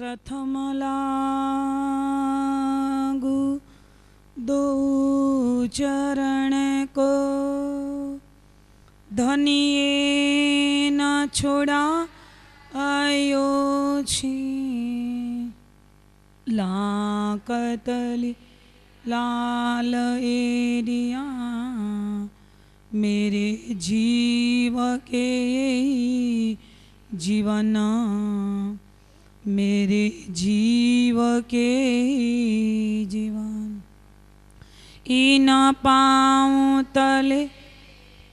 प्रथम लागू दो चरण को धनिए न छोड़ा आयो छी लाकतली लाल एरिया मेरे जीव के जीवन मेरे जीव के जीवन इन पाऊ तले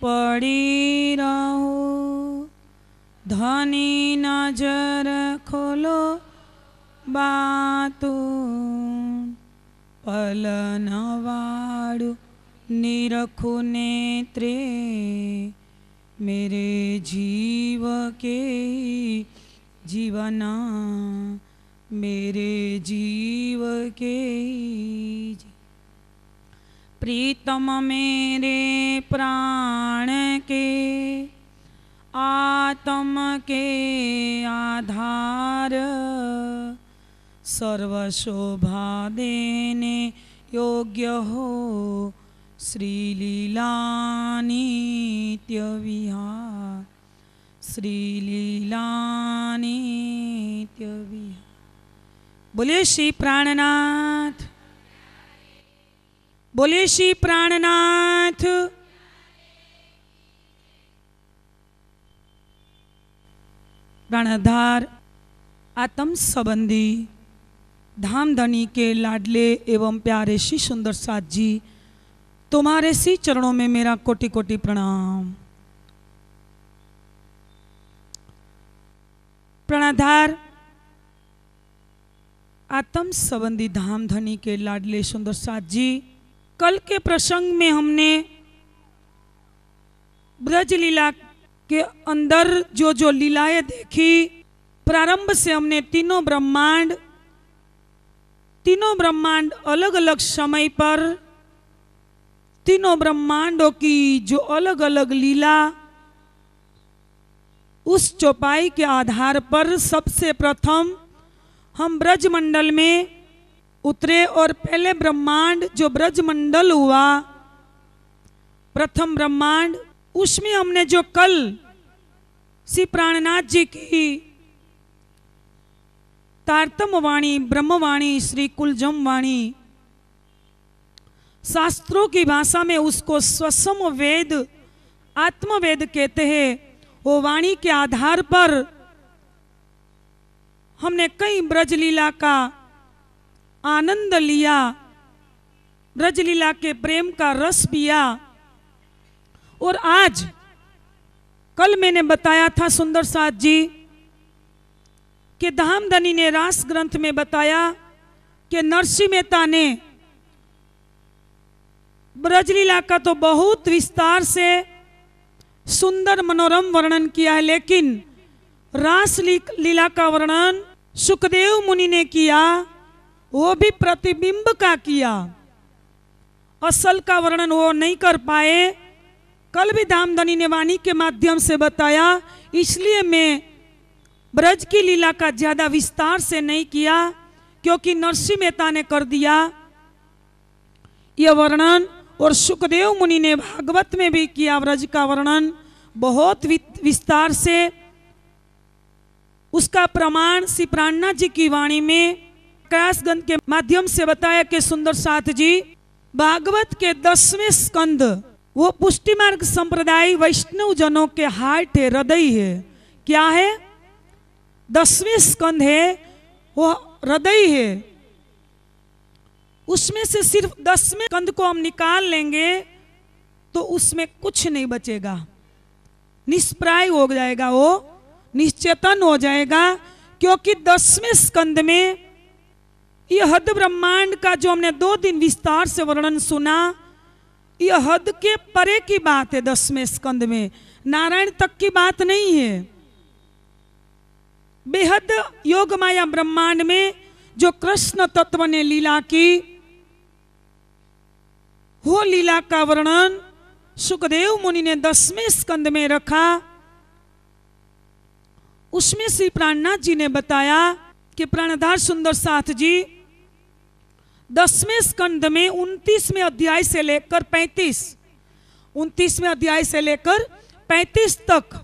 पड़ी रहो धनी नजर खोलो बातो नवाड़ निरखो नेत्रे मेरे जीव के जीवना मेरे जीव के प्रीतम मेरे प्राण के आत्म के आधार सर्वशोभा देने योग्य हो श्रीलीला नित्य विहार श्रीलीलानित्य बोलिए श्री प्राणनाथ बोलिए श्री प्राणनाथ प्राणधार आत्म संबंधी धाम धनी के लाडले एवं प्यारे श्री सुंदर साथ जी तुम्हारे श्री चरणों में मेरा कोटि कोटि प्रणाम प्रणाधार आत्म संबंधी धाम धनी के लाडले सुंदर साथ जी कल के प्रसंग में हमने ब्रज लीला के अंदर जो जो लीलाएं देखी प्रारंभ से हमने तीनों ब्रह्मांड तीनों ब्रह्मांड अलग अलग समय पर तीनों ब्रह्मांडों की जो अलग अलग लीला उस चौपाई के आधार पर सबसे प्रथम हम ब्रजमंडल में उतरे और पहले ब्रह्मांड जो ब्रजमंडल हुआ प्रथम ब्रह्मांड उसमें हमने जो कल श्री प्राणनाथ जी की तारतम वाणी ब्रह्मवाणी श्री कुलजम वाणी शास्त्रों की भाषा में उसको स्वसम वेद आत्मवेद कहते हैं वो वाणी के आधार पर हमने कई ब्रजलीला का आनंद लिया ब्रजलीला के प्रेम का रस पिया और आज कल मैंने बताया था सुंदर सात जी कि धामधनी ने रास ग्रंथ में बताया कि नरसिंह मेहता ने ब्रजलीला का तो बहुत विस्तार से सुंदर मनोरम वर्णन किया है लेकिन रास लीला का वर्णन सुखदेव मुनि ने किया वो भी प्रतिबिंब का किया असल का वर्णन वो नहीं कर पाए कल भी दामदनी ने वाणी के माध्यम से बताया इसलिए मैं ब्रज की लीला का ज़्यादा विस्तार से नहीं किया क्योंकि नरसिंह मेहता ने कर दिया यह वर्णन और सुखदेव मुनि ने भागवत में भी किया व्रज का वर्णन बहुत विस्तार से उसका प्रमाण श्री प्राणनाथ जी की वाणी में प्रकाशगंज के माध्यम से बताया कि सुंदर साथ जी भागवत के दसवें स्कंद वो पुष्टि मार्ग संप्रदाय वैष्णव जनों के हार्ट है हृदय है क्या है दसवें स्कंद है वो हृदय है उसमें से सिर्फ दसवें कंद को हम निकाल लेंगे तो उसमें कुछ नहीं बचेगा निष्प्राय हो जाएगा वो निश्चेतन हो जाएगा क्योंकि दसवें स्कंद में यह हद ब्रह्मांड का जो हमने दो दिन विस्तार से वर्णन सुना यह हद के परे की बात है दसवें स्कंद में नारायण तक की बात नहीं है बेहद योग माया ब्रह्मांड में जो कृष्ण तत्व ने लीला की वो लीला का वर्णन सुखदेव मुनि ने दसवें स्कंद में रखा उसमें श्री प्राणनाथ जी ने बताया कि प्राणधार सुंदर साथ जी दसवें स्कंद में उन्तीसवें अध्याय से लेकर पैंतीस उन्तीसवें अध्याय से लेकर पैंतीस तक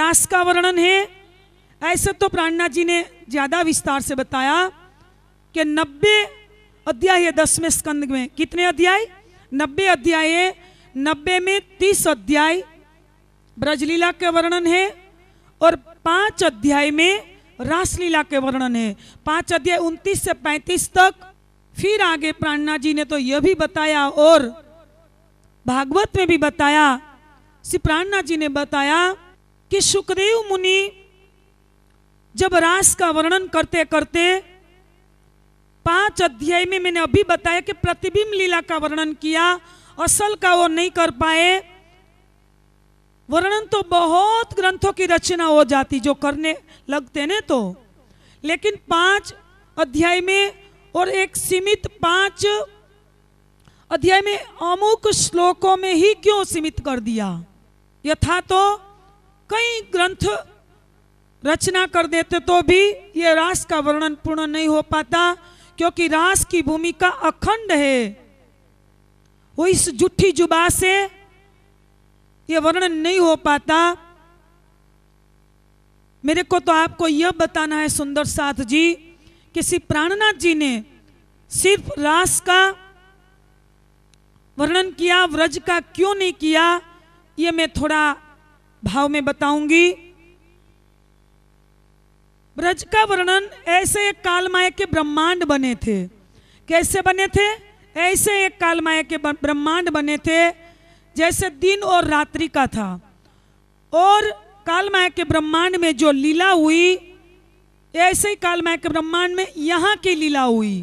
रास का वर्णन है ऐसे तो प्राणनाथ जी ने ज्यादा विस्तार से बताया कि नब्बे अध्याय है दसवें स्कंद में कितने अध्याय नब्बे अध्याय है नब्बे में तीस अध्याय ब्रजलीला के वर्णन है और पांच अध्याय में रासलीला के वर्णन है पांच अध्याय उन्तीस से पैंतीस तक फिर आगे प्राणना जी ने तो यह भी बताया और भागवत में भी बताया श्री प्राणना जी ने बताया कि सुखदेव मुनि जब रास का वर्णन करते करते पांच अध्याय में मैंने अभी बताया कि प्रतिबिंब लीला का वर्णन किया असल का वो नहीं कर पाए वर्णन तो बहुत ग्रंथों की रचना हो जाती जो करने लगते ने तो लेकिन पांच अध्याय में और एक सीमित पांच अध्याय में अमुक श्लोकों में ही क्यों सीमित कर दिया यथा तो कई ग्रंथ रचना कर देते तो भी ये रास का वर्णन पूर्ण नहीं हो पाता क्योंकि रास की भूमिका अखंड है वो इस जुठी जुबा से ये वर्णन नहीं हो पाता मेरे को तो आपको यह बताना है सुंदर साथ जी कि श्री प्राणनाथ जी ने सिर्फ रास का वर्णन किया व्रज का क्यों नहीं किया ये मैं थोड़ा भाव में बताऊंगी ब्रज का वर्णन ऐसे एक काल माया के ब्रह्मांड बने थे कैसे बने थे ऐसे एक काल माया के ब्रह्मांड बने थे जैसे दिन और रात्रि का था और काल माया के ब्रह्मांड में जो लीला हुई ऐसे ही काल माया के ब्रह्मांड में यहाँ की लीला हुई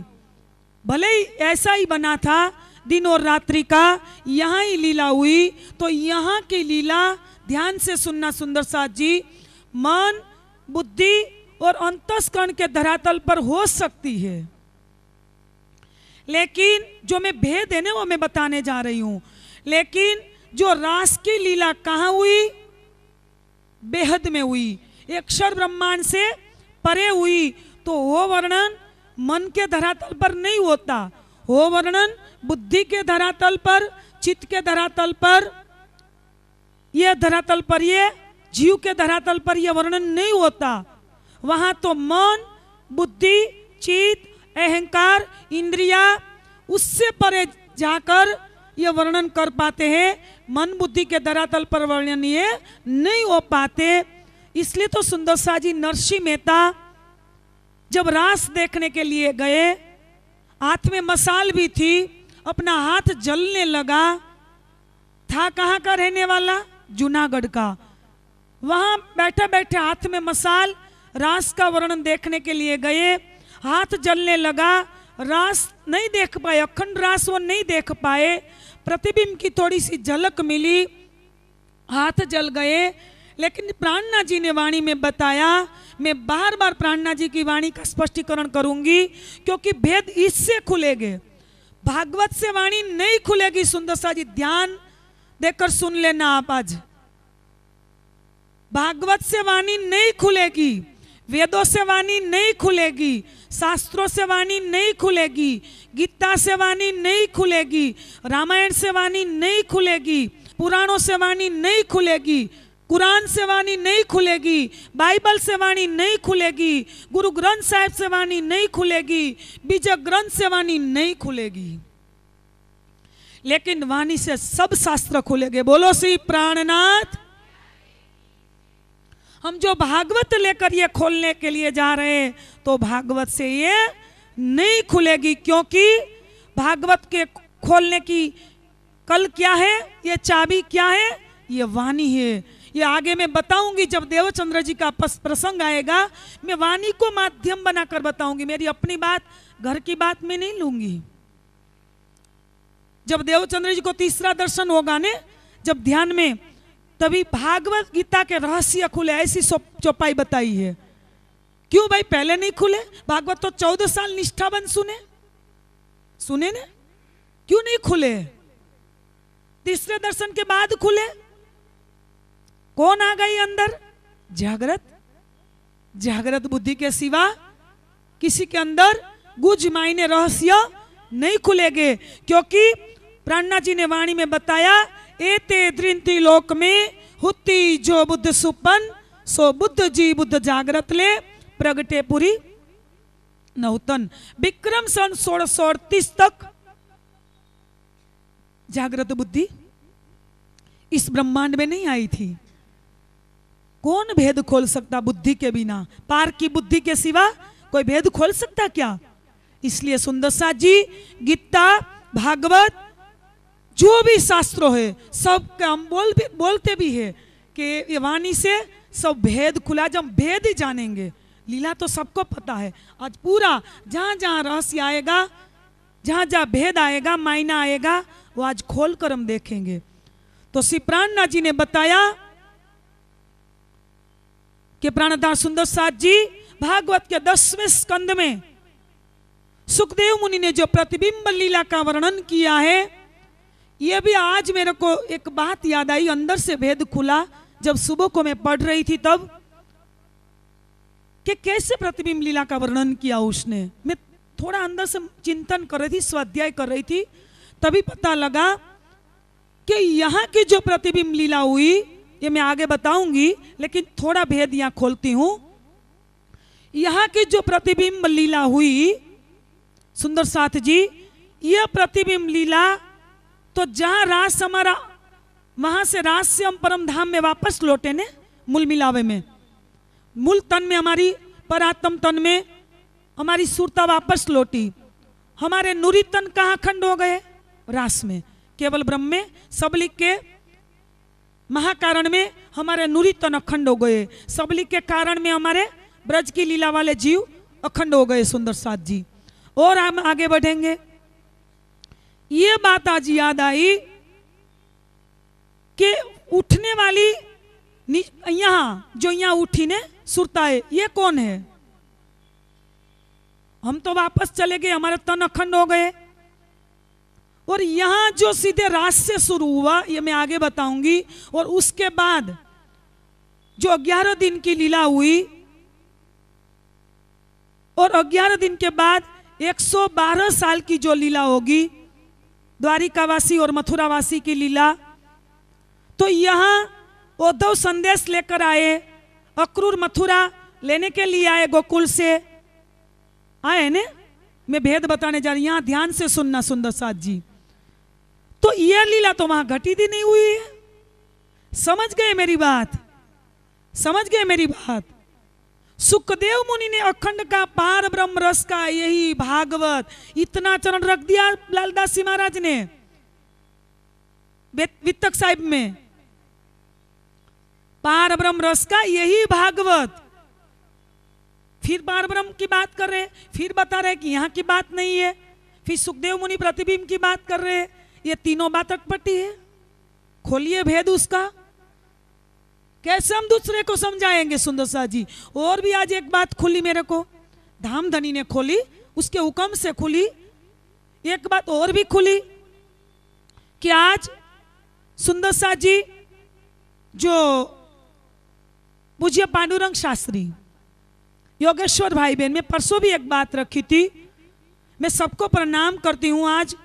भले ही ऐसा ही बना था दिन और रात्रि का यहाँ ही लीला हुई तो यहाँ की लीला ध्यान से सुनना सुंदर साथ जी मन बुद्धि और अंतस्करण के धरातल पर हो सकती है लेकिन जो मैं भेद है ना वो मैं बताने जा रही हूं लेकिन जो रास की लीला कहा हुई बेहद में हुई अक्षर ब्रह्मांड से परे हुई तो वो वर्णन मन के धरातल पर नहीं होता हो वर्णन बुद्धि के धरातल पर चित्त के धरातल पर यह धरातल पर यह जीव के धरातल पर यह वर्णन नहीं होता वहां तो मन बुद्धि चित अहंकार इंद्रिया उससे परे जाकर ये वर्णन कर पाते हैं मन बुद्धि के दरातल पर वर्णन ये नहीं हो पाते इसलिए तो सुंदर साजी नरसिंह मेहता जब रास देखने के लिए गए हाथ में मसाल भी थी अपना हाथ जलने लगा था कहाँ का रहने वाला जूनागढ़ का वहां बैठे बैठे हाथ में मसाल रास का वर्णन देखने के लिए गए हाथ जलने लगा रास नहीं देख पाए अखंड रास वो नहीं देख पाए प्रतिबिंब की थोड़ी सी झलक मिली हाथ जल गए लेकिन प्राणना जी ने वाणी में बताया मैं बार बार प्राणना जी की वाणी का स्पष्टीकरण करूंगी क्योंकि भेद इससे खुलेगे भागवत से वाणी नहीं खुलेगी सुंदर सा जी ध्यान देकर सुन लेना आप आज भागवत से वाणी नहीं खुलेगी वेदों से वाणी नहीं खुलेगी शास्त्रों से वाणी नहीं खुलेगी गीता से वाणी नहीं खुलेगी रामायण से वाणी नहीं खुलेगी पुराणों से वाणी नहीं खुलेगी कुरान से वाणी नहीं खुलेगी बाइबल से वाणी नहीं खुलेगी गुरु ग्रंथ साहिब से वाणी नहीं खुलेगी बीज ग्रंथ से वाणी नहीं खुलेगी लेकिन वाणी से सब शास्त्र खुलेगे बोलो श्री प्राणनाथ हम जो भागवत लेकर ये खोलने के लिए जा रहे हैं तो भागवत से ये नहीं खुलेगी क्योंकि भागवत के खोलने की कल क्या है ये चाबी क्या है ये वाणी है ये आगे मैं बताऊंगी जब देवचंद्र जी का प्रसंग आएगा मैं वाणी को माध्यम बनाकर बताऊंगी मेरी अपनी बात घर की बात में नहीं लूंगी जब देवचंद्र जी को तीसरा दर्शन होगा ने जब ध्यान में तभी भागवत गीता के रहस्य खुले ऐसी चौपाई बताई है क्यों भाई पहले नहीं खुले भागवत तो चौदह साल निष्ठावन सुने सुने ने क्यों नहीं खुले तीसरे दर्शन के बाद खुले कौन आ गई अंदर जागृत जागृत बुद्धि के सिवा किसी के अंदर गुज मायने रहस्य नहीं खुलेगे क्योंकि प्राणा जी ने वाणी में बताया एते द्रिंति लोक में हुती जो बुद्ध सुपन सो बुद्ध जी बुद्ध जागृत ले प्रगटे पुरी नौतन विक्रम सन सोलह सौ अड़तीस तक जागृत बुद्धि इस ब्रह्मांड में नहीं आई थी कौन भेद खोल सकता बुद्धि के बिना पार की बुद्धि के सिवा कोई भेद खोल सकता क्या इसलिए सुंदर जी गीता भागवत जो भी शास्त्र है सब हम बोल भी बोलते भी है कि वाणी से सब भेद खुला जब भेद ही जानेंगे लीला तो सबको पता है आज पूरा जहाँ जहाँ रहस्य आएगा जहाँ जहाँ भेद आएगा मायना आएगा वो आज खोल कर हम देखेंगे तो श्री प्राणनाथ जी ने बताया कि प्राणदार सुंदर साथ जी भागवत के दसवें स्कंद में सुखदेव मुनि ने जो प्रतिबिंब लीला का वर्णन किया है ये भी आज मेरे को एक बात याद आई अंदर से भेद खुला जब सुबह को मैं पढ़ रही थी तब कि कैसे प्रतिबिंब लीला का वर्णन किया उसने मैं थोड़ा अंदर से चिंतन कर रही थी स्वाध्याय कर रही थी तभी पता लगा कि यहाँ की जो प्रतिबिंब लीला हुई ये मैं आगे बताऊंगी लेकिन थोड़ा भेद यहाँ खोलती हूँ यहाँ की जो प्रतिबिंब लीला हुई सुंदर साथ जी यह प्रतिबिंब लीला तो जहां रास हमारा वहां से रास से हम परम धाम में वापस लौटे ने मूल मिलावे में मूल तन में हमारी परातम तन में हमारी सुरता वापस लौटी हमारे नूरी तन कहा खंड हो गए रास में केवल ब्रह्म में सबलिक के महाकारण में हमारे नूरी तन अखंड हो गए सबलिक के कारण में हमारे ब्रज की लीला वाले जीव अखंड हो गए सुंदर साथ जी और हम आगे बढ़ेंगे ये बात आज याद आई कि उठने वाली यहां जो यहां उठी ने सुरताए ये कौन है हम तो वापस चले गए हमारे तन अखंड हो गए और यहां जो सीधे रास से शुरू हुआ ये मैं आगे बताऊंगी और उसके बाद जो ग्यारह दिन की लीला हुई और ग्यारह दिन के बाद 112 साल की जो लीला होगी द्वारिकावासी और मथुरावासी की लीला तो यहाँ उद्धव संदेश लेकर आए अक्रूर मथुरा लेने के लिए आए गोकुल से आए ने मैं भेद बताने जा रही यहां ध्यान से सुनना सुंदर साथ जी तो यह लीला तो वहां घटी थी नहीं हुई है समझ गए मेरी बात समझ गए मेरी बात सुखदेव मुनि ने अखंड का पार ब्रह्म रस का यही भागवत इतना चरण रख दिया लालदास जी महाराज ने वित्तक साहिब में पार ब्रह्म रस का यही भागवत फिर पार ब्रह्म की बात कर रहे फिर बता रहे कि यहां की बात नहीं है फिर सुखदेव मुनि प्रतिबिंब की बात कर रहे ये तीनों बात अटपटी है खोलिए भेद उसका कैसे हम दूसरे को समझाएंगे सुंदर शाह जी और भी आज एक बात खुली मेरे को धाम धनी ने खोली उसके हुक्म से खुली एक बात और भी खुली कि आज सुंदर शाह जी जो मुझे पांडुरंग शास्त्री योगेश्वर भाई बहन में परसों भी एक बात रखी थी मैं सबको प्रणाम करती हूँ आज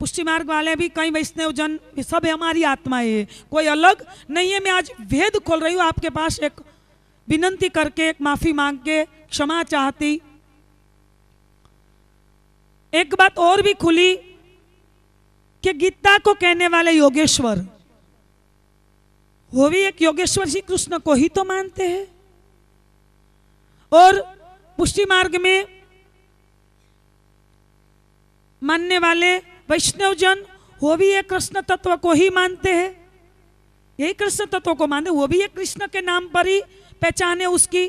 पुष्टि मार्ग वाले भी कई वैष्णव जन सब है हमारी आत्मा है कोई अलग नहीं है मैं आज भेद खोल रही हूँ आपके पास एक विनंती करके एक माफी मांग के क्षमा चाहती एक बात और भी खुली कि गीता को कहने वाले योगेश्वर वो भी एक योगेश्वर श्री कृष्ण को ही तो मानते हैं और पुष्टि मार्ग में मानने वाले वैष्णव जन वो भी एक कृष्ण तत्व को ही मानते हैं यही कृष्ण तत्व को मानते वो भी एक कृष्ण के नाम पर ही पहचाने उसकी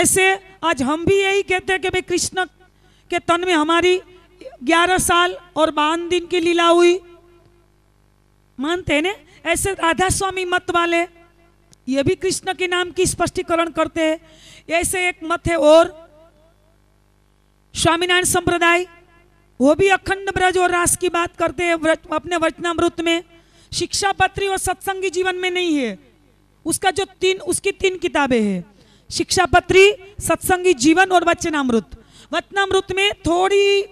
ऐसे आज हम भी यही कहते हैं कि भाई कृष्ण के तन में हमारी 11 साल और बावन दिन की लीला हुई मानते हैं ना ऐसे राधा स्वामी मत वाले ये भी कृष्ण के नाम की स्पष्टीकरण करते हैं ऐसे एक मत है और स्वामीनारायण संप्रदाय वो भी अखंड ब्रज और रास की बात करते हैं व्रत, अपने वचनामृत में शिक्षा पत्री और सत्संगी जीवन में नहीं है उसका जो तीन उसकी तीन किताबें हैं शिक्षा पत्री सत्संगी जीवन और वचनामृत वचनामृत में थोड़ी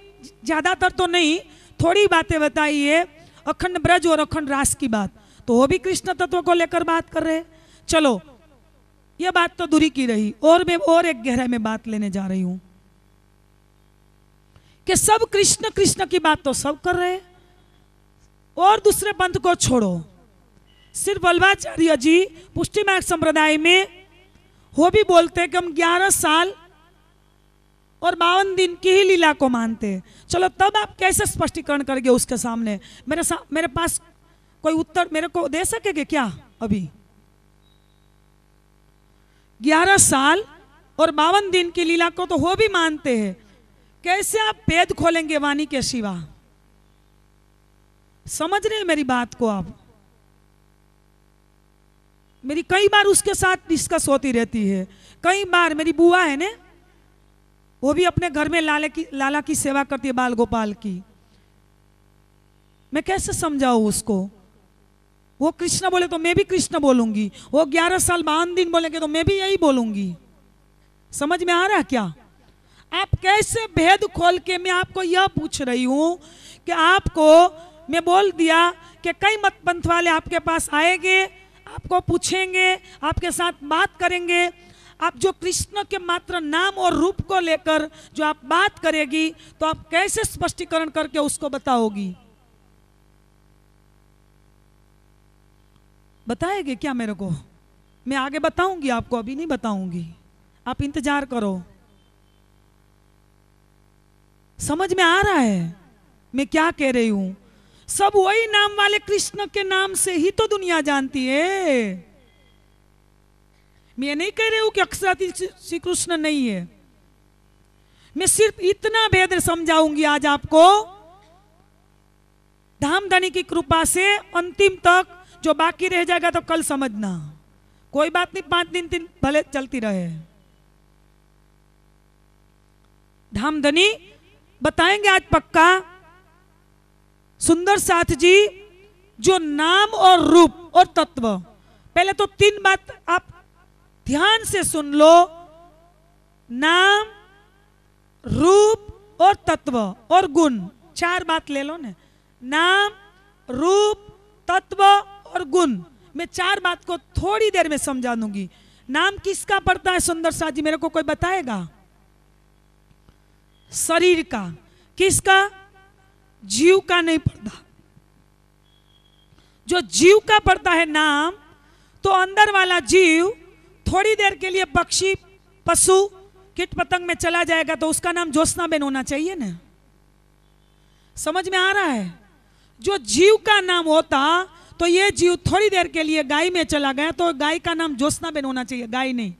ज़्यादातर तो नहीं थोड़ी बातें बताई है अखंड ब्रज और अखंड रास की बात तो वो भी कृष्ण तत्व को लेकर बात कर रहे चलो ये बात तो दूरी की रही और मैं और एक गहराई में बात लेने जा रही हूँ कि सब कृष्ण कृष्ण की बात तो सब कर रहे और दूसरे पंथ को छोड़ो सिर्फ वल्भाचार्य जी पुष्टि मार्ग संप्रदाय में वो भी बोलते हैं कि हम ग्यारह साल और बावन दिन की ही लीला को मानते हैं चलो तब आप कैसे स्पष्टीकरण करके उसके सामने मेरे सा, मेरे पास कोई उत्तर मेरे को दे सकेंगे क्या अभी ग्यारह साल और बावन दिन की लीला को तो वो भी मानते हैं कैसे आप भेद खोलेंगे वाणी के सिवा समझ रहे हैं मेरी बात को आप मेरी कई बार उसके साथ डिस्कस होती रहती है कई बार मेरी बुआ है ने वो भी अपने घर में लाले की लाला की सेवा करती है बाल गोपाल की मैं कैसे समझाऊ उसको वो कृष्ण बोले तो मैं भी कृष्ण बोलूंगी वो ग्यारह साल बावन दिन बोलेंगे तो मैं भी यही बोलूंगी समझ में आ रहा क्या आप कैसे भेद खोल के मैं आपको यह पूछ रही हूँ कि आपको मैं बोल दिया कि कई मत पंथ वाले आपके पास आएंगे आपको पूछेंगे आपके साथ बात करेंगे आप जो कृष्ण के मात्र नाम और रूप को लेकर जो आप बात करेगी तो आप कैसे स्पष्टीकरण करके उसको बताओगी बताएगी क्या मेरे को मैं आगे बताऊंगी आपको अभी नहीं बताऊंगी आप इंतजार करो समझ में आ रहा है मैं क्या कह रही हूं सब वही नाम वाले कृष्ण के नाम से ही तो दुनिया जानती है मैं नहीं कह रही हूं कि अक्षराती श्री कृष्ण नहीं है मैं सिर्फ इतना भेद समझाऊंगी आज आपको धाम धनी की कृपा से अंतिम तक जो बाकी रह जाएगा तो कल समझना कोई बात नहीं पांच दिन दिन भले चलती रहे धाम धनी बताएंगे आज पक्का सुंदर साथ जी जो नाम और रूप और तत्व पहले तो तीन बात आप ध्यान से सुन लो नाम रूप और तत्व और गुण चार बात ले लो ना नाम रूप तत्व और गुण मैं चार बात को थोड़ी देर में समझा दूंगी नाम किसका पड़ता है सुंदर साथ जी मेरे को कोई बताएगा शरीर का किसका जीव का नहीं पर्दा जो जीव का पर्दा है नाम तो अंदर वाला जीव थोड़ी देर के लिए पक्षी पशु किट पतंग में चला जाएगा तो उसका नाम ज्योत्ना बेन होना चाहिए ना समझ में आ रहा है जो जीव का नाम होता तो ये जीव थोड़ी देर के लिए गाय में चला गया तो गाय का नाम ज्योत्ना बेन होना चाहिए गाय नहीं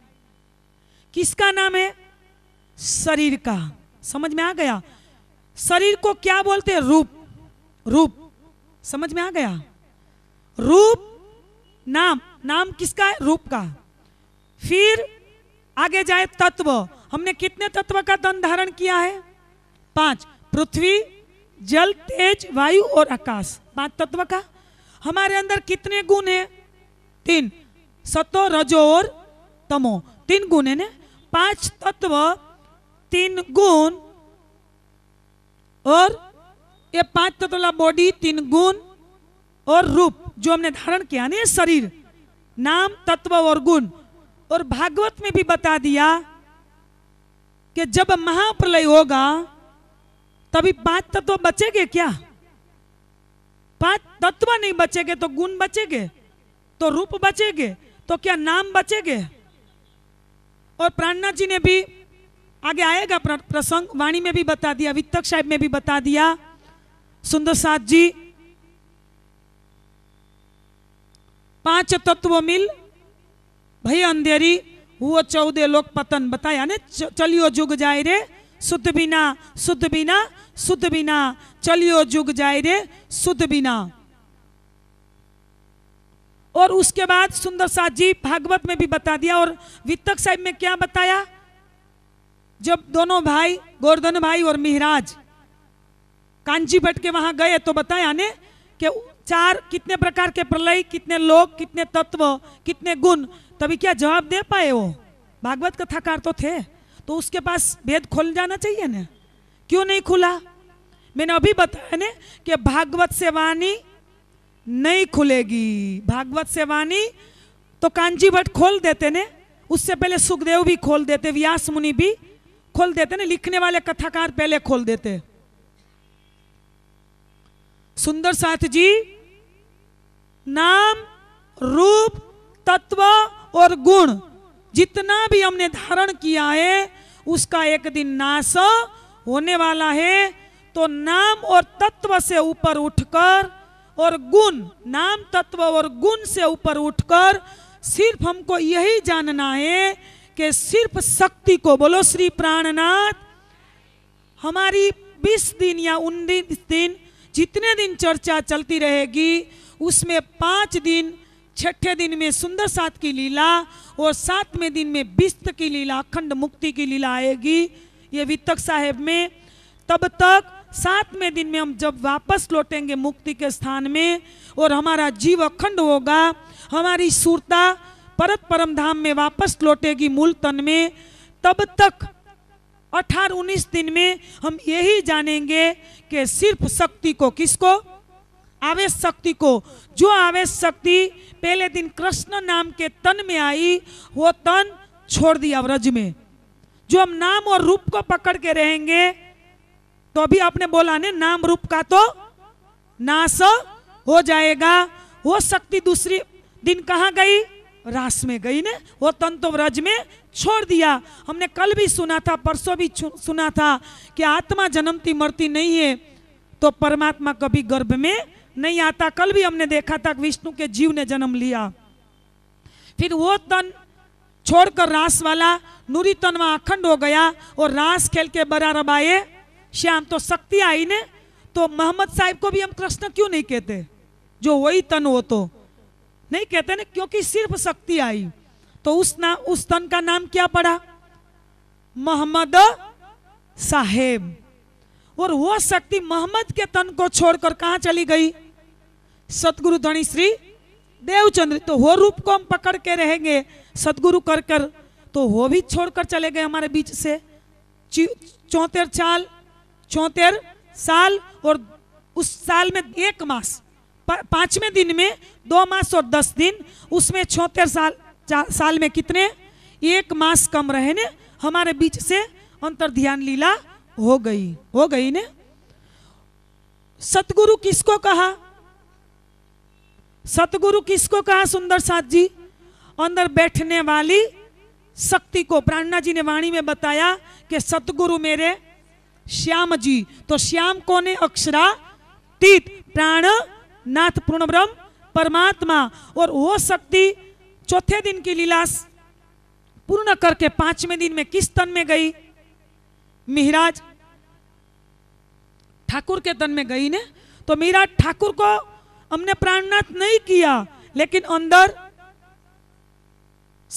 किसका नाम है शरीर का समझ में आ गया शरीर को क्या बोलते हैं रूप रूप समझ में आ गया रूप नाम नाम किसका है रूप का फिर आगे जाए तत्व हमने कितने तत्व का दन धारण किया है पांच पृथ्वी जल तेज वायु और आकाश पांच तत्व का हमारे अंदर कितने गुण है तीन सतो रजो और तमो तीन गुण है ना पांच तत्व तीन गुण और ये पांच तत्व वाला बॉडी तीन गुण और रूप जो हमने धारण किया ना शरीर नाम तत्व और गुण और भागवत में भी बता दिया कि जब महाप्रलय होगा तभी पांच तत्व बचेंगे क्या पांच तत्व नहीं बचेंगे तो गुण बचेंगे तो रूप बचेंगे तो क्या नाम बचेंगे और प्राणनाथ जी ने भी आगे आएगा प्रसंग वाणी में भी बता दिया वित्तक साहब में भी बता दिया सुंदर साथ जी पांच तत्व मिल भई अंधेरी हुआ चौदह लोक पतन बताया ने चलियो जुग जाए रे सुत बिना सुत बिना सुत बिना चलियो जुग जाए रे सुत बिना और उसके बाद सुंदर साथ जी भागवत में भी बता दिया और वित्तक साहिब में क्या बताया जब दोनों भाई गोर्धन भाई और मिहराज कांची भट्ट के वहां गए तो बताया ने कि चार कितने प्रकार के प्रलय कितने लोग कितने तत्व कितने गुण तभी क्या जवाब दे पाए वो भागवत कथाकार तो थे तो उसके पास भेद खोल जाना चाहिए ना क्यों नहीं खुला मैंने अभी बताया ने कि भागवत से वाणी नहीं खुलेगी भागवत से वाणी तो कांजी भट्ट खोल देते ने उससे पहले सुखदेव भी खोल देते व्यास मुनि भी खोल देते ना लिखने वाले कथाकार पहले खोल देते सुंदर साथ जी नाम रूप तत्व और गुण जितना भी हमने धारण किया है उसका एक दिन नाश होने वाला है तो नाम और तत्व से ऊपर उठकर और गुण नाम तत्व और गुण से ऊपर उठकर सिर्फ हमको यही जानना है कि सिर्फ शक्ति को बोलो श्री प्राणनाथ हमारी 20 दिन या उन्नीस दिन जितने दिन चर्चा चलती रहेगी उसमें पाँच दिन छठे दिन में सुंदर सात की लीला और सातवें दिन में बिस्त की लीला अखंड मुक्ति की लीला आएगी ये वित्तक साहेब में तब तक सातवें दिन में हम जब वापस लौटेंगे मुक्ति के स्थान में और हमारा जीव अखंड होगा हमारी सुरता परत परम धाम में वापस लौटेगी मूल तन में तब तक अठारह उन्नीस दिन में हम यही जानेंगे कि सिर्फ शक्ति को किसको आवेश शक्ति को जो आवेश शक्ति पहले दिन कृष्ण नाम के तन में आई वो तन छोड़ दिया व्रज में जो हम नाम और रूप को पकड़ के रहेंगे तो अभी आपने बोला ने नाम रूप का तो नाश हो जाएगा वो शक्ति दूसरी दिन कहा गई रास में गई ने वो तंतु व्रज में छोड़ दिया हमने कल भी सुना था परसों भी सुना था कि आत्मा जन्मती मरती नहीं है तो परमात्मा कभी गर्भ में नहीं आता कल भी हमने देखा था विष्णु के जीव ने जन्म लिया फिर वो तन छोड़कर रास वाला नूरी तन वहां अखंड हो गया और रास खेल के बरा रबाए श्याम तो शक्ति आई ने तो मोहम्मद साहिब को भी हम कृष्ण क्यों नहीं कहते जो वही तन हो तो नहीं कहते ना क्योंकि सिर्फ शक्ति आई तो उस ना उस तन का नाम क्या पड़ा मोहम्मद साहेब और वो शक्ति मोहम्मद के तन को छोड़कर कहा चली गई सतगुरु धनी श्री देवचंद्र तो वो रूप को हम पकड़ के रहेंगे सतगुरु कर कर तो वो भी छोड़कर चले गए हमारे बीच से चौतेर साल चौतेर साल और उस साल में एक मास पांचवें दिन में दो मास और दस दिन उसमें छोतेर साल साल में कितने एक मास कम रहे ने हमारे बीच से अंतर ध्यान लीला हो गई हो गई ने सतगुरु किसको कहा सतगुरु किसको कहा सुंदर साथ जी अंदर बैठने वाली शक्ति को प्राणा जी ने वाणी में बताया कि सतगुरु मेरे श्याम जी तो श्याम कौन है तीत प्राण नाथ पूर्ण ब्रह्म परमात्मा और वो शक्ति चौथे दिन की लीला पूर्ण करके पांचवें दिन में किस तन में गई मिहराज ठाकुर के तन में गई ने तो मिहराज ठाकुर को हमने प्राणनाथ नहीं किया लेकिन अंदर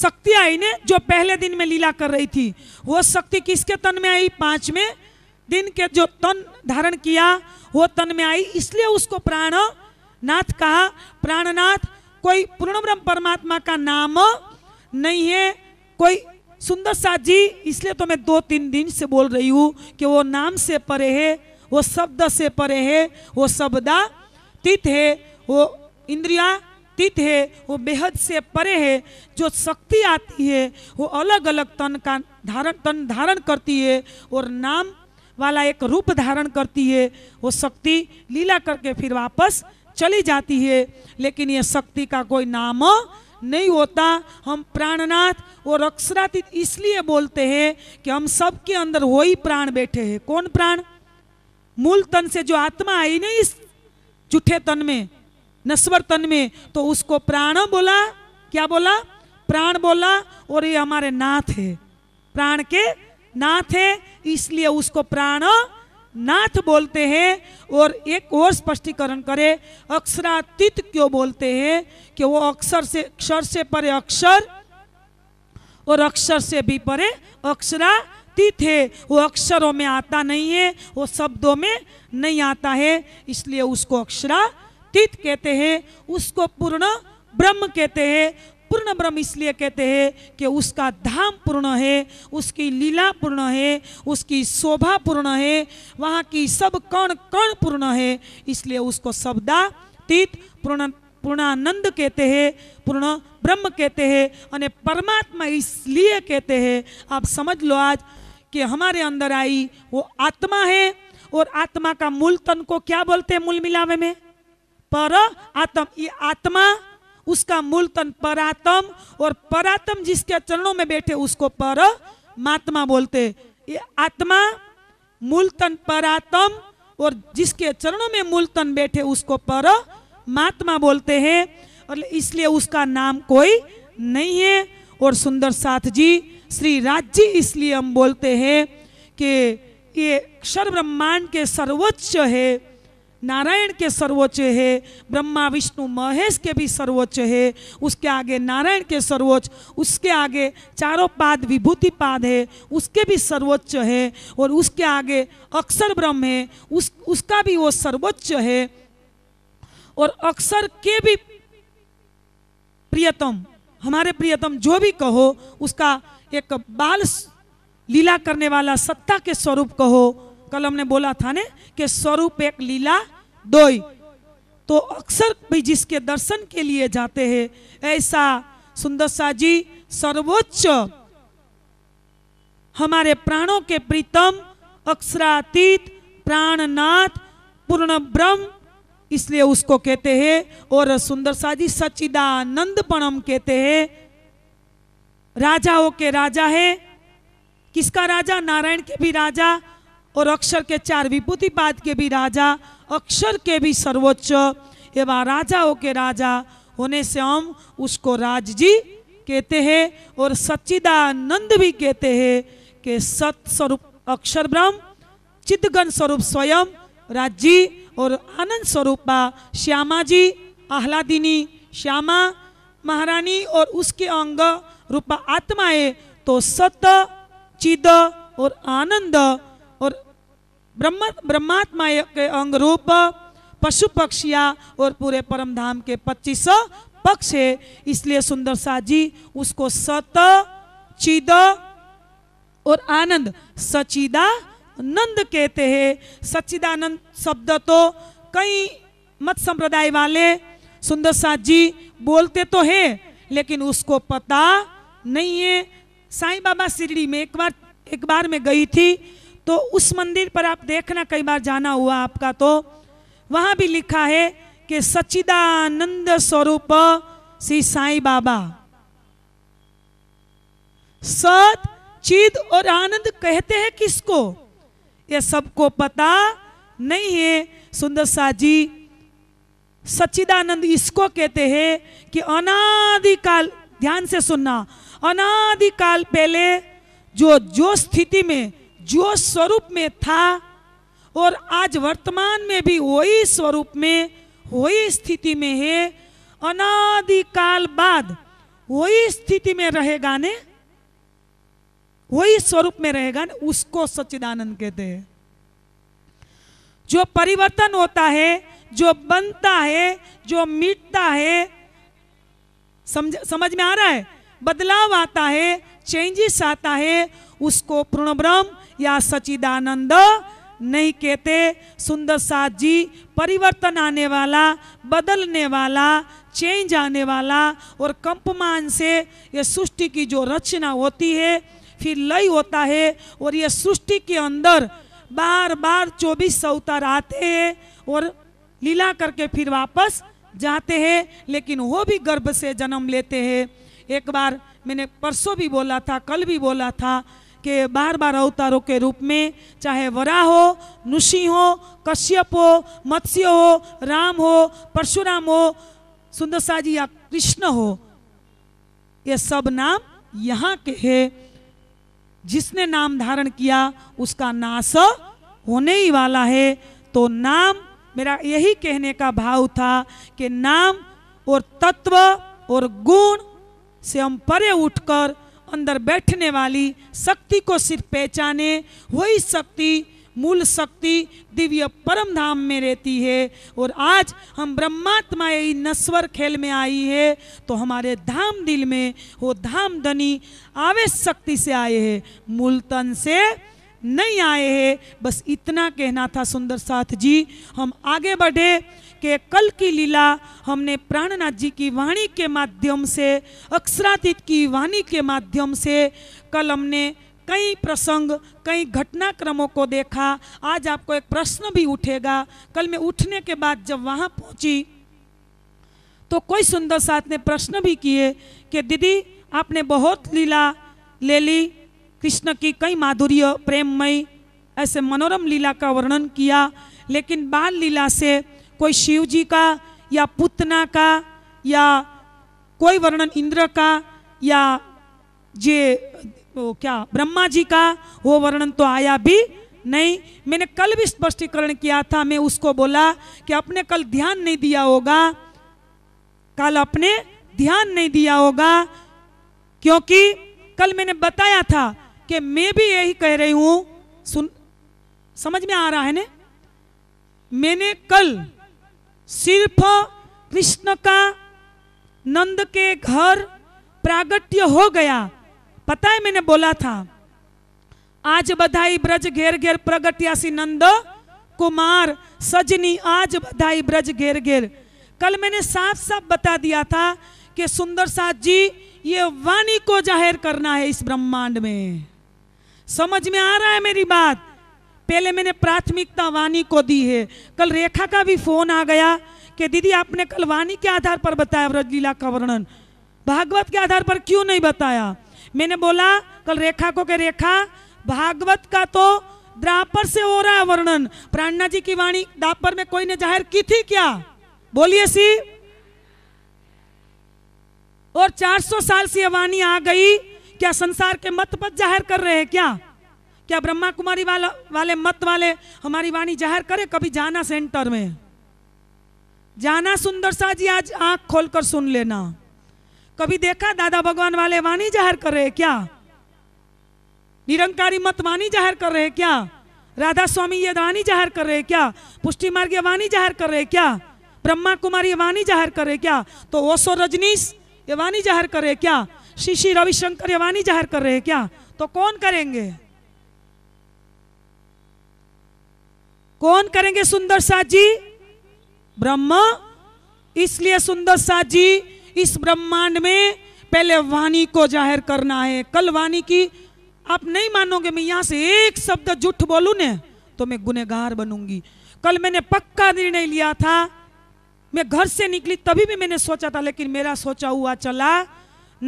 शक्ति आई ने जो पहले दिन में लीला कर रही थी वो शक्ति किसके तन में आई पांचवें दिन के जो तन धारण किया वो तन में आई इसलिए उसको प्राण नाथ कहा प्राणनाथ कोई पूर्ण ब्रह्म परमात्मा का नाम नहीं है कोई सुंदर सा जी इसलिए तो मैं दो तीन दिन से बोल रही हूँ कि वो नाम से परे है वो शब्द से परे है वो तीत है वो इंद्रिया तीत है वो बेहद से परे है जो शक्ति आती है वो अलग अलग तन का धारण तन धारण करती है और नाम वाला एक रूप धारण करती है वो शक्ति लीला करके फिर वापस चली जाती है लेकिन ये शक्ति का कोई नाम नहीं होता हम प्राणनाथ और अक्षरातीत इसलिए बोलते हैं कि हम सबके अंदर वही प्राण बैठे हैं कौन प्राण मूल तन से जो आत्मा आई नहीं इस जूठे तन में नस्वर तन में तो उसको प्राण बोला क्या बोला प्राण बोला और ये हमारे नाथ है प्राण के नाथ है इसलिए उसको प्राण नाथ बोलते हैं और एक और स्पष्टीकरण करें अक्षरातीत क्यों बोलते हैं कि वो अक्षर से अक्षर से परे अक्षर और अक्षर से भी परे अक्षरातीत है वो अक्षरों में आता नहीं है वो शब्दों में नहीं आता है इसलिए उसको अक्षरा तीत कहते हैं उसको पूर्ण ब्रह्म कहते हैं पूर्ण ब्रह्म इसलिए कहते हैं कि उसका धाम पूर्ण है उसकी लीला पूर्ण है उसकी शोभा पूर्ण है वहाँ की सब कण कण पूर्ण है इसलिए उसको शब्दातीत पूर्ण पूर्णानंद कहते हैं पूर्ण ब्रह्म कहते हैं अने परमात्मा इसलिए कहते हैं आप समझ लो आज कि हमारे अंदर आई वो आत्मा है और आत्मा का मूल तन को क्या बोलते हैं मूल मिलावे में पर आत्म ये आत्मा उसका मूल तन परातम और परातम जिसके चरणों में बैठे उसको पर मात्मा बोलते ये आत्मा मूल तन परातम और जिसके चरणों में मूल तन बैठे उसको पर मात्मा बोलते हैं और इसलिए उसका नाम कोई नहीं है और सुंदर साथ जी श्री राज जी इसलिए हम बोलते हैं कि ये क्षर ब्रह्मांड के सर्वोच्च है नारायण के सर्वोच्च है ब्रह्मा विष्णु महेश के भी सर्वोच्च है उसके आगे नारायण के सर्वोच्च उसके आगे चारों पाद विभूति पाद है उसके भी सर्वोच्च है और उसके आगे अक्षर ब्रह्म है उस उसका भी वो सर्वोच्च है और अक्षर के भी प्रियतम हमारे प्रियतम जो भी कहो उसका एक बाल लीला करने वाला सत्ता के स्वरूप कहो कलम ने बोला था ने कि स्वरूप एक लीला दो तो अक्सर भी जिसके दर्शन के लिए जाते हैं ऐसा सुंदर सा जी सर्वोच्च हमारे प्राणों के प्रीतम अक्षरातीत प्राणनाथ पूर्ण ब्रह्म इसलिए उसको कहते हैं और सुंदर जी सचिदानंद पणम कहते हैं राजाओं के राजा है किसका राजा नारायण के भी राजा और अक्षर के चार विभूति पाद के भी राजा अक्षर के भी सर्वोच्च एवं राजाओं के राजा होने से हम उसको राज जी कहते हैं और सच्चिदानंद भी कहते हैं कि सत स्वरूप अक्षर ब्रह्म चिदगन स्वरूप स्वयं राजी और आनंद स्वरूपा श्यामा जी आह्लादिनी श्यामा महारानी और उसके अंग रूपा आत्माएं तो सत चिद और आनंद ब्रह्म ब्रह्मात्मा के अंग रूप पशु पक्षिया और पूरे परम धाम के पच्चीस पक्ष है इसलिए सुंदर शाह जी उसको सत चिद और आनंद सचिदा नंद कहते हैं सचिदानंद शब्द तो कई मत संप्रदाय वाले सुंदर साथ जी बोलते तो हैं लेकिन उसको पता नहीं है साईं बाबा शिरडी में एक बार एक बार में गई थी तो उस मंदिर पर आप देखना कई बार जाना हुआ आपका तो वहां भी लिखा है कि सच्चिदानंद स्वरूप श्री साई बाबा सत चिद और आनंद कहते हैं किसको यह सबको पता नहीं है सुंदर शाह जी सच्चिदानंद इसको कहते हैं कि अनादिकाल ध्यान से सुनना अनादिकाल पहले जो जो स्थिति में जो स्वरूप में था और आज वर्तमान में भी वही स्वरूप में वही स्थिति में है अनादिकाल बाद वही स्थिति में रहेगा ने वही स्वरूप में रहेगा ना उसको सच्चिदानंद कहते हैं जो परिवर्तन होता है जो बनता है जो मिटता है समझ समझ में आ रहा है बदलाव आता है चेंजेस आता है उसको पूर्ण ब्रह्म या सचिदानंद नहीं कहते सुंदर साथ जी परिवर्तन आने वाला बदलने वाला चेंज आने वाला और कंपमान से ये सृष्टि की जो रचना होती है फिर लय होता है और ये सृष्टि के अंदर बार बार चौबीस अवतार आते हैं और लीला करके फिर वापस जाते हैं लेकिन वो भी गर्भ से जन्म लेते हैं एक बार मैंने परसों भी बोला था कल भी बोला था के बार बार अवतारों के रूप में चाहे वरा हो नुषि हो कश्यप हो मत्स्य हो राम हो परशुराम हो सुंदरसा जी या कृष्ण हो ये सब नाम यहाँ के है जिसने नाम धारण किया उसका नाश होने ही वाला है तो नाम मेरा यही कहने का भाव था कि नाम और तत्व और गुण से हम परे उठकर अंदर बैठने वाली शक्ति को सिर्फ पहचाने वही शक्ति मूल शक्ति दिव्य परम धाम में रहती है और आज हम ब्रह्मात्मा नश्वर खेल में आई है तो हमारे धाम दिल में वो धाम धनी आवेश शक्ति से आए हैं मूल तन से नहीं आए हैं बस इतना कहना था सुंदर साथ जी हम आगे बढ़े के कल की लीला हमने प्राणनाथ जी की वाणी के माध्यम से अक्षरातीत की वाणी के माध्यम से कल हमने कई प्रसंग कई घटनाक्रमों को देखा आज आपको एक प्रश्न भी उठेगा कल मैं उठने के बाद जब वहाँ पहुँची तो कोई सुंदर साथ ने प्रश्न भी किए कि दीदी आपने बहुत लीला ले ली कृष्ण की कई माधुर्य प्रेममयी ऐसे मनोरम लीला का वर्णन किया लेकिन बाल लीला से कोई शिव जी का या पुतना का या कोई वर्णन इंद्र का या जे वो क्या ब्रह्मा जी का वो वर्णन तो आया भी नहीं मैंने कल भी स्पष्टीकरण किया था मैं उसको बोला कि आपने कल ध्यान नहीं दिया होगा कल अपने ध्यान नहीं दिया होगा क्योंकि कल मैंने बताया था कि मैं भी यही कह रही हूं सुन समझ में आ रहा है ने मैंने कल सिर्फ कृष्ण का नंद के घर प्रागट्य हो गया पता है मैंने बोला था आज बधाई ब्रज घेर घेर प्रगट्यासी नंद कुमार सजनी आज बधाई ब्रज घेर घेर कल मैंने साफ साफ बता दिया था कि सुंदर साथ जी ये वाणी को जाहिर करना है इस ब्रह्मांड में समझ में आ रहा है मेरी बात पहले मैंने प्राथमिकता वाणी को दी है कल रेखा का भी फोन आ गया कि दीदी आपने कल वाणी के आधार पर बताया व्रजलीला का वर्णन भागवत के आधार पर क्यों नहीं बताया मैंने बोला कल रेखा को के रेखा भागवत का तो द्रापर से हो रहा है वर्णन प्राणना जी की वाणी दापर में कोई ने जाहिर की थी क्या बोलिए सी और 400 साल से वाणी आ गई क्या संसार के मत पर जाहिर कर रहे हैं क्या क्या ब्रह्मा कुमारी वाले वाले मत वाले हमारी वाणी जाहिर करे कभी जाना सेंटर में जाना सुंदर सा जी आज आंख खोलकर सुन लेना कभी देखा दादा भगवान वाले वाणी जाहिर कर रहे क्या निरंकारी मत वाणी जाहिर कर रहे क्या राधा स्वामी ये वाणी जाहिर कर रहे क्या पुष्टि मार्ग ये वाणी जाहिर कर रहे क्या ब्रह्मा कुमारी ये वाणी जाहिर कर रहे क्या तो ओसो रजनीश ये वाणी जाहिर कर रहे क्या श्री श्री रविशंकर ये वाणी जाहिर कर रहे क्या तो कौन करेंगे कौन करेंगे सुंदर शाह जी ब्रह्मा इसलिए सुंदर शाह जी इस ब्रह्मांड में पहले वाणी को जाहिर करना है कल वाणी की आप नहीं मानोगे मैं यहां से एक शब्द झूठ बोलू ने तो मैं गुनेगार बनूंगी कल मैंने पक्का निर्णय लिया था मैं घर से निकली तभी भी मैंने सोचा था लेकिन मेरा सोचा हुआ चला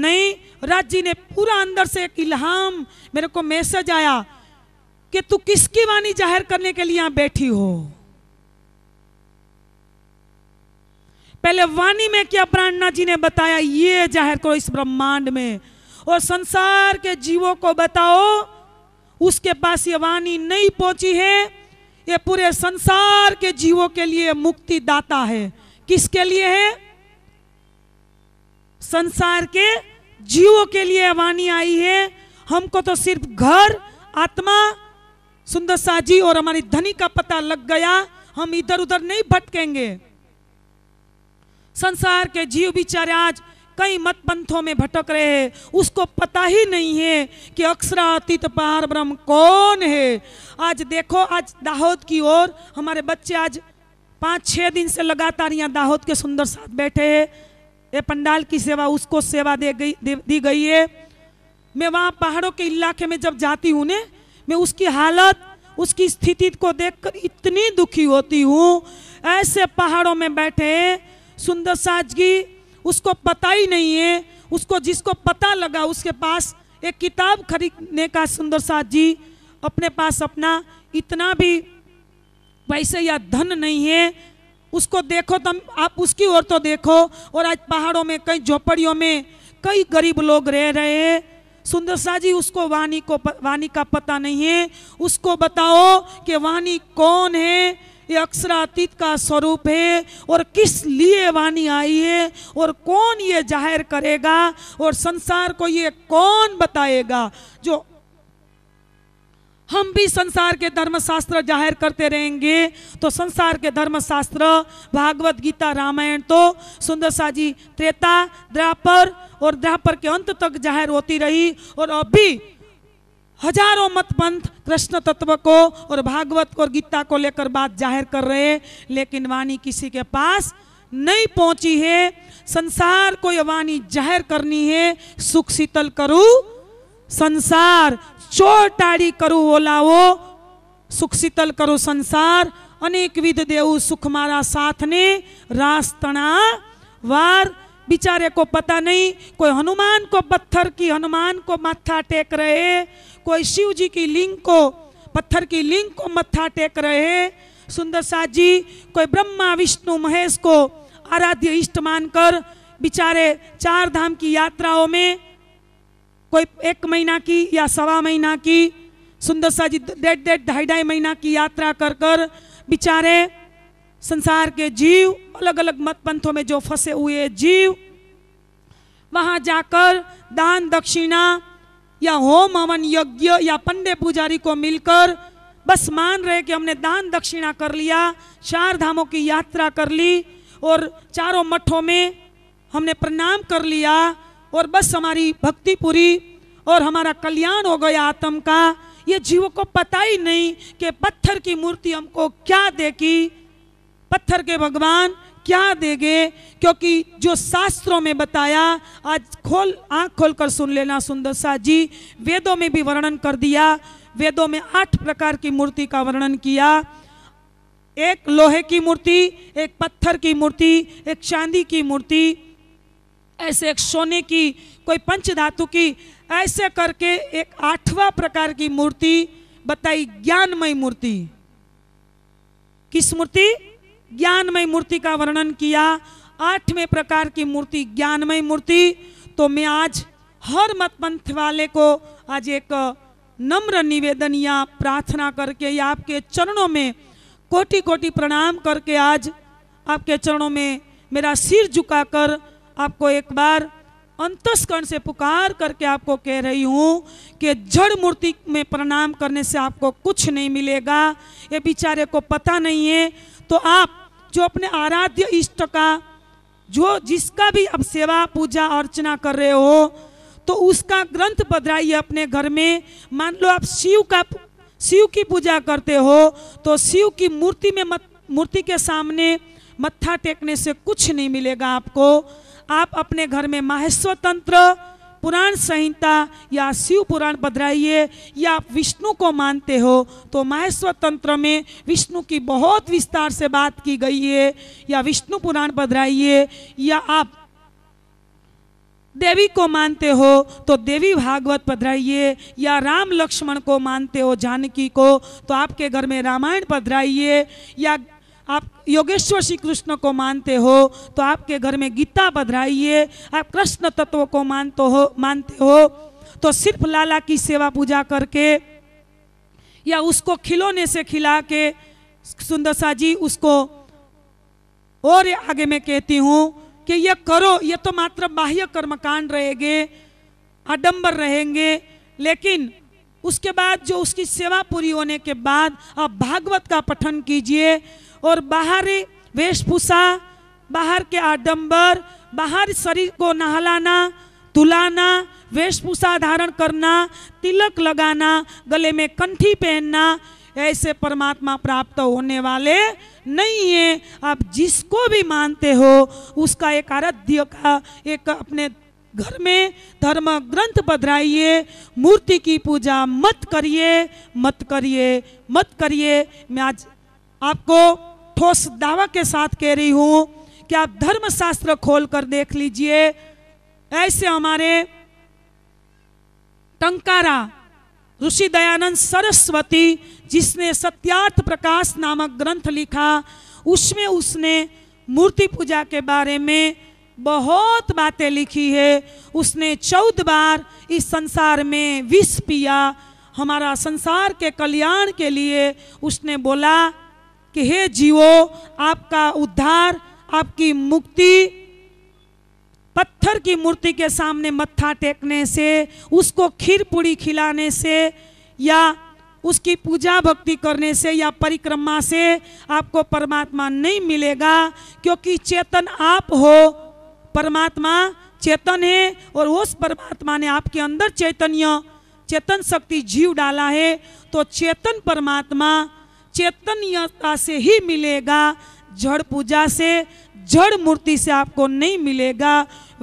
नहीं राज जी ने पूरा अंदर से एक इल्हाम मेरे को मैसेज आया कि तू किसकी वाणी जाहिर करने के लिए यहां बैठी हो पहले वाणी में क्या प्राणना जी ने बताया ये जाहिर करो इस ब्रह्मांड में और संसार के जीवों को बताओ उसके पास ये वाणी नहीं पहुंची है ये पूरे संसार के जीवों के लिए मुक्ति दाता है किसके लिए है संसार के जीवों के लिए वाणी आई है हमको तो सिर्फ घर आत्मा सुंदर साजी और हमारी धनी का पता लग गया हम इधर उधर नहीं भटकेंगे संसार के जीव बिचारे आज कई मत पंथों में भटक रहे हैं उसको पता ही नहीं है कि अक्षरातीत पार ब्रह्म कौन है आज देखो आज दाहोद की ओर हमारे बच्चे आज पांच छह दिन से लगातार यहाँ दाहोद के सुंदर साथ बैठे हैं ये पंडाल की सेवा उसको सेवा दे गई दे, दी गई है मैं वहाँ पहाड़ों के इलाके में जब जाती हूँ ना मैं उसकी हालत उसकी स्थिति को देखकर इतनी दुखी होती हूँ ऐसे पहाड़ों में बैठे सुंदर साजगी उसको पता ही नहीं है उसको जिसको पता लगा उसके पास एक किताब खरीदने का सुंदर साज जी अपने पास अपना इतना भी पैसे या धन नहीं है उसको देखो तुम तो आप उसकी ओर तो देखो और आज पहाड़ों में कई झोपड़ियों में कई गरीब लोग रह रहे हैं सुंदर शाह जी उसको वाणी को वाणी का पता नहीं है उसको बताओ कि वाणी कौन है ये अक्षरातीत का स्वरूप है और किस लिए वाणी आई है और कौन ये जाहिर करेगा और संसार को ये कौन बताएगा जो हम भी संसार के धर्मशास्त्र जाहिर करते रहेंगे तो संसार के धर्मशास्त्र भागवत गीता रामायण तो सुंदर साजी त्रेता द्रापर और द्रापर के अंत तक जाहिर होती रही और अभी हजारों मत पंथ कृष्ण तत्व को और भागवत और गीता को लेकर बात जाहिर कर रहे लेकिन वाणी किसी के पास नहीं पहुंची है संसार को यह वाणी जाहिर करनी है सुख शीतल करूँ संसार करू ओलावो सुख शीतल करो संसार अनेक विध देव सुख मारा साथ ने रास तना वार बिचारे को पता नहीं कोई हनुमान को पत्थर की हनुमान को मत्था टेक रहे कोई शिव जी की लिंग को पत्थर की लिंग को मत्था टेक रहे सुंदर साथ जी कोई ब्रह्मा विष्णु महेश को आराध्य इष्ट मानकर बिचारे चार धाम की यात्राओं में कोई एक महीना की या सवा महीना की सुंदर सा जी डेढ़ डेढ़ ढाई ढाई महीना की यात्रा कर कर बिचारे संसार के जीव अलग अलग मत पंथों में जो फंसे हुए जीव वहां जाकर दान दक्षिणा या होम हवन यज्ञ या पंडे पुजारी को मिलकर बस मान रहे कि हमने दान दक्षिणा कर लिया चार धामों की यात्रा कर ली और चारों मठों में हमने प्रणाम कर लिया और बस हमारी भक्ति पूरी और हमारा कल्याण हो गया आत्म का ये जीवों को पता ही नहीं कि पत्थर की मूर्ति हमको क्या देगी पत्थर के भगवान क्या देंगे क्योंकि जो शास्त्रों में बताया आज खोल आंख खोल कर सुन लेना सुंदर सा जी वेदों में भी वर्णन कर दिया वेदों में आठ प्रकार की मूर्ति का वर्णन किया एक लोहे की मूर्ति एक पत्थर की मूर्ति एक चांदी की मूर्ति ऐसे एक सोने की कोई पंच धातु की ऐसे करके एक आठवां प्रकार की मूर्ति बताई ज्ञानमय मूर्ति किस मूर्ति ज्ञानमय मूर्ति का वर्णन किया आठवें प्रकार की मूर्ति ज्ञानमय मूर्ति तो मैं आज हर मत पंथ वाले को आज एक नम्र निवेदन या प्रार्थना करके या आपके चरणों में कोटि कोटि प्रणाम करके आज आपके चरणों में मेरा सिर झुकाकर आपको एक बार अंतस्करण से पुकार करके आपको कह रही हूँ कि जड़ मूर्ति में प्रणाम करने से आपको कुछ नहीं मिलेगा ये बेचारे को पता नहीं है तो आप जो अपने आराध्य इष्ट का जो जिसका भी आप सेवा पूजा अर्चना कर रहे हो तो उसका ग्रंथ बदराइए अपने घर में मान लो आप शिव का शिव की पूजा करते हो तो शिव की मूर्ति में मूर्ति के सामने मत्था टेकने से कुछ नहीं मिलेगा आपको आप अपने घर में माहेश्वर तंत्र पुराण संहिता या शिव पुराण बधराइए या आप विष्णु को मानते हो तो माहेश्वर तंत्र में विष्णु की बहुत विस्तार से बात की गई है या विष्णु पुराण बधराइए या आप देवी को मानते हो तो देवी भागवत पधराइए या राम लक्ष्मण को मानते हो जानकी को तो आपके घर में रामायण पधराइए या आप योगेश्वर श्री कृष्ण को मानते हो तो आपके घर में गीता बधराइए आप कृष्ण तत्व को मानते हो मानते हो तो सिर्फ लाला की सेवा पूजा करके या उसको खिलौने से खिला के सुंदर सा जी उसको और आगे मैं कहती हूँ कि ये करो ये तो मात्र बाह्य कर्मकांड रहेंगे आडंबर रहेंगे लेकिन उसके बाद जो उसकी सेवा पूरी होने के बाद आप भागवत का पठन कीजिए और बाहरी वेशभूषा बाहर के आडंबर बाहर शरीर को नहलाना तुलाना वेशभूषा धारण करना तिलक लगाना गले में कंठी पहनना ऐसे परमात्मा प्राप्त होने वाले नहीं है आप जिसको भी मानते हो उसका एक आराध्य का एक अपने घर में धर्म ग्रंथ बधराइए मूर्ति की पूजा मत करिए मत करिए मत करिए मैं आज आपको ठोस दावा के साथ कह रही हूं कि आप धर्मशास्त्र खोल कर देख लीजिए ऐसे हमारे टंकारा ऋषि दयानंद सरस्वती जिसने सत्यार्थ प्रकाश नामक ग्रंथ लिखा उसमें उसने मूर्ति पूजा के बारे में बहुत बातें लिखी है उसने चौदह बार इस संसार में विष पिया हमारा संसार के कल्याण के लिए उसने बोला कि हे जीवो आपका उद्धार आपकी मुक्ति पत्थर की मूर्ति के सामने मत्था टेकने से उसको खीर पूड़ी खिलाने से या उसकी पूजा भक्ति करने से या परिक्रमा से आपको परमात्मा नहीं मिलेगा क्योंकि चेतन आप हो परमात्मा चेतन है और उस परमात्मा ने आपके अंदर चैतन्य चेतन शक्ति जीव डाला है तो चेतन परमात्मा चैतन्यता से ही मिलेगा जड़ पूजा से जड़ मूर्ति से आपको नहीं मिलेगा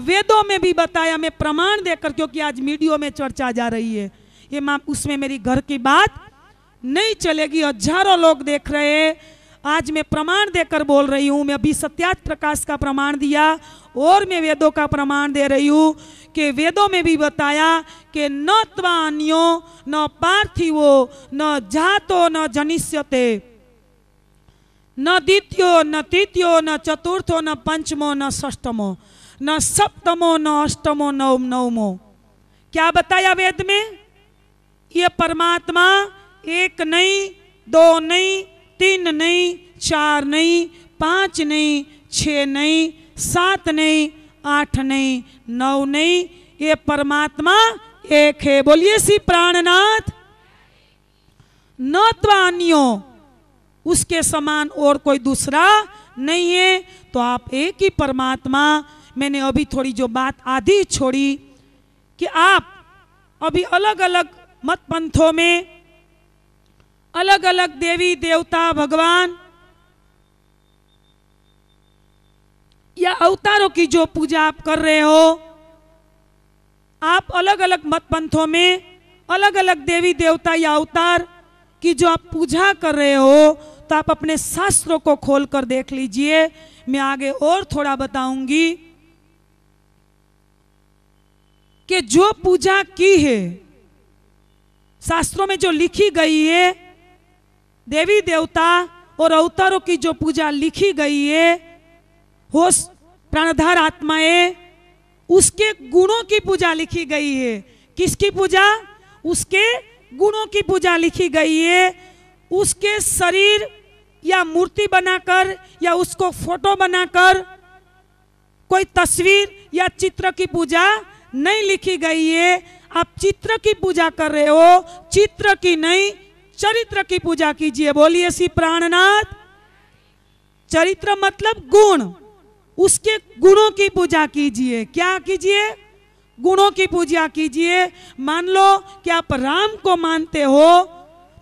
वेदों में भी बताया मैं प्रमाण देकर क्योंकि आज मीडियो में चर्चा जा रही है ये माँ उसमें मेरी घर की बात नहीं चलेगी हजारों लोग देख रहे हैं आज मैं प्रमाण देकर बोल रही हूँ मैं अभी सत्यार्थ प्रकाश का प्रमाण दिया और मैं वेदों का प्रमाण दे रही हूँ कि वेदों में भी बताया कि न त्वान्यो न पार्थिवो न जातो न जनिष्यते न द्वितीयो न तृतीयो न चतुर्थो न पंचमो न षष्टमो न सप्तमो न अष्टमो नव नवमो क्या बताया वेद में ये परमात्मा एक नहीं दो नहीं तीन नहीं चार नहीं पाँच नहीं छ नहीं सात नहीं आठ नहीं नौ नहीं ये परमात्मा एक है बोलिए सी प्राणनाथ नियो उसके समान और कोई दूसरा नहीं है तो आप एक ही परमात्मा मैंने अभी थोड़ी जो बात आधी छोड़ी कि आप अभी अलग अलग मत पंथों में अलग अलग देवी देवता भगवान या अवतारों की जो पूजा आप कर रहे हो आप अलग अलग मत पंथों में अलग अलग देवी देवता या अवतार की जो आप पूजा कर रहे हो तो आप अपने शास्त्रों को खोल कर देख लीजिए मैं आगे और थोड़ा बताऊंगी कि जो पूजा की है शास्त्रों में जो लिखी गई है देवी देवता और अवतारों की जो पूजा लिखी गई है होश प्राणधार आत्माएं उसके गुणों की पूजा लिखी गई है किसकी पूजा उसके गुणों की पूजा लिखी गई है उसके शरीर या मूर्ति बनाकर या उसको फोटो बनाकर कोई तस्वीर या चित्र की पूजा नहीं लिखी गई है आप चित्र की पूजा कर रहे हो चित्र की नहीं चरित्र की पूजा कीजिए बोलिए श्री प्राणनाथ चरित्र मतलब गुण उसके गुणों की पूजा कीजिए क्या कीजिए गुणों की पूजा कीजिए मान लो कि आप राम को मानते हो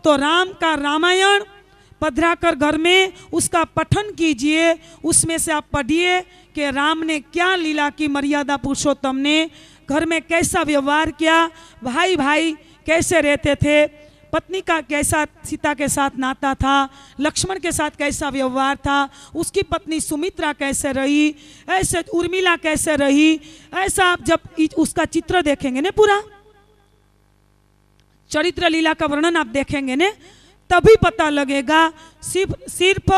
तो राम का रामायण पधरा कर घर में उसका पठन कीजिए उसमें से आप पढ़िए कि राम ने क्या लीला की मर्यादा पुरुषोत्तम ने घर में कैसा व्यवहार किया भाई भाई कैसे रहते थे पत्नी का कैसा सीता के साथ नाता था लक्ष्मण के साथ कैसा व्यवहार था उसकी पत्नी सुमित्रा कैसे रही ऐसे उर्मिला कैसे रही ऐसा आप जब उसका चित्र देखेंगे ना पूरा चरित्र लीला का वर्णन आप देखेंगे ना तभी पता लगेगा सिर्फ सिर्फ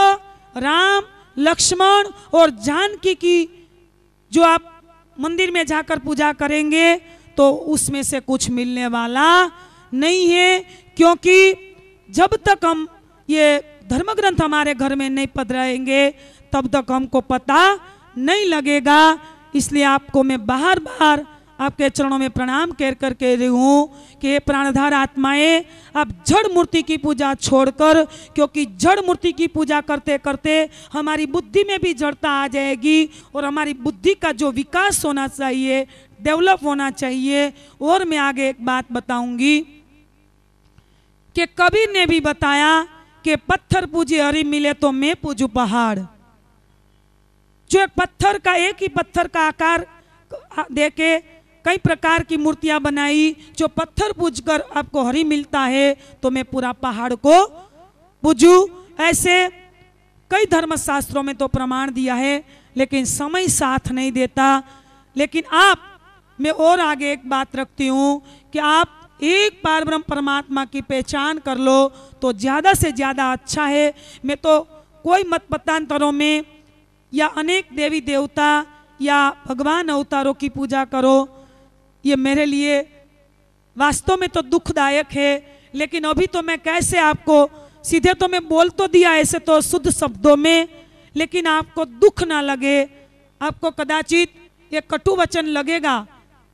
राम लक्ष्मण और जानकी की जो आप मंदिर में जाकर पूजा करेंगे तो उसमें से कुछ मिलने वाला नहीं है क्योंकि जब तक हम ये धर्म ग्रंथ हमारे घर में नहीं पधराएंगे तब तक हमको पता नहीं लगेगा इसलिए आपको मैं बार बार आपके चरणों में प्रणाम कर कर कह रही हूँ कि ये प्राणधार आत्माएं आप जड़ मूर्ति की पूजा छोड़कर क्योंकि जड़ मूर्ति की पूजा करते करते हमारी बुद्धि में भी जड़ता आ जाएगी और हमारी बुद्धि का जो विकास होना चाहिए डेवलप होना चाहिए और मैं आगे एक बात बताऊंगी कि कवि ने भी बताया कि पत्थर पूजे हरि मिले तो मैं पूजू पहाड़ जो एक पत्थर का एक ही पत्थर का आकार देके कई प्रकार की मूर्तियां बनाई जो पत्थर पूजकर आपको हरि मिलता है तो मैं पूरा पहाड़ को पूजू ऐसे कई धर्मशास्त्रों में तो प्रमाण दिया है लेकिन समय साथ नहीं देता लेकिन आप मैं और आगे एक बात रखती हूँ कि आप एक बार ब्रह्म परमात्मा की पहचान कर लो तो ज़्यादा से ज़्यादा अच्छा है मैं तो कोई मत मतांतरों में या अनेक देवी देवता या भगवान अवतारों की पूजा करो ये मेरे लिए वास्तव में तो दुखदायक है लेकिन अभी तो मैं कैसे आपको सीधे तो मैं बोल तो दिया ऐसे तो शुद्ध शब्दों में लेकिन आपको दुख ना लगे आपको कदाचित ये कटु वचन लगेगा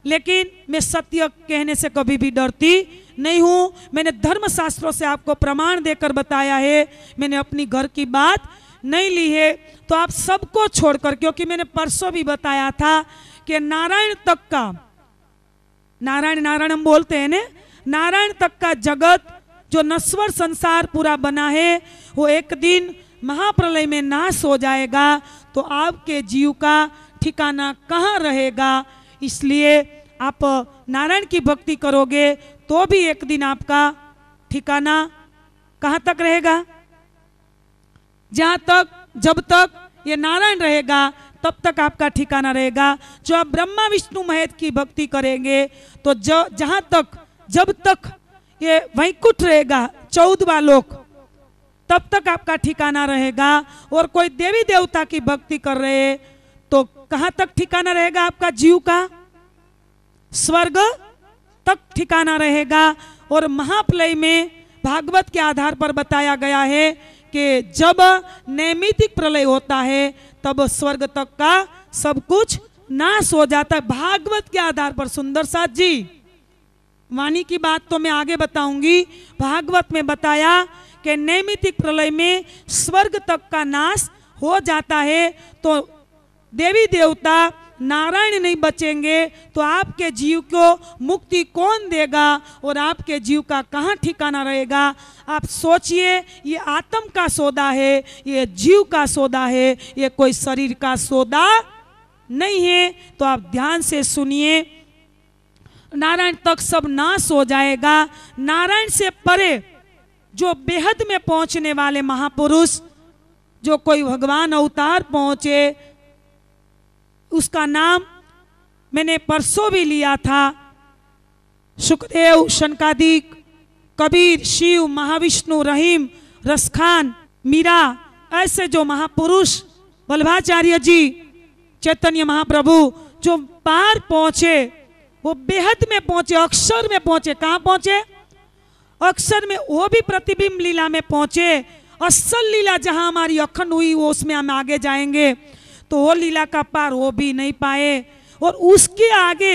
लेकिन मैं सत्य कहने से कभी भी डरती नहीं हूँ मैंने धर्म शास्त्रों से आपको प्रमाण देकर बताया है मैंने अपनी घर की बात नहीं ली है तो आप सबको छोड़कर क्योंकि मैंने परसों भी बताया था कि नारायण तक का नारायण नारायण हम बोलते हैं ना नारायण तक का जगत जो नश्वर संसार पूरा बना है वो एक दिन महाप्रलय में नाश हो जाएगा तो आपके जीव का ठिकाना कहाँ रहेगा इसलिए आप नारायण की भक्ति करोगे तो भी एक दिन आपका ठिकाना कहाँ तक रहेगा जहाँ तक जब तक ये नारायण रहेगा तब तक आपका ठिकाना रहेगा जो आप ब्रह्मा विष्णु महेश की भक्ति करेंगे तो जो जहाँ तक जब तक ये वैकुंठ रहेगा चौदवा लोक तब तक आपका ठिकाना रहेगा और कोई देवी देवता की भक्ति कर रहे तो कहां तक ठिकाना रहेगा आपका जीव का स्वर्ग तक ठिकाना रहेगा और महाप्रलय में भागवत के आधार पर बताया गया है कि जब नैमितिक प्रलय होता है तब स्वर्ग तक का सब कुछ नाश हो जाता है भागवत के आधार पर सुंदर साथ जी वाणी की बात तो मैं आगे बताऊंगी भागवत में बताया कि नैमितिक प्रलय में स्वर्ग तक का नाश हो जाता है तो देवी देवता नारायण नहीं बचेंगे तो आपके जीव को मुक्ति कौन देगा और आपके जीव का कहाँ ठिकाना रहेगा आप सोचिए ये आत्म का सौदा है ये जीव का सौदा है ये कोई शरीर का सौदा नहीं है तो आप ध्यान से सुनिए नारायण तक सब नाश हो जाएगा नारायण से परे जो बेहद में पहुंचने वाले महापुरुष जो कोई भगवान अवतार पहुंचे उसका नाम मैंने परसों भी लिया था सुखदेव शनकादिक कबीर शिव महाविष्णु रहीम रसखान मीरा ऐसे जो महापुरुष वल्भाचार्य जी चैतन्य महाप्रभु जो पार पहुंचे वो बेहद में पहुंचे अक्षर में पहुंचे कहा पहुंचे अक्षर में वो भी प्रतिबिंब लीला में पहुंचे असल लीला जहां हमारी अखंड हुई वो उसमें हम आगे जाएंगे तो वो लीला का पार वो भी नहीं पाए और उसके आगे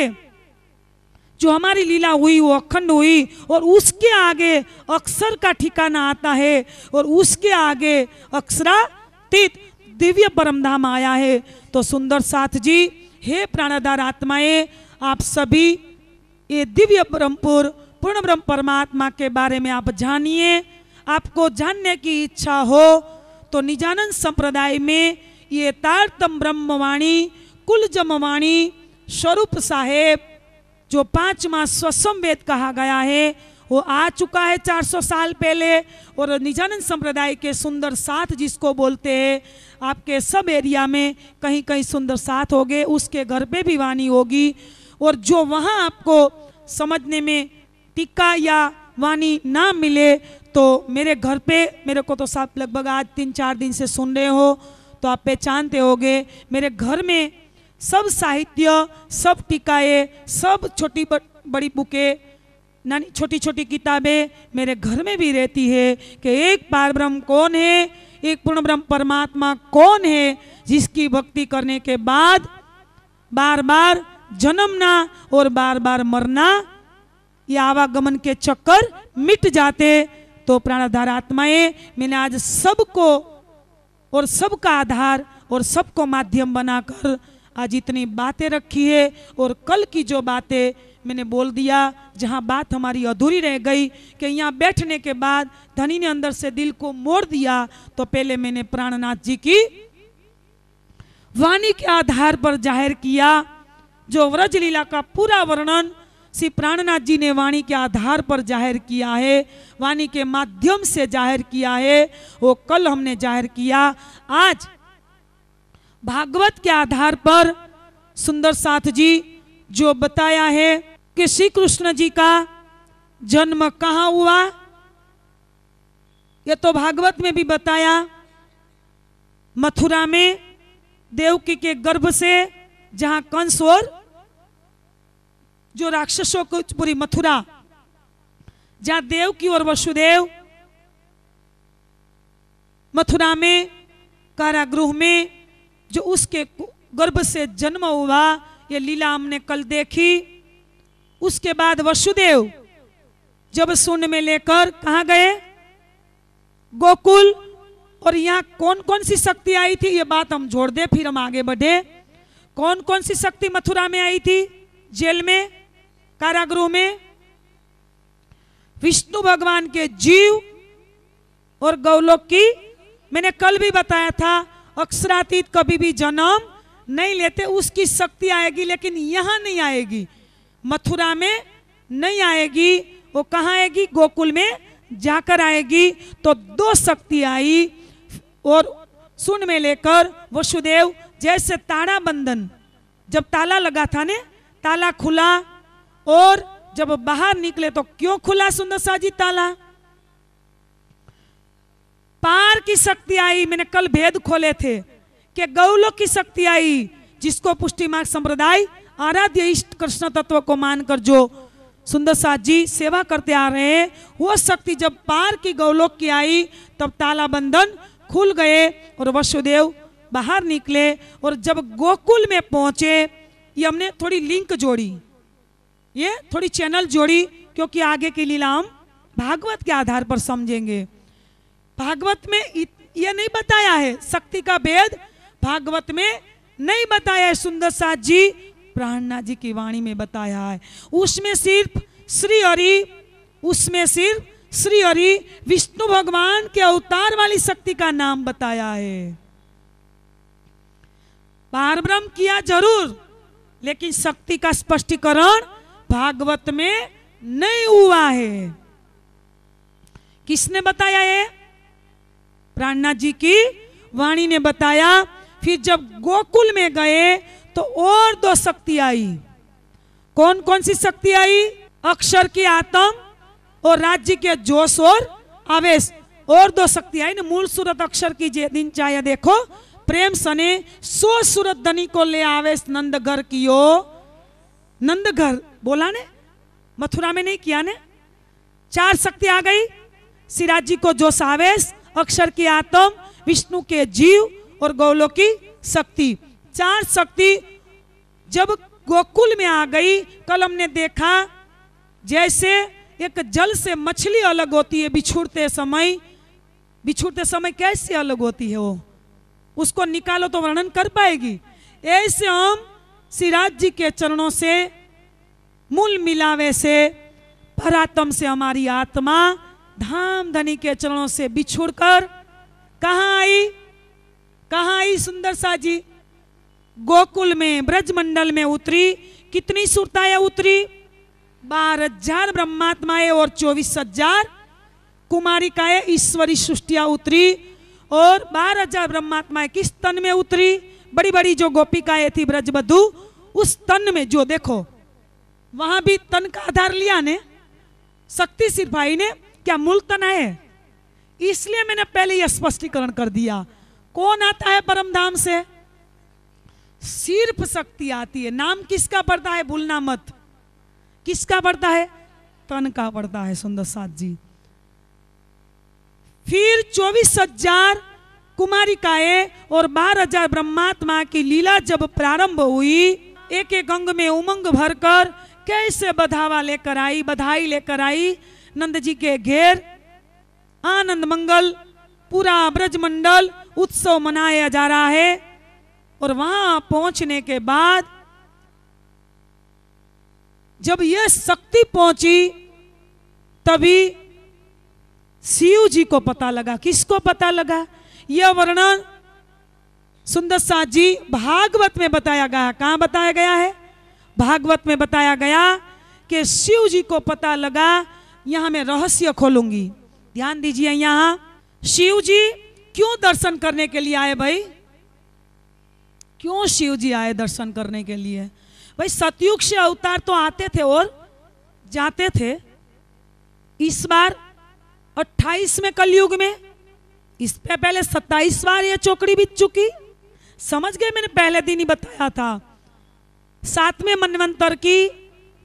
जो हमारी लीला हुई वो अखंड हुई और उसके आगे अक्षर का ठिकाना आता है और उसके आगे अक्षरातीत दिव्य परमधाम आया है तो सुंदर साथ जी हे प्राणाधार आत्माएं आप सभी ये दिव्य ब्रह्मपुर पूर्ण ब्रह्म परमात्मा के बारे में आप जानिए आपको जानने की इच्छा हो तो निजानंद संप्रदाय में ये तारतम ब्रह्मवाणी कुल जमवाणी स्वरूप साहेब जो पांचवा स्वसम वेद कहा गया है वो आ चुका है 400 साल पहले और निजानंद संप्रदाय के सुंदर साथ जिसको बोलते हैं आपके सब एरिया में कहीं कहीं सुंदर साथ हो गए उसके घर पे भी वाणी होगी और जो वहाँ आपको समझने में टिक्का या वाणी ना मिले तो मेरे घर पे मेरे को तो साथ लगभग आज तीन चार दिन से सुन रहे हो तो आप पहचानते होगे मेरे घर में सब साहित्य सब टीकाएँ सब छोटी बड़ी बुके नानी छोटी छोटी किताबें मेरे घर में भी रहती है कि एक पार ब्रह्म कौन है एक पूर्ण ब्रह्म परमात्मा कौन है जिसकी भक्ति करने के बाद बार बार जन्मना और बार बार मरना या आवागमन के चक्कर मिट जाते तो प्राणाधार आत्माएं मैंने आज सबको और सबका आधार और सबको माध्यम बनाकर आज इतनी बातें रखी है और कल की जो बातें मैंने बोल दिया जहां बात हमारी अधूरी रह गई कि यहाँ बैठने के बाद धनी ने अंदर से दिल को मोड़ दिया तो पहले मैंने प्राणनाथ जी की वाणी के आधार पर जाहिर किया जो व्रज लीला का पूरा वर्णन श्री प्राणनाथ जी ने वाणी के आधार पर जाहिर किया है वाणी के माध्यम से जाहिर किया है वो कल हमने जाहिर किया आज भागवत के आधार पर सुंदर साथ जी जो बताया है कि श्री कृष्ण जी का जन्म कहाँ हुआ यह तो भागवत में भी बताया मथुरा में देवकी के गर्भ से जहां कंस और जो राक्षसों को पूरी मथुरा जहां देव की ओर वसुदेव मथुरा में कारागृह में जो उसके गर्भ से जन्म हुआ ये लीला हमने कल देखी उसके बाद वसुदेव जब शून्य में लेकर कहा गए गोकुल और यहाँ कौन कौन सी शक्ति आई थी ये बात हम जोड़ दे फिर हम आगे बढ़े कौन कौन सी शक्ति मथुरा में आई थी जेल में कारागृह में विष्णु भगवान के जीव और गौलोक की मैंने कल भी बताया था अक्षरातीत कभी भी जन्म नहीं लेते उसकी शक्ति आएगी लेकिन यहाँ नहीं आएगी मथुरा में नहीं आएगी वो कहा आएगी गोकुल में जाकर आएगी तो दो शक्ति आई और सुन में लेकर वसुदेव जैसे ताड़ा बंधन जब ताला लगा था ने ताला खुला और जब बाहर निकले तो क्यों खुला सुंदर साजी ताला पार की शक्ति आई मैंने कल भेद खोले थे कि गौलोक की शक्ति आई जिसको पुष्टि मार्ग संप्रदाय आराध्य इष्ट कृष्ण तत्व को मानकर जो सुंदर साथ जी सेवा करते आ रहे हैं वो शक्ति जब पार की गौलोक की आई तब ताला बंधन खुल गए और वसुदेव बाहर निकले और जब गोकुल में पहुंचे ये हमने थोड़ी लिंक जोड़ी ये थोड़ी चैनल जोड़ी क्योंकि आगे की लीला हम भागवत के आधार पर समझेंगे भागवत में यह नहीं बताया है शक्ति का भेद भागवत में नहीं बताया है सुंदर साथ जी प्राणना जी की वाणी में बताया है उसमें सिर्फ श्री हरि उसमें सिर्फ श्री हरि विष्णु भगवान के अवतार वाली शक्ति का नाम बताया है पारब्रम किया जरूर लेकिन शक्ति का स्पष्टीकरण भागवत में नहीं हुआ है किसने बताया है प्राणनाथ जी की वाणी ने बताया फिर जब गोकुल में गए तो और दो शक्ति आई कौन कौन सी शक्ति आई अक्षर की आतंक और राज्य के जोश और आवेश और दो शक्ति आई ना मूल सूरत अक्षर की दिन चाहे देखो प्रेम सने सो सूरत धनी को ले आवेश नंद घर की ओ नंद घर बोला ने मथुरा में नहीं किया ने चार शक्ति आ गई सिराज जी को जो सावेश अक्षर की आत्म विष्णु के जीव और गौलों की शक्ति चार शक्ति जब गोकुल में आ गई कल हमने देखा जैसे एक जल से मछली अलग होती है बिछुड़ते समय बिछुड़ते समय कैसे अलग होती है वो उसको निकालो तो वर्णन कर पाएगी ऐसे हम सिराज जी के चरणों से मूल मिलावे से परातम से हमारी आत्मा धाम धनी के चरणों से बिछुड़ कर कहा आई कहा आई सुंदर सा जी गोकुल में ब्रजमंडल में उतरी कितनी सुरताएं उतरी बारह हजार ब्रह्मात्माएं और चौबीस हजार कुमारिकाएं ईश्वरी सृष्टिया उतरी और बारह हजार ब्रह्मात्माएं किस तन में उतरी बड़ी बड़ी जो गोपिकाएं थी ब्रजबधु उस तन में जो देखो वहां भी तन का आधार लिया ने शक्ति सिपाही ने क्या मूल तन है इसलिए मैंने पहले यह स्पष्टीकरण कर दिया कौन आता है परमधाम से सिर्फ शक्ति आती है नाम किसका पड़ता है भूलना मत किसका पड़ता है तन का पड़ता है सुंदर सात जी फिर चौबीस हजार कुमारिकाएं और बारह हजार ब्रह्मात्मा की लीला जब प्रारंभ हुई एक एक अंग में उमंग भरकर कैसे बधावा लेकर आई बधाई लेकर आई नंद जी के घेर आनंद मंगल पूरा ब्रजमंडल उत्सव मनाया जा रहा है और वहां पहुंचने के बाद जब यह शक्ति पहुंची तभी शिव जी को पता लगा किसको पता लगा यह वर्णन सुंदर साह जी भागवत में बताया गया कहां बताया गया है भागवत में बताया गया कि शिव जी को पता लगा यहां मैं रहस्य खोलूंगी ध्यान दीजिए यहां शिव जी क्यों दर्शन करने के लिए आए भाई क्यों शिव जी आए दर्शन करने के लिए भाई सतयुग से अवतार तो आते थे और जाते थे इस बार 28 में कलयुग में इस पे पहले 27 बार ये चौकड़ी बीत चुकी समझ गए मैंने पहले दिन ही बताया था सातवें मनवंतर की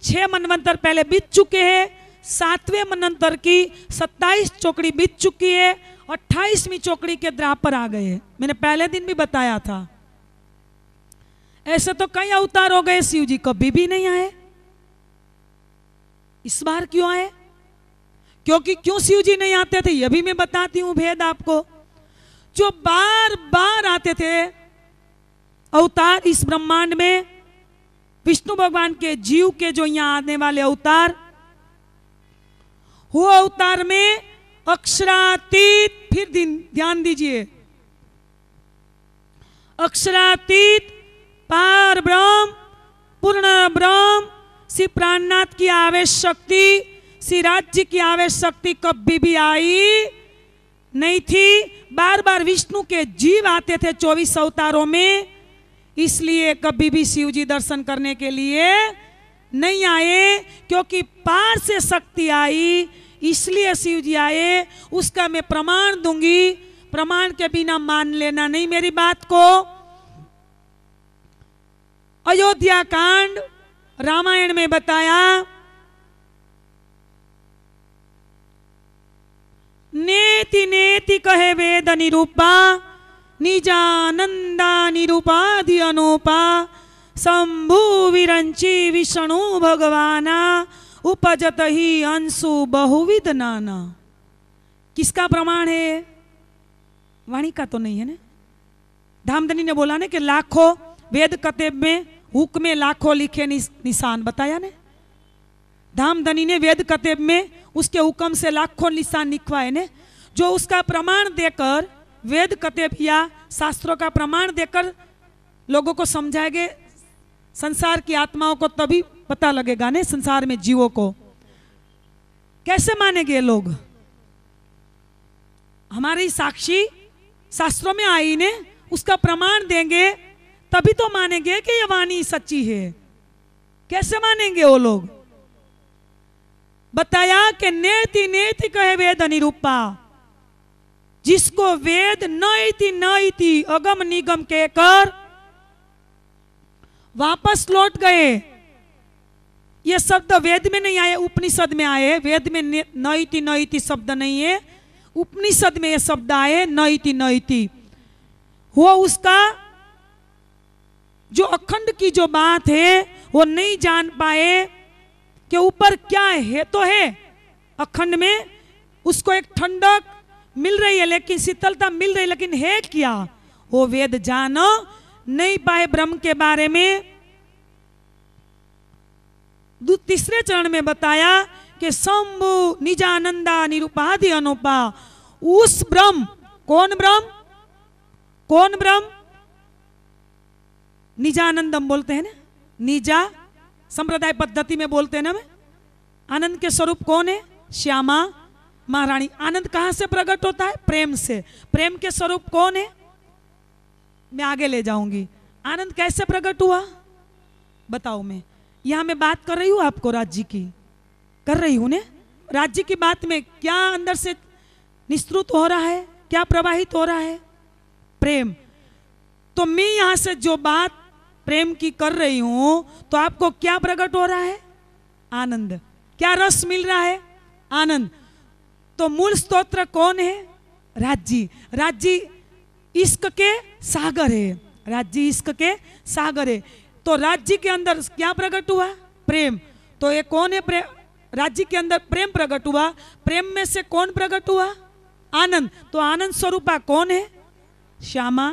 छह मनवंतर पहले बीत चुके हैं सातवें मनवंतर की सत्ताईस चौकड़ी बीत चुकी है अट्ठाईसवीं चौकड़ी के द्राप पर आ गए मैंने पहले दिन भी बताया था ऐसे तो कई अवतार हो गए शिव जी कभी भी नहीं आए इस बार क्यों आए क्योंकि क्यों शिव जी नहीं आते थे यह भी मैं बताती हूं भेद आपको जो बार बार आते थे अवतार इस ब्रह्मांड में विष्णु भगवान के जीव के जो यहां आने वाले अवतार वो अवतार में अक्षरातीत फिर ध्यान दीजिए अक्षरातीत पार ब्रह्म पूर्ण ब्रह्म श्री प्राणनाथ की आवेश शक्ति श्री राज्य की आवेश शक्ति कभी भी आई नहीं थी बार बार विष्णु के जीव आते थे चौबीस अवतारों में इसलिए कभी भी शिव जी दर्शन करने के लिए नहीं आए क्योंकि पार से शक्ति आई इसलिए शिव जी आए उसका मैं प्रमाण दूंगी प्रमाण के बिना मान लेना नहीं मेरी बात को अयोध्या कांड रामायण में बताया नेति नेति कहे वेद निरूपा निजानंदा निरुपाधि अनुपा शंभु विरंची विष्णु भगवाना उपजत ही अंशु बहुविध नाना किसका प्रमाण है वाणी का तो नहीं है ना धामधनी ने बोला ना कि लाखों वेद कतेब में हुक में लाखों लिखे निशान बताया ने धामधनी ने वेद कतेब में उसके हुक्म से लाखों निशान लिखवाए ने जो उसका प्रमाण देकर वेद कते या शास्त्रों का प्रमाण देकर लोगों को समझाएंगे संसार की आत्माओं को तभी पता लगेगा ने संसार में जीवों को कैसे मानेंगे ये लोग हमारी साक्षी शास्त्रों में आई ने उसका प्रमाण देंगे तभी तो मानेंगे कि ये वाणी सच्ची है कैसे मानेंगे वो लोग बताया कि नेति नेति कहे वेद अनिरूपा जिसको वेद नई नैति अगम निगम कहकर वापस लौट गए ये शब्द वेद में नहीं आए उपनिषद में आए वेद में नई नैति शब्द नहीं है उपनिषद में ये शब्द आए नीति नीति वो उसका जो अखंड की जो बात है वो नहीं जान पाए कि ऊपर क्या है तो है अखंड में उसको एक ठंडक मिल रही है लेकिन शीतलता मिल रही है लेकिन है क्या वो वेद जानो नहीं पाए ब्रह्म के बारे में तीसरे चरण में बताया कि शंभु निजानंदा निरुपाधि अनुपा उस ब्रह्म कौन ब्रह्म कौन ब्रह्म निजानंदम बोलते हैं ना निजा संप्रदाय पद्धति में बोलते हैं ना मैं आनंद के स्वरूप कौन है श्यामा महारानी आनंद कहां से प्रकट होता है प्रेम से प्रेम के स्वरूप कौन है मैं आगे ले जाऊंगी आनंद कैसे प्रकट हुआ बताओ मैं यहां मैं बात कर रही हूं आपको राज्य की कर रही हूं ने राज्य की बात में क्या अंदर से निस्तृत हो रहा है क्या प्रवाहित हो रहा है प्रेम तो मैं यहां से जो बात प्रेम की कर रही हूं तो आपको क्या प्रकट हो रहा है आनंद क्या रस मिल रहा है आनंद तो मूल स्त्रोत्र कौन है राज्य राज्य इश्क के सागर है राज्य इश्क के सागर है तो राज्य के अंदर क्या प्रकट हुआ प्रेम तो ये कौन है प्रेम राज्य के अंदर प्रेम प्रकट हुआ प्रेम में से कौन प्रकट हुआ आनंद तो आनंद स्वरूपा कौन है श्यामा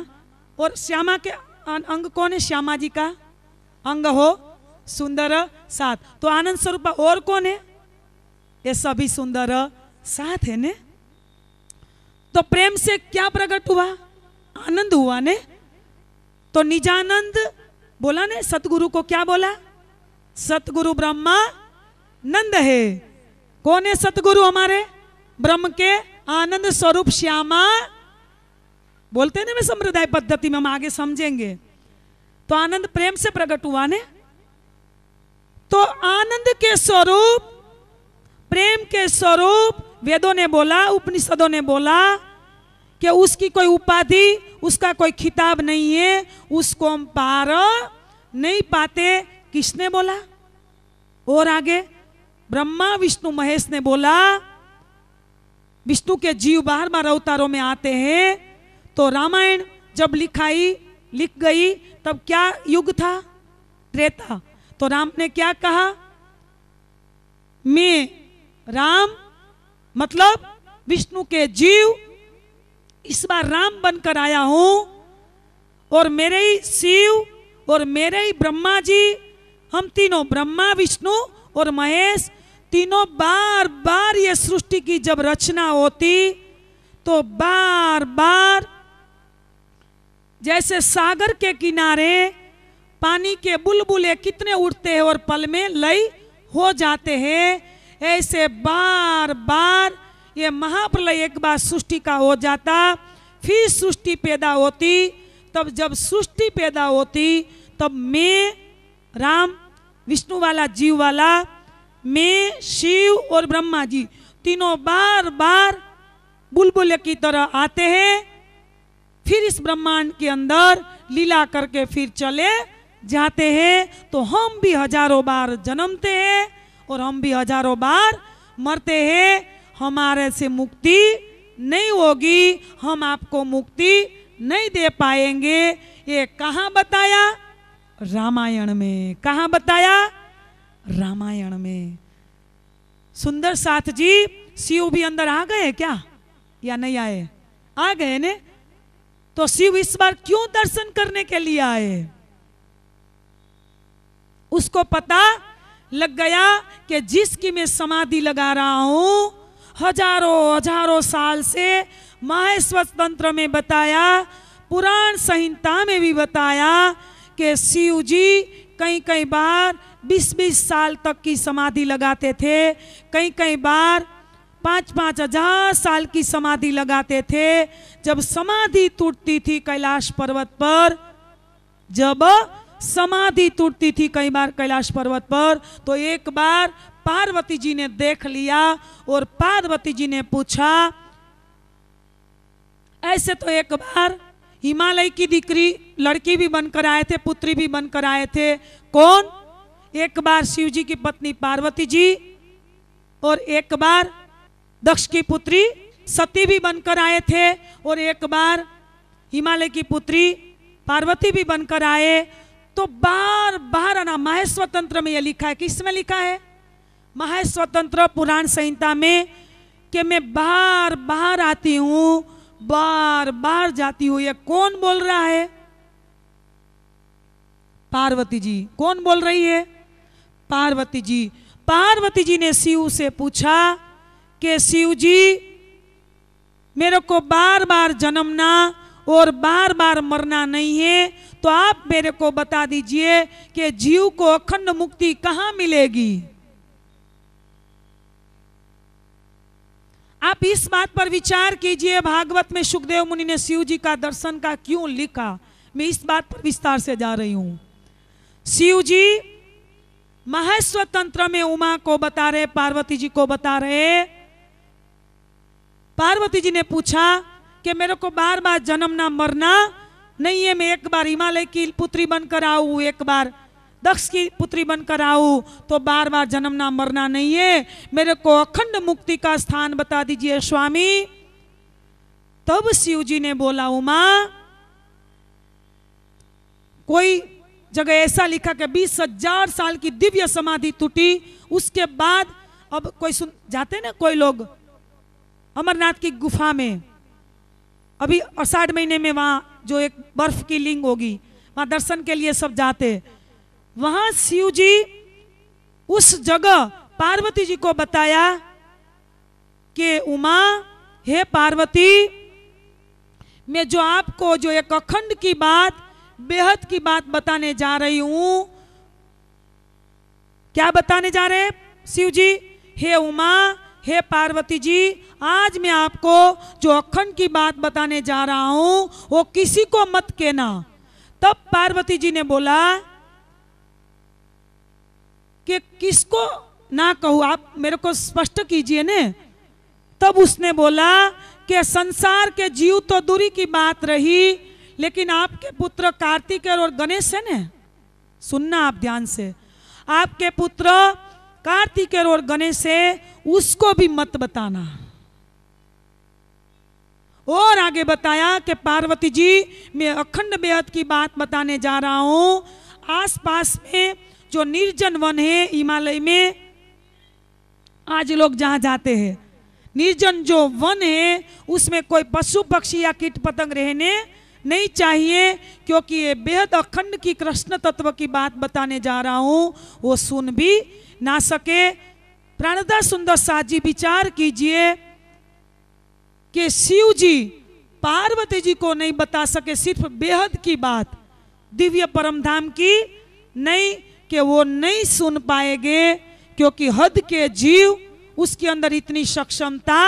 और श्यामा के अं-, अंग कौन है श्यामा जी का अंग हो सुंदर सात तो आनंद स्वरूपा और कौन है ये सभी सुंदर साथ है ने तो प्रेम से क्या प्रकट हुआ आनंद हुआ ने तो निजानंद बोला ने सतगुरु को क्या बोला सतगुरु ब्रह्मा नंद है कौन है सतगुरु हमारे ब्रह्म के आनंद स्वरूप श्यामा बोलते ना मैं संप्रदाय पद्धति में हम आगे समझेंगे तो आनंद प्रेम से प्रकट हुआ ने तो आनंद के स्वरूप प्रेम के स्वरूप वेदों ने बोला उपनिषदों ने बोला कि उसकी कोई उपाधि उसका कोई खिताब नहीं है उसको हम पार नहीं पाते किसने बोला और आगे ब्रह्मा विष्णु महेश ने बोला विष्णु के जीव बार बार अवतारों में आते हैं तो रामायण जब लिखाई लिख गई तब क्या युग था त्रेता तो राम ने क्या कहा मैं राम मतलब विष्णु के जीव इस बार राम बनकर आया हूं और मेरे ही शिव और मेरे ही ब्रह्मा जी हम तीनों ब्रह्मा विष्णु और महेश तीनों बार बार ये सृष्टि की जब रचना होती तो बार बार जैसे सागर के किनारे पानी के बुलबुले कितने उड़ते हैं और पल में लय हो जाते हैं ऐसे बार बार ये महाप्रलय एक बार सृष्टि का हो जाता फिर सृष्टि पैदा होती तब जब सृष्टि पैदा होती तब मैं राम विष्णु वाला जीव वाला मैं शिव और ब्रह्मा जी तीनों बार बार बुलबुल की तरह आते हैं फिर इस ब्रह्मांड के अंदर लीला करके फिर चले जाते हैं तो हम भी हजारों बार जन्मते हैं और हम भी हजारों बार मरते हैं हमारे से मुक्ति नहीं होगी हम आपको मुक्ति नहीं दे पाएंगे ये कहा बताया रामायण में कहा बताया रामायण में सुंदर साथ जी शिव भी अंदर आ गए क्या या नहीं आए आ गए ने तो शिव इस बार क्यों दर्शन करने के लिए आए उसको पता लग गया कि जिसकी मैं समाधि लगा रहा हूं हजारों हजारों साल से माहेश्वर तंत्र में बताया पुराण संहिता में भी बताया कि शिव जी कई कई बार 20-20 साल तक की समाधि लगाते थे कई कई बार पाँच पाँच हजार साल की समाधि लगाते थे जब समाधि टूटती थी कैलाश पर्वत पर जब समाधि टूटती थी कई बार कैलाश पर्वत पर तो एक बार पार्वती जी ने देख लिया और पार्वती जी ने पूछा ऐसे तो एक बार हिमालय की दिक्री लड़की भी बनकर आए थे पुत्री भी बनकर आए थे कौन एक बार शिव जी की पत्नी पार्वती जी और एक बार दक्ष की पुत्री सती भी बनकर आए थे और एक बार हिमालय की पुत्री पार्वती भी बनकर आए तो बार बार आना महास्वतंत्र में यह लिखा है किसमें लिखा है महास्वतंत्र पुराण संहिता में कि मैं बार बार आती हूं बार बार जाती हूं यह कौन बोल रहा है पार्वती जी कौन बोल रही है पार्वती जी पार्वती जी ने शिव से पूछा कि शिव जी मेरे को बार बार जन्मना और बार बार मरना नहीं है तो आप मेरे को बता दीजिए कि जीव को अखंड मुक्ति कहां मिलेगी आप इस बात पर विचार कीजिए भागवत में सुखदेव मुनि ने शिव जी का दर्शन का क्यों लिखा मैं इस बात पर विस्तार से जा रही हूं शिव जी महेश्वर तंत्र में उमा को बता रहे पार्वती जी को बता रहे पार्वती जी ने पूछा कि मेरे को बार बार जन्म ना मरना नहीं है मैं एक बार हिमालय की पुत्री बनकर आऊ एक बार दक्ष की पुत्री बनकर आऊ तो बार बार जन्म ना मरना नहीं है मेरे को अखंड मुक्ति का स्थान बता दीजिए स्वामी तब शिव जी ने बोला उमा कोई जगह ऐसा लिखा कि बीस हजार साल की दिव्य समाधि टूटी उसके बाद अब कोई सुन जाते ना कोई लोग अमरनाथ की गुफा में अभी आषाढ़ महीने में वहाँ जो एक बर्फ की लिंग होगी वहाँ दर्शन के लिए सब जाते वहाँ शिव जी उस जगह पार्वती जी को बताया कि उमा हे पार्वती मैं जो आपको जो एक अखंड की बात बेहद की बात बताने जा रही हूं क्या बताने जा रहे शिव जी हे उमा हे पार्वती जी आज मैं आपको जो अखंड की बात बताने जा रहा हूं वो किसी को मत कहना तब पार्वती जी ने बोला कि किसको ना कहू आप मेरे को स्पष्ट कीजिए ने तब उसने बोला कि संसार के जीव तो दूरी की बात रही लेकिन आपके पुत्र कार्तिकेय और गणेश है ने सुनना आप ध्यान से आपके पुत्र कार्तिकेय और गणेश है उसको भी मत बताना और आगे बताया कि पार्वती जी मैं अखंड बेहद की बात बताने जा रहा हूं आसपास में जो निर्जन वन है हिमालय में आज लोग जहां जाते हैं निर्जन जो वन है उसमें कोई पशु पक्षी या कीट पतंग रहने नहीं चाहिए क्योंकि ये बेहद अखंड की कृष्ण तत्व की बात बताने जा रहा हूं वो सुन भी ना सके प्राणदा सुंदर शाह जी विचार कीजिए कि शिव जी पार्वती जी को नहीं बता सके सिर्फ बेहद की बात दिव्य परम धाम की नहीं कि वो नहीं सुन पाएंगे क्योंकि हद के जीव उसके अंदर इतनी सक्षमता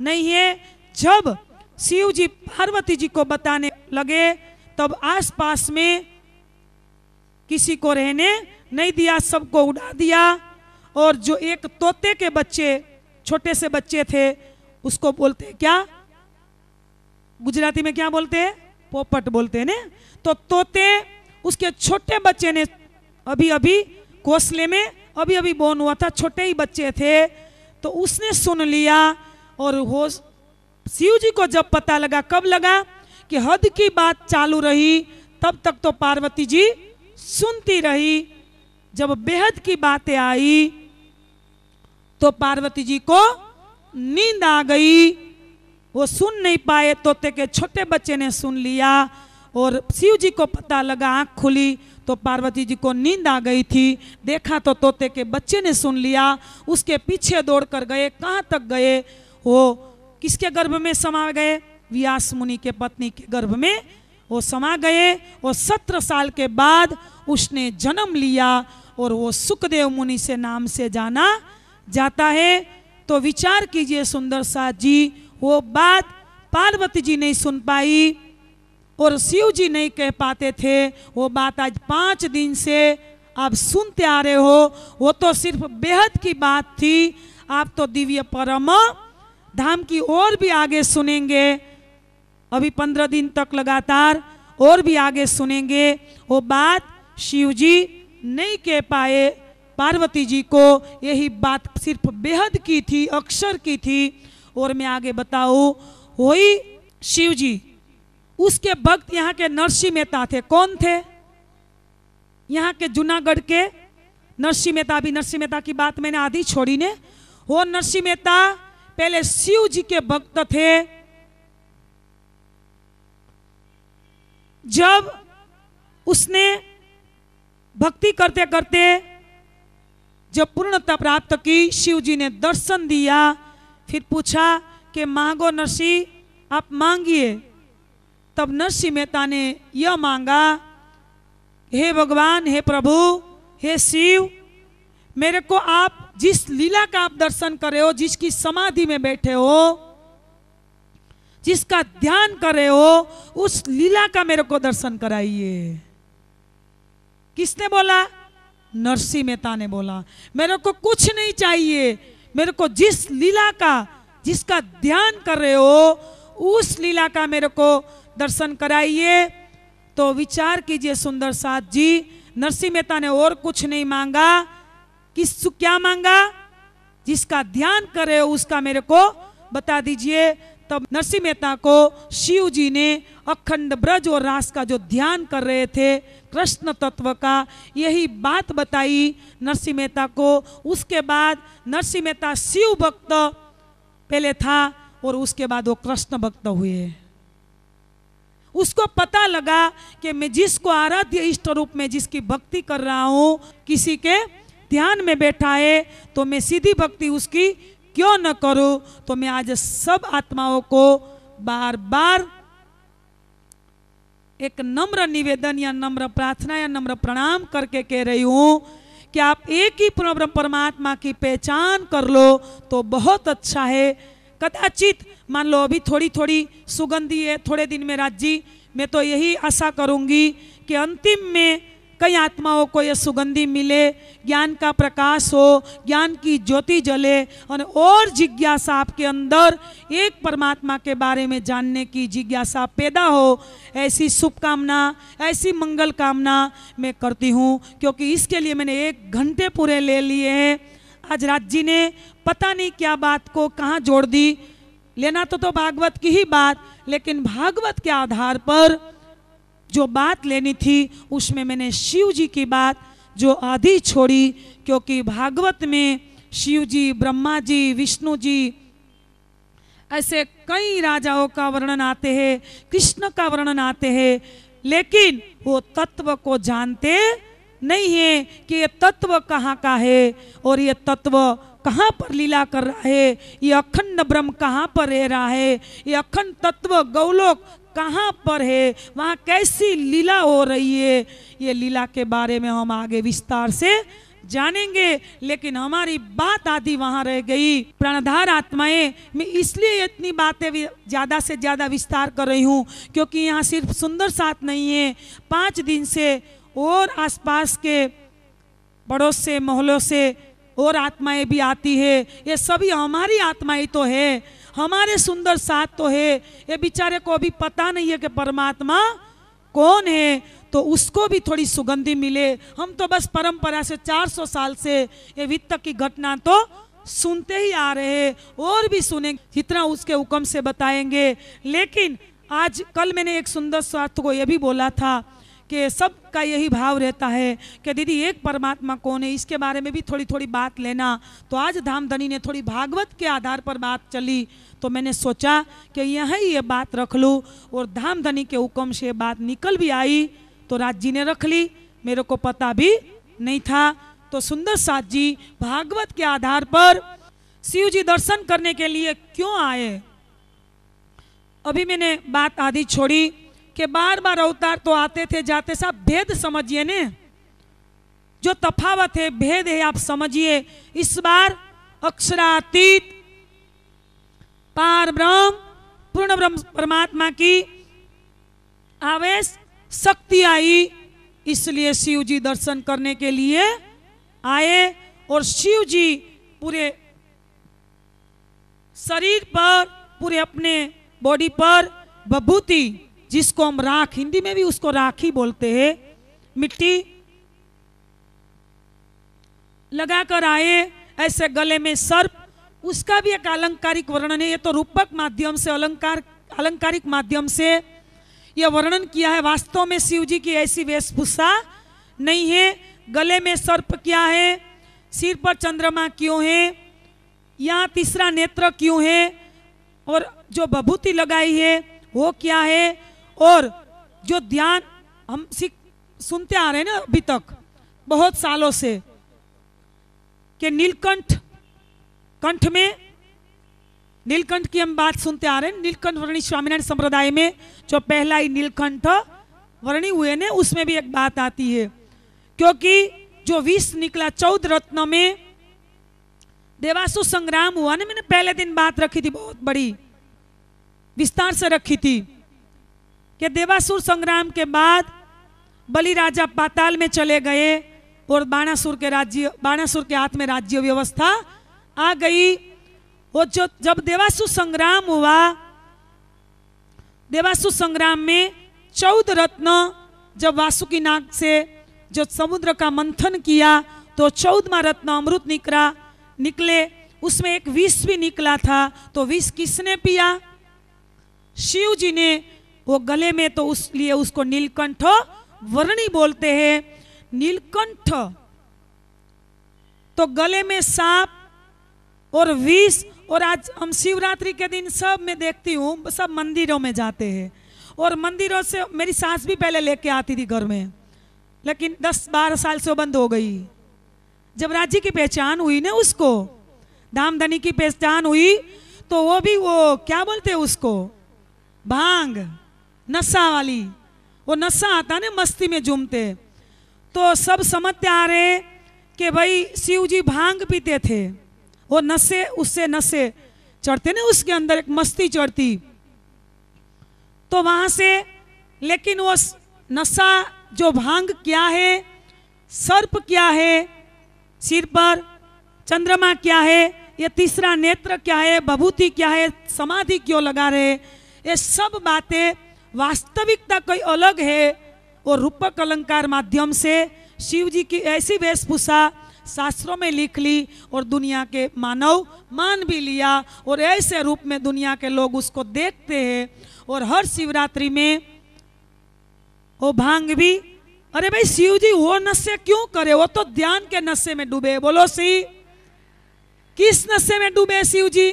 नहीं है जब शिव जी पार्वती जी को बताने लगे तब आसपास में किसी को रहने नहीं दिया सबको उड़ा दिया और जो एक तोते के बच्चे छोटे से बच्चे थे उसको बोलते क्या गुजराती में क्या बोलते हैं पोपट बोलते हैं तो तोते उसके छोटे बच्चे ने अभी अभी घोसले में अभी अभी बोन हुआ था छोटे ही बच्चे थे तो उसने सुन लिया और हो शिव जी को जब पता लगा कब लगा कि हद की बात चालू रही तब तक तो पार्वती जी सुनती रही जब बेहद की बातें आई तो पार्वती जी को नींद आ गई वो सुन नहीं पाए तोते के छोटे बच्चे ने सुन लिया और शिव जी को पता लगा आँख खुली तो पार्वती जी को नींद आ गई थी देखा तो तोते के बच्चे ने सुन लिया उसके पीछे दौड़ कर गए कहाँ तक गए वो किसके गर्भ में समा गए व्यास मुनि के पत्नी के गर्भ में वो समा गए और सत्रह साल के बाद उसने जन्म लिया और वो सुखदेव मुनि से नाम से जाना जाता है तो विचार कीजिए सुंदर साथ जी वो बात पार्वती जी नहीं सुन पाई और शिव जी नहीं कह पाते थे वो बात आज पांच दिन से आप सुनते आ रहे हो वो तो सिर्फ बेहद की बात थी आप तो दिव्य परम धाम की और भी आगे सुनेंगे अभी पंद्रह दिन तक लगातार और भी आगे सुनेंगे वो बात शिव जी नहीं कह पाए पार्वती जी को यही बात सिर्फ बेहद की थी अक्षर की थी और मैं आगे बताऊ वही शिव जी उसके भक्त यहाँ के नरसिंह मेहता थे कौन थे यहाँ के जूनागढ़ के नरसिंह मेहता अभी नरसिंह मेहता की बात मैंने आधी छोड़ी ने वो नरसिंह मेहता पहले शिव जी के भक्त थे जब उसने भक्ति करते करते जब पूर्णता प्राप्त की शिव जी ने दर्शन दिया फिर पूछा कि मांगो नरसी आप मांगिए तब नरसी मेहता ने यह मांगा हे भगवान हे प्रभु हे शिव मेरे को आप जिस लीला का आप दर्शन कर रहे हो जिसकी समाधि में बैठे हो जिसका ध्यान कर रहे हो उस लीला का मेरे को दर्शन कराइए किसने बोला नरसी मेहता ने बोला मेरे को कुछ नहीं चाहिए मेरे को जिस लीला का जिसका ध्यान कर रहे हो उस लीला का मेरे को दर्शन कराइए तो विचार कीजिए सुंदर साथ जी नरसिंह मेहता ने और कुछ नहीं मांगा किस क्या मांगा जिसका ध्यान कर रहे हो उसका मेरे को बता दीजिए तब नरसिंह मेहता को शिव जी ने अखंड ब्रज और रास का जो ध्यान कर रहे थे कृष्ण तत्व का यही बात बताई नरसिंह मेहता को उसके बाद नरसिंह मेहता शिव भक्त पहले था और उसके बाद वो कृष्ण भक्त हुए उसको पता लगा कि मैं जिसको आराध्य इष्ट रूप में जिसकी भक्ति कर रहा हूं किसी के ध्यान में बैठा है तो मैं सीधी भक्ति उसकी क्यों न करूँ तो मैं आज सब आत्माओं को बार बार एक नम्र निवेदन या नम्र प्रार्थना या नम्र प्रणाम करके कह रही हूँ कि आप एक ही परमात्मा की पहचान कर लो तो बहुत अच्छा है कदाचित मान लो अभी थोड़ी थोड़ी सुगंधी है थोड़े दिन में राज जी मैं तो यही आशा करूँगी कि अंतिम में कई आत्माओं को यह सुगंधी मिले ज्ञान का प्रकाश हो ज्ञान की ज्योति जले और और जिज्ञासा आपके अंदर एक परमात्मा के बारे में जानने की जिज्ञासा पैदा हो ऐसी शुभकामना ऐसी मंगल कामना मैं करती हूँ क्योंकि इसके लिए मैंने एक घंटे पूरे ले लिए हैं आज राज जी ने पता नहीं क्या बात को कहाँ जोड़ दी लेना तो तो भागवत की ही बात लेकिन भागवत के आधार पर जो बात लेनी थी उसमें मैंने शिव जी की बात जो आधी छोड़ी क्योंकि भागवत में शिव जी ब्रह्मा जी विष्णु जी ऐसे कई राजाओं का वर्णन आते हैं कृष्ण का वर्णन आते हैं लेकिन वो तत्व को जानते नहीं है कि ये तत्व कहाँ का है और ये तत्व कहाँ पर लीला कर रहा है ये अखंड ब्रह्म कहाँ पर रह रहा है ये अखंड तत्व गौलोक कहाँ पर है वहाँ कैसी लीला हो रही है ये लीला के बारे में हम आगे विस्तार से जानेंगे लेकिन हमारी बात आदि वहाँ रह गई प्राणधार आत्माएं मैं इसलिए इतनी बातें ज़्यादा से ज़्यादा विस्तार कर रही हूँ क्योंकि यहाँ सिर्फ सुंदर साथ नहीं है पाँच दिन से और आसपास के पड़ोस से मोहल्लों से और आत्माएं भी आती है ये सभी हमारी आत्माएं तो है हमारे सुंदर साथ तो है ये बेचारे को अभी पता नहीं है कि परमात्मा कौन है तो उसको भी थोड़ी सुगंधी मिले हम तो बस परंपरा से 400 साल से ये वित्त की घटना तो सुनते ही आ रहे और भी सुने जितना उसके हुक्म से बताएंगे लेकिन आज कल मैंने एक सुंदर स्वार्थ को यह भी बोला था कि सबका यही भाव रहता है कि दीदी एक परमात्मा कौन है इसके बारे में भी थोड़ी थोड़ी बात लेना तो आज धामधनी ने थोड़ी भागवत के आधार पर बात चली तो मैंने सोचा कि यहाँ ये बात रख लूँ और धामधनी के हुक्म से बात निकल भी आई तो राज जी ने रख ली मेरे को पता भी नहीं था तो सुंदर साथ जी भागवत के आधार पर शिव जी दर्शन करने के लिए क्यों आए अभी मैंने बात आधी छोड़ी कि बार बार अवतार तो आते थे जाते साहब भेद समझिए ने जो तफावत है भेद है आप समझिए इस बार अक्षरातीत पार ब्रह्म पूर्ण ब्रह्म परमात्मा की आवेश शक्ति आई इसलिए शिव जी दर्शन करने के लिए आए और शिव जी पूरे शरीर पर पूरे अपने बॉडी पर बभूति जिसको हम राख हिंदी में भी उसको राखी बोलते हैं मिट्टी लगाकर आए ऐसे गले में सर्प उसका भी एक अलंकारिक वर्णन है ये तो रूपक माध्यम से अलंकार अलंकारिक माध्यम से यह वर्णन किया है वास्तव में शिव जी की ऐसी वेशभूषा नहीं है गले में सर्प क्या है सिर पर चंद्रमा क्यों है यहाँ तीसरा नेत्र क्यों है और जो बभूति लगाई है वो क्या है और जो ध्यान हम सीख सुनते आ रहे हैं ना अभी तक बहुत सालों से कि नीलकंठ कंठ में नीलकंठ की हम बात सुनते आ रहे हैं नीलकंठ वर्णी स्वामीनारायण संप्रदाय में जो पहला ही नीलकंठ वर्णी हुए ने उसमें भी एक बात आती है क्योंकि जो विष निकला चौदह रत्न में देवासु संग्राम हुआ ना मैंने पहले दिन बात रखी थी बहुत बड़ी विस्तार से रखी थी कि देवासुर संग्राम के बाद बलि राजा पाताल में चले गए और बाणासुर के राज्य बाणासुर के हाथ में राज्य व्यवस्था आ गई और जो जब देवासुर संग्राम हुआ देवासुर संग्राम में चौदह रत्न जब वासुकी नाग से जो समुद्र का मंथन किया तो चौदमा रत्न अमृत निकला निकले उसमें एक विष भी निकला था तो विष किसने पिया शिव जी ने वो गले में तो उस लिए उसको नीलकंठ वर्णी बोलते हैं नीलकंठ तो गले में सांप और विष और आज हम शिवरात्रि के दिन सब में देखती हूँ सब मंदिरों में जाते हैं और मंदिरों से मेरी सास भी पहले लेके आती थी घर में लेकिन 10-12 साल से वो बंद हो गई जब राज्य की पहचान हुई ना उसको धामधनी की पहचान हुई तो वो भी वो क्या बोलते उसको भांग नशा वाली वो नशा आता ना मस्ती में झूमते तो सब समझते आ रहे कि भाई शिव जी भांग पीते थे वो नशे उससे नशे चढ़ते ना उसके अंदर एक मस्ती चढ़ती तो वहां से लेकिन वो नशा जो भांग क्या है सर्प क्या है सिर पर चंद्रमा क्या है ये तीसरा नेत्र क्या है बभूति क्या है समाधि क्यों लगा रहे ये सब बातें वास्तविकता कोई अलग है वो रूपक अलंकार माध्यम से शिव जी की ऐसी वेशभूषा शास्त्रों में लिख ली और दुनिया के मानव मान भी लिया और ऐसे रूप में दुनिया के लोग उसको देखते हैं और हर शिवरात्रि में वो भांग भी अरे भाई शिव जी वो नशे क्यों करे वो तो ध्यान के नशे में डूबे बोलो सी किस नशे में डूबे शिव जी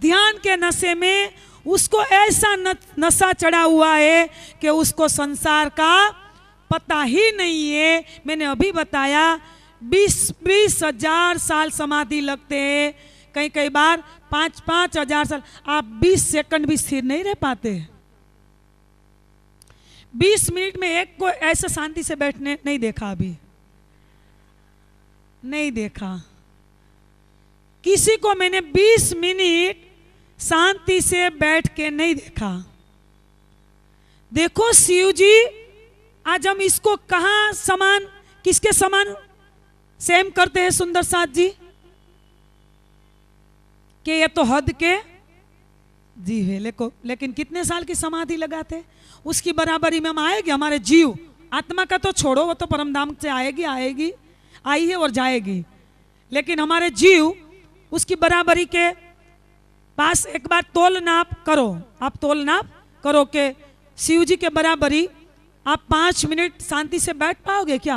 ध्यान के नशे में उसको ऐसा नशा चढ़ा हुआ है कि उसको संसार का पता ही नहीं है मैंने अभी बताया बीस बीस हजार साल समाधि लगते हैं कई कई बार पाँच पांच हजार साल आप बीस सेकंड भी स्थिर नहीं रह पाते बीस मिनट में एक को ऐसे शांति से बैठने नहीं देखा अभी नहीं देखा किसी को मैंने बीस मिनट शांति से बैठ के नहीं देखा देखो शिव जी आज हम इसको कहा समान किसके समान सेम करते हैं सुंदर साथ जी के ये तो हद के जीव है लेको लेकिन कितने साल की समाधि लगाते उसकी बराबरी में हम आएगी हमारे जीव आत्मा का तो छोड़ो वो तो परमधाम से आएगी आएगी आई है और जाएगी लेकिन हमारे जीव उसकी बराबरी के पास एक बार तोल नाप करो आप तोल नाप करो के शिव जी के बराबरी आप पांच मिनट शांति से बैठ पाओगे क्या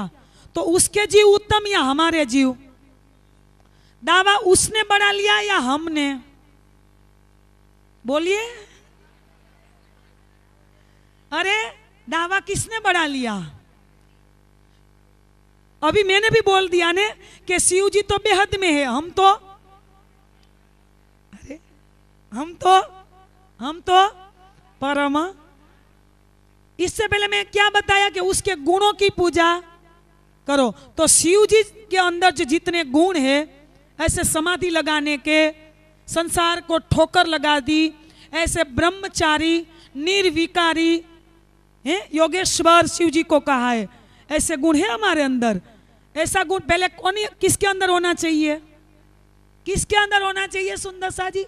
तो उसके जीव उत्तम या हमारे जीव दावा उसने बढ़ा लिया या हमने बोलिए अरे दावा किसने बढ़ा लिया अभी मैंने भी बोल दिया ने कि शिव जी तो बेहद में है हम तो हम तो हम तो परम इससे पहले मैं क्या बताया कि उसके गुणों की पूजा करो तो शिव जी के अंदर जो जितने गुण है ऐसे समाधि लगाने के संसार को ठोकर लगा दी ऐसे ब्रह्मचारी निर्विकारी है योगेश्वर शिव जी को कहा है ऐसे गुण है हमारे अंदर ऐसा गुण पहले कौन किसके अंदर होना चाहिए किसके अंदर होना चाहिए सुंदर शाह जी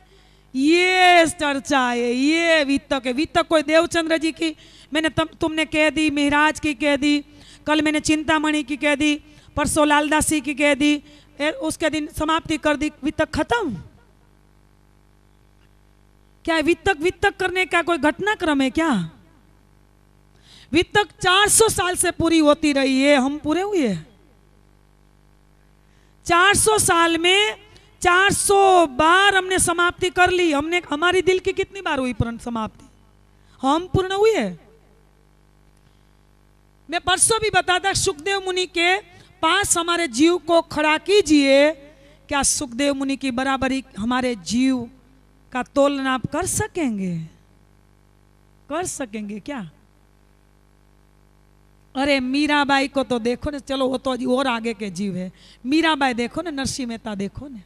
ये चर्चा है ये वितक है वितक कोई देवचंद्र जी की मैंने तम तुमने कह दी महराज की कह दी कल मैंने चिंतामणि की कह दी परसों लालदासी की कह दी उसके दिन समाप्ति कर दी वित्तक खत्म क्या वित्तक वित्तक करने का कोई घटनाक्रम है क्या वित्तक 400 साल से पूरी होती रही है हम पूरे हुए 400 साल में 400 बार हमने समाप्ति कर ली हमने हमारी दिल की कितनी बार हुई पूर्ण समाप्ति हम पूर्ण हुई है मैं परसों भी बताता सुखदेव मुनि के पास हमारे जीव को खड़ा कीजिए क्या सुखदेव मुनि की बराबरी हमारे जीव का तोलना आप कर सकेंगे कर सकेंगे क्या अरे मीराबाई को तो देखो ना चलो वो तो और आगे के जीव है मीराबाई देखो ना नरसिंह मेहता देखो ना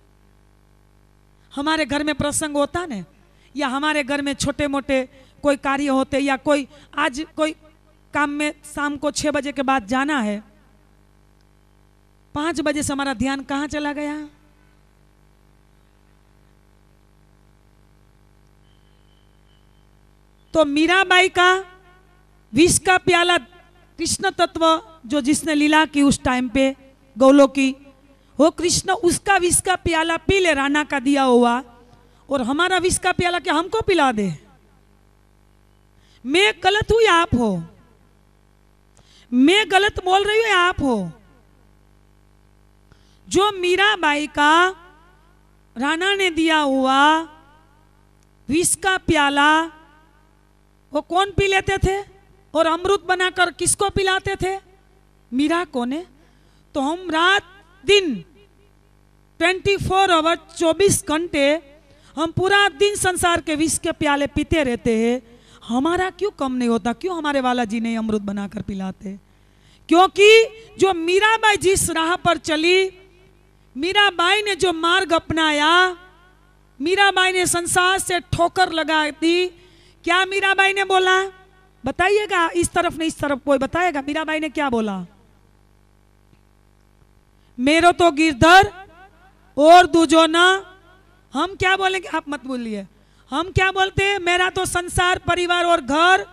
हमारे घर में प्रसंग होता ना या हमारे घर में छोटे मोटे कोई कार्य होते या कोई आज कोई काम में शाम को छह बजे के बाद जाना है पांच बजे से हमारा ध्यान कहाँ चला गया तो मीराबाई का विष का प्याला कृष्ण तत्व जो जिसने लीला की उस टाइम पे गौलो की हो कृष्ण उसका विष का प्याला पी ले राणा का दिया हुआ और हमारा विष का प्याला क्या हमको पिला दे मैं गलत हूं या आप हो मैं गलत बोल रही हूं या आप हो जो मीरा बाई का राणा ने दिया हुआ विष का प्याला वो कौन पी लेते थे और अमृत बनाकर किसको पिलाते थे मीरा कौन है तो हम रात दिन 24 आवर चौबीस घंटे हम पूरा दिन संसार के विष के प्याले पीते रहते हैं हमारा क्यों कम नहीं होता क्यों हमारे वाला जी नहीं अमृत बनाकर पिलाते क्योंकि जो मीराबाई जिस राह पर चली मीराबाई ने जो मार्ग अपनाया मीराबाई ने संसार से ठोकर लगा दी क्या मीराबाई ने बोला बताइएगा इस तरफ नहीं इस तरफ कोई बताएगा मीराबाई ने क्या बोला मेरो तो गिरधर और दूजो ना हम क्या बोलेंगे आप मत बोलिए हम क्या बोलते हैं मेरा तो संसार परिवार और घर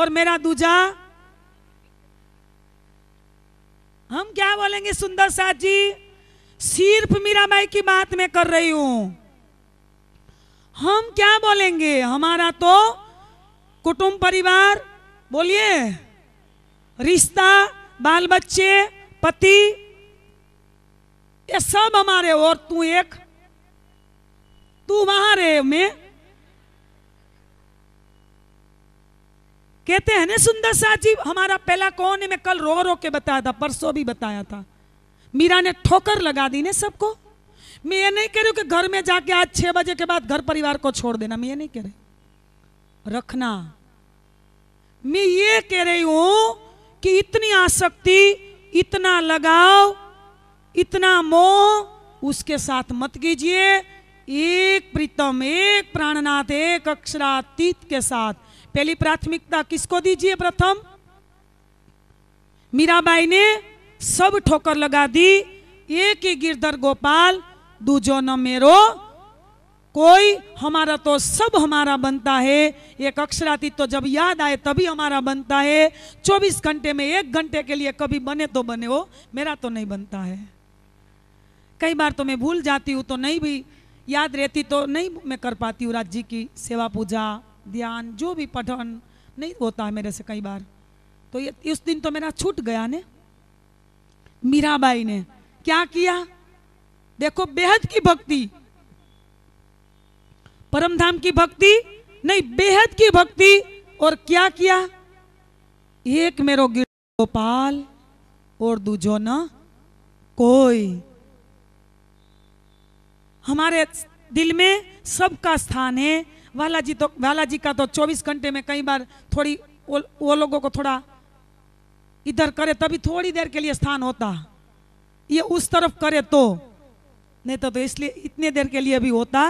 और मेरा दूजा हम क्या बोलेंगे सुंदर साथ जी सिर्फ मीरा बाई की बात मैं कर रही हूं हम क्या बोलेंगे हमारा तो कुटुंब परिवार बोलिए रिश्ता बाल बच्चे पति ये सब हमारे और तू एक तू वहां रे में कहते हैं ना सुंदर शाह जी हमारा पहला कौन है मैं कल रो रो के बताया था परसों भी बताया था मीरा ने ठोकर लगा दी ने सबको मैं ये नहीं कह रही हूं कि घर में जाके आज छह बजे के बाद घर परिवार को छोड़ देना मैं ये नहीं कह रही रखना मैं ये कह रही हूं कि इतनी आसक्ति इतना लगाव इतना मोह उसके साथ मत कीजिए एक प्रीतम एक प्राणनाथ एक अक्षरातीत के साथ पहली प्राथमिकता किसको दीजिए प्रथम मीराबाई ने सब ठोकर लगा दी एक ही गिरधर गोपाल दूजो न मेरो कोई हमारा तो सब हमारा बनता है एक अक्षरातीत तो जब याद आए तभी हमारा बनता है 24 घंटे में एक घंटे के लिए कभी बने तो बने हो मेरा तो नहीं बनता है कई बार तो मैं भूल जाती हूँ तो नहीं भी याद रहती तो नहीं मैं कर पाती हूँ राज की सेवा पूजा ध्यान जो भी पठन नहीं होता है मेरे से कई बार तो ये उस दिन तो मेरा छूट गया ने मीराबाई ने क्या किया देखो बेहद की भक्ति परमधाम की भक्ति नहीं बेहद की भक्ति और क्या किया एक मेरो गिर गोपाल और दूजो न कोई हमारे दिल में सबका स्थान है वाला जी तो वाला जी का तो 24 घंटे में कई बार थोड़ी वो, लोगों को थोड़ा इधर करे तभी थोड़ी देर के लिए स्थान होता ये उस तरफ करे तो नहीं तो, तो इसलिए इतने देर के लिए भी होता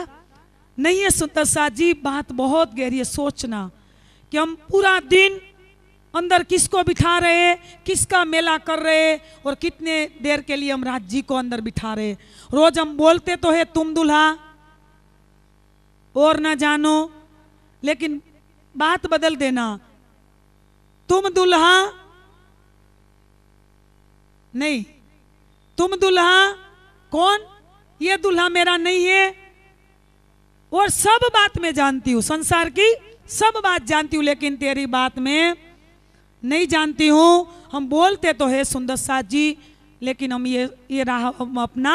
नहीं है सुंदर साहब जी बात बहुत गहरी है सोचना कि हम पूरा दिन अंदर किसको बिठा रहे किसका मेला कर रहे और कितने देर के लिए हम राज जी को अंदर बिठा रहे रोज हम बोलते तो है तुम दुल्हा और ना जानो लेकिन बात बदल देना तुम दुल्हा नहीं तुम दुल्हा कौन ये दुल्हा मेरा नहीं है और सब बात में जानती हूं संसार की सब बात जानती हूं लेकिन तेरी बात में नहीं जानती हूँ हम बोलते तो है सुंदर साथ जी लेकिन हम ये ये राह हम अपना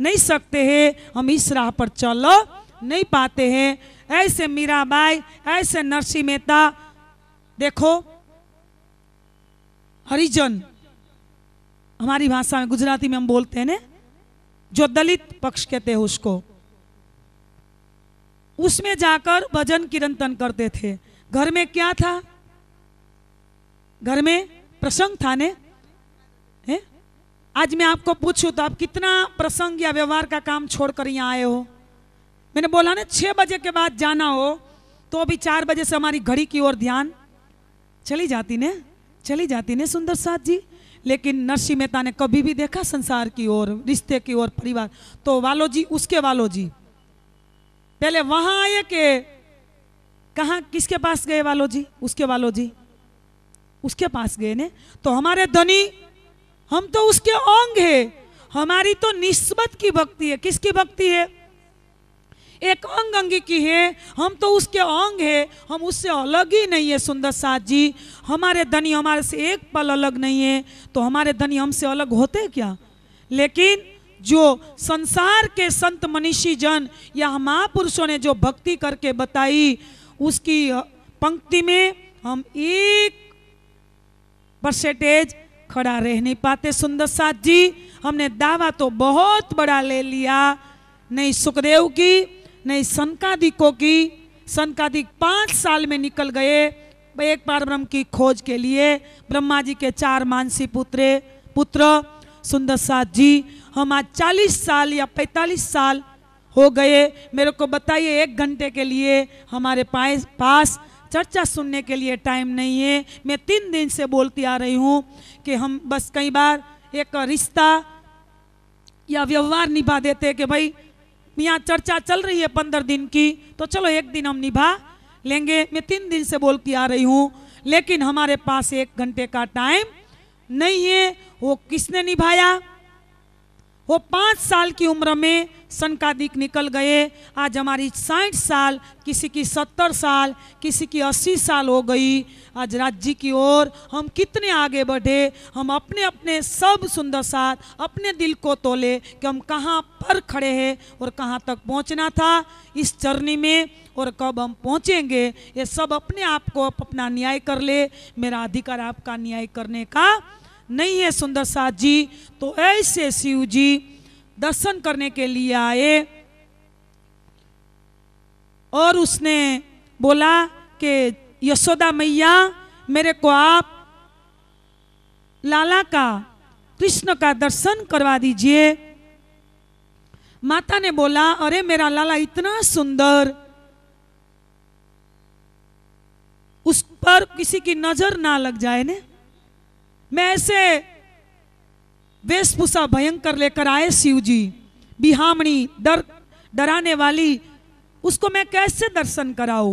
नहीं सकते हैं हम इस राह पर चलो नहीं पाते हैं ऐसे मीराबाई ऐसे नरसिंह मेहता देखो हरिजन हमारी भाषा में गुजराती में हम बोलते हैं ना जो दलित पक्ष कहते हैं उसको उसमें जाकर भजन किरंतन करते थे घर में क्या था घर में प्रसंग था ने है? आज मैं आपको पूछूं तो आप कितना प्रसंग या व्यवहार का काम छोड़कर यहाँ आए हो मैंने बोला ना छह बजे के बाद जाना हो तो अभी चार बजे से हमारी घड़ी की ओर ध्यान चली जाती ने चली जाती ने सुंदर साथ जी लेकिन नरसिंह मेहता ने कभी भी देखा संसार की ओर रिश्ते की ओर परिवार तो वालो जी उसके वालो जी पहले वहां आए के कहा किसके पास गए वालो जी उसके वालो जी उसके पास गए ने तो हमारे धनी हम तो उसके अंग है हमारी तो निस्बत की भक्ति है किसकी भक्ति है एक अंग अंगी की है हम तो उसके अंग है हम उससे अलग ही नहीं है सुंदर साथ जी हमारे धनी हमारे से एक पल अलग नहीं है तो हमारे धनी हमसे अलग होते क्या लेकिन जो संसार के संत मनीषी जन या महापुरुषों ने जो भक्ति करके बताई उसकी पंक्ति में हम एक परसेंटेज खड़ा रह नहीं पाते सुंदर साथ जी हमने दावा तो बहुत बड़ा ले लिया नहीं सुखदेव की नहीं सनकादिकों की सनकादिक पाँच साल में निकल गए एक बार ब्रह्म की खोज के लिए ब्रह्मा जी के चार मानसी पुत्रे पुत्र सुंदर साथ जी हम आज चालीस साल या पैंतालीस साल हो गए मेरे को बताइए एक घंटे के लिए हमारे पास चर्चा सुनने के लिए टाइम नहीं है मैं तीन दिन से बोलती आ रही हूँ कि हम बस कई बार एक रिश्ता या व्यवहार निभा देते कि भाई यहाँ चर्चा चल रही है पंद्रह दिन की तो चलो एक दिन हम निभा लेंगे मैं तीन दिन से बोलती आ रही हूँ लेकिन हमारे पास एक घंटे का टाइम नहीं है वो किसने निभाया वो पाँच साल की उम्र में सनकादिक निकल गए आज हमारी साठ साल किसी की सत्तर साल किसी की अस्सी साल हो गई आज राज्य की ओर हम कितने आगे बढ़े हम अपने अपने सब सुंदर साथ अपने दिल को तोले कि हम कहाँ पर खड़े हैं और कहाँ तक पहुँचना था इस चरनी में और कब हम पहुँचेंगे ये सब अपने आप को अपना न्याय कर ले मेरा अधिकार आपका न्याय करने का नहीं है सुंदर साथ जी तो ऐसे शिव जी दर्शन करने के लिए आए और उसने बोला कि यशोदा मैया मेरे को आप लाला का कृष्ण का दर्शन करवा दीजिए माता ने बोला अरे मेरा लाला इतना सुंदर उस पर किसी की नजर ना लग जाए ना मैं ऐसे वेशभूषा भयंकर लेकर आए शिव जी बिहामणी डर डराने वाली उसको मैं कैसे दर्शन कराऊ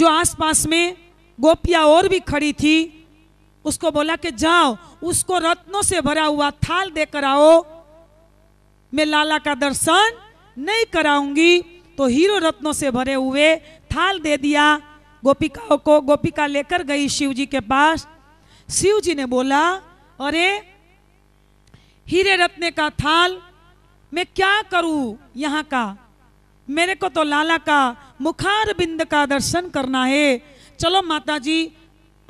जो आसपास में गोपिया और भी खड़ी थी उसको बोला कि जाओ उसको रत्नों से भरा हुआ थाल देकर आओ मैं लाला का दर्शन नहीं कराऊंगी तो हीरो रत्नों से भरे हुए थाल दे दिया गोपिकाओं को गोपिका लेकर गई शिव जी के पास शिव जी ने बोला अरे हीरे रत्ने का थाल मैं क्या करूं यहाँ का मेरे को तो लाला का मुखार बिंद का दर्शन करना है चलो माता जी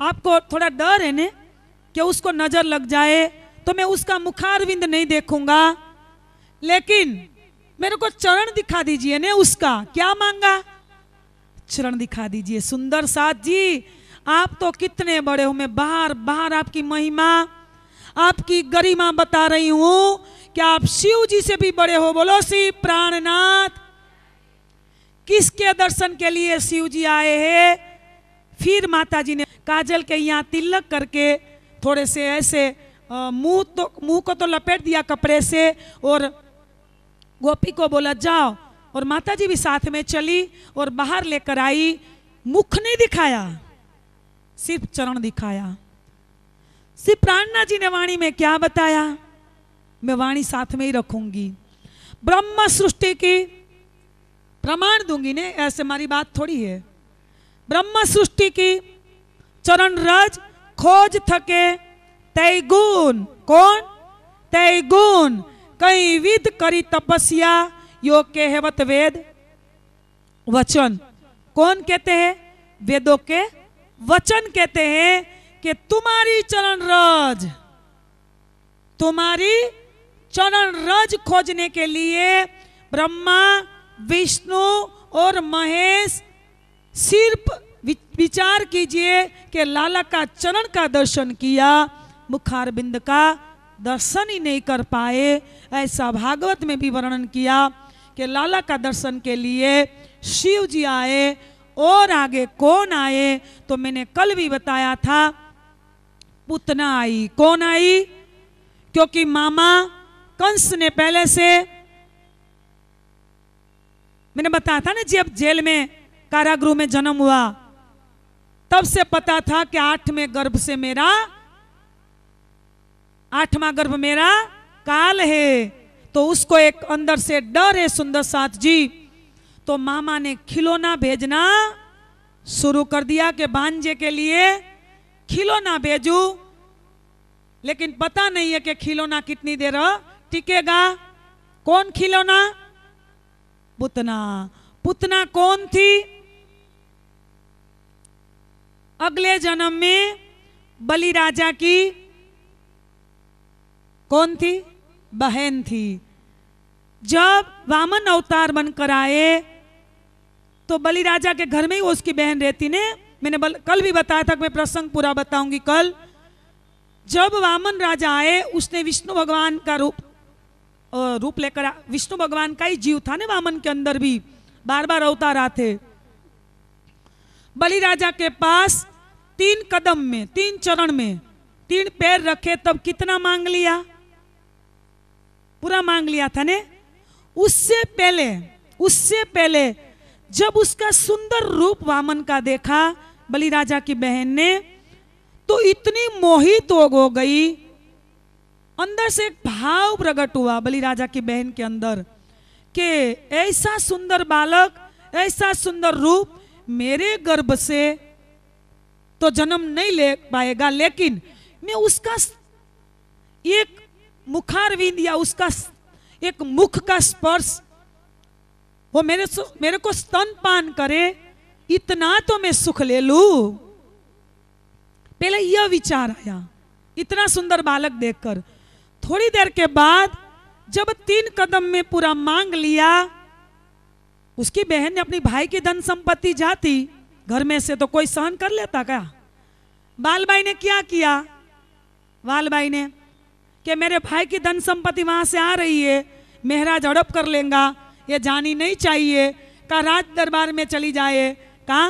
आपको थोड़ा डर है ने कि उसको नजर लग जाए तो मैं उसका मुखार बिंद नहीं देखूंगा लेकिन मेरे को चरण दिखा दीजिए ने उसका क्या मांगा चरण दिखा दीजिए सुंदर साथ जी आप तो कितने बड़े हो मैं बाहर बाहर आपकी महिमा आपकी गरिमा बता रही हूं कि आप शिव जी से भी बड़े हो बोलो शिव प्राणनाथ किसके दर्शन के लिए शिव जी आए हैं फिर माता जी ने काजल के यहाँ तिलक करके थोड़े से ऐसे मुंह तो मुंह को तो लपेट दिया कपड़े से और गोपी को बोला जाओ और माता जी भी साथ में चली और बाहर लेकर आई मुख नहीं दिखाया सिर्फ चरण दिखाया सिर्फ प्राणना जी ने वाणी में क्या बताया मैं वाणी साथ में ही रखूंगी ब्रह्म सृष्टि की प्रमाण दूंगी ने ऐसे हमारी बात थोड़ी है ब्रह्म सृष्टि की चरण रज खोज थके तय गुण कौन तय गुण कई विध करी तपस्या योग के है वत वेद वचन कौन कहते हैं वेदों के वचन कहते हैं कि तुम्हारी चरण रज तुम्हारी चरण रज खोजने के लिए ब्रह्मा विष्णु और महेश सिर्फ विचार कीजिए कि लाला का चरण का दर्शन किया मुखार बिंद का दर्शन ही नहीं कर पाए ऐसा भागवत में भी वर्णन किया कि लाला का दर्शन के लिए शिव जी आए और आगे कौन आए तो मैंने कल भी बताया था पुतना आई कौन आई क्योंकि मामा कंस ने पहले से मैंने बताया था ना जब जेल में कारागृह में जन्म हुआ तब से पता था कि आठवें गर्भ से मेरा आठवां गर्भ मेरा काल है तो उसको एक अंदर से डर है सुंदर साथ जी तो मामा ने खिलौना भेजना शुरू कर दिया कि भांजे के लिए खिलौना भेजू लेकिन पता नहीं है कि खिलौना कितनी देर टिकेगा कौन खिलौना पुतना पुतना कौन थी अगले जन्म में बलि राजा की कौन थी बहन थी जब वामन अवतार बनकर आए तो बलि राजा के घर में ही वो उसकी बहन रहती ने मैंने बल, कल भी बताया था कि मैं प्रसंग पूरा बताऊंगी कल जब वामन राजा आए उसने विष्णु भगवान का रूप रूप लेकर विष्णु भगवान का ही जीव था ना वामन के अंदर भी बार बार अवतार आते बलि राजा के पास तीन कदम में तीन चरण में तीन पैर रखे तब कितना मांग लिया पूरा मांग लिया था ना उससे पहले उससे पहले जब उसका सुंदर रूप वामन का देखा बलि राजा की बहन ने तो इतनी मोहित हो गई अंदर से एक भाव प्रकट हुआ बलि राजा की बहन के अंदर कि ऐसा सुंदर बालक ऐसा सुंदर रूप मेरे गर्भ से तो जन्म नहीं ले पाएगा लेकिन मैं उसका एक मुखारविंद या उसका एक मुख का स्पर्श वो मेरे मेरे को स्तन पान करे इतना तो मैं सुख ले लू पहले यह विचार आया इतना सुंदर बालक देखकर थोड़ी देर के बाद जब तीन कदम में पूरा मांग लिया उसकी बहन ने अपनी भाई की धन संपत्ति जाती घर में से तो कोई सहन कर लेता क्या बालबाई ने क्या किया बालबाई ने कि मेरे भाई की धन संपत्ति वहाँ से आ रही है मेहराज हड़प कर लेगा ये जानी नहीं चाहिए का राज दरबार में चली जाए कहा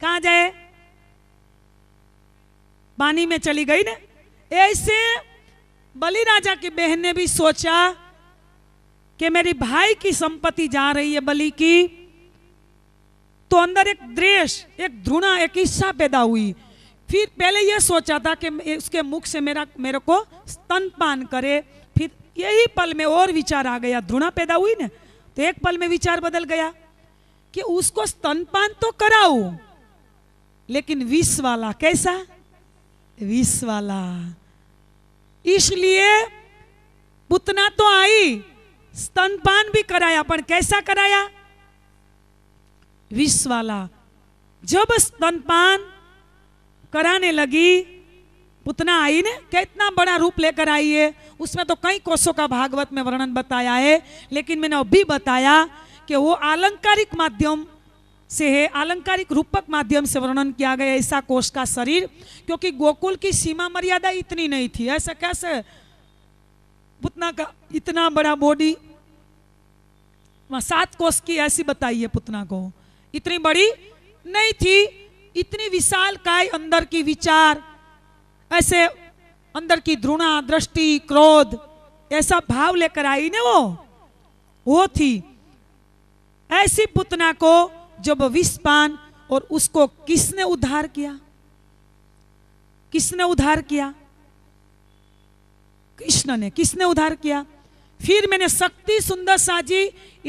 कहा जाए पानी में चली गई ना ऐसे बलि राजा की बहन ने भी सोचा कि मेरी भाई की संपत्ति जा रही है बलि की तो अंदर एक द्वेश एक ध्रुणा एक ईर्षा पैदा हुई फिर पहले ये सोचा था कि उसके मुख से मेरा मेरे को स्तनपान करे फिर यही पल में और विचार आ गया धुना पैदा हुई ना तो एक पल में विचार बदल गया कि उसको स्तनपान तो कराऊ लेकिन विष वाला कैसा विष वाला इसलिए पुतना तो आई स्तनपान भी कराया पर कैसा कराया विष वाला जब स्तनपान कराने लगी पुतना आई ने क्या इतना बड़ा रूप लेकर आई है उसमें तो कई कोषों का भागवत में वर्णन बताया है लेकिन मैंने अभी बताया कि वो आलंकारिक माध्यम से है आलंकारिक रूपक माध्यम से वर्णन किया गया ऐसा कोष का शरीर क्योंकि गोकुल की सीमा मर्यादा इतनी नहीं थी ऐसा कैसे पुतना का इतना बड़ा बॉडी सात कोष की ऐसी बताइए पुतना को इतनी बड़ी नहीं थी इतनी विशाल काय अंदर की विचार ऐसे अंदर की द्रुणा दृष्टि क्रोध ऐसा भाव लेकर आई ना वो वो थी ऐसी पुतना को जब विस्पान और उसको किसने उधार किया किसने उधार किया कृष्ण ने किसने उधार किया फिर मैंने शक्ति सुंदर साजी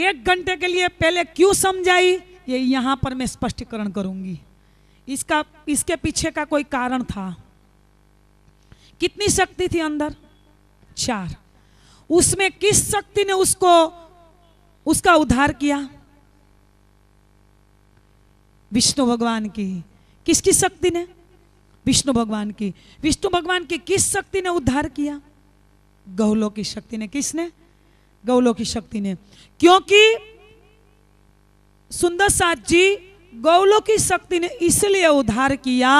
एक घंटे के लिए पहले क्यों समझाई ये यहां पर मैं स्पष्टीकरण करूंगी इसका इसके पीछे का कोई कारण था कितनी शक्ति थी अंदर चार उसमें किस शक्ति ने उसको उसका उद्धार किया विष्णु भगवान की किसकी शक्ति ने विष्णु भगवान की विष्णु भगवान की किस शक्ति ने उद्धार किया गौलो की शक्ति ने किसने गौलो की शक्ति ने क्योंकि सुंदर साथ जी गौलों की शक्ति ने इसलिए उद्धार किया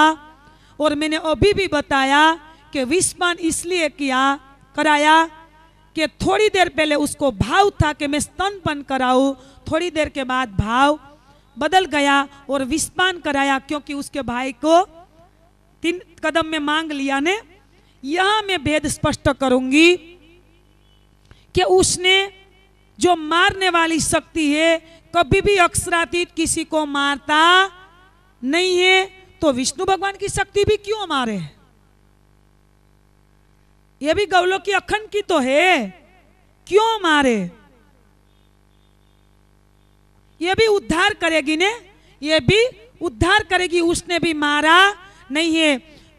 और मैंने अभी भी बताया कि विस्मान इसलिए किया कराया कि थोड़ी देर पहले उसको भाव था कि मैं स्तनपन कराऊ थोड़ी देर के बाद भाव बदल गया और विस्मान कराया क्योंकि उसके भाई को तीन कदम में मांग लिया ने यह मैं भेद स्पष्ट करूंगी कि उसने जो मारने वाली शक्ति है कभी भी अक्षरातीत किसी को मारता नहीं है तो विष्णु भगवान की शक्ति भी क्यों मारे ये यह भी गौलो की अखंड की तो है क्यों मारे यह भी उद्धार करेगी ने यह भी उद्धार करेगी उसने भी मारा नहीं है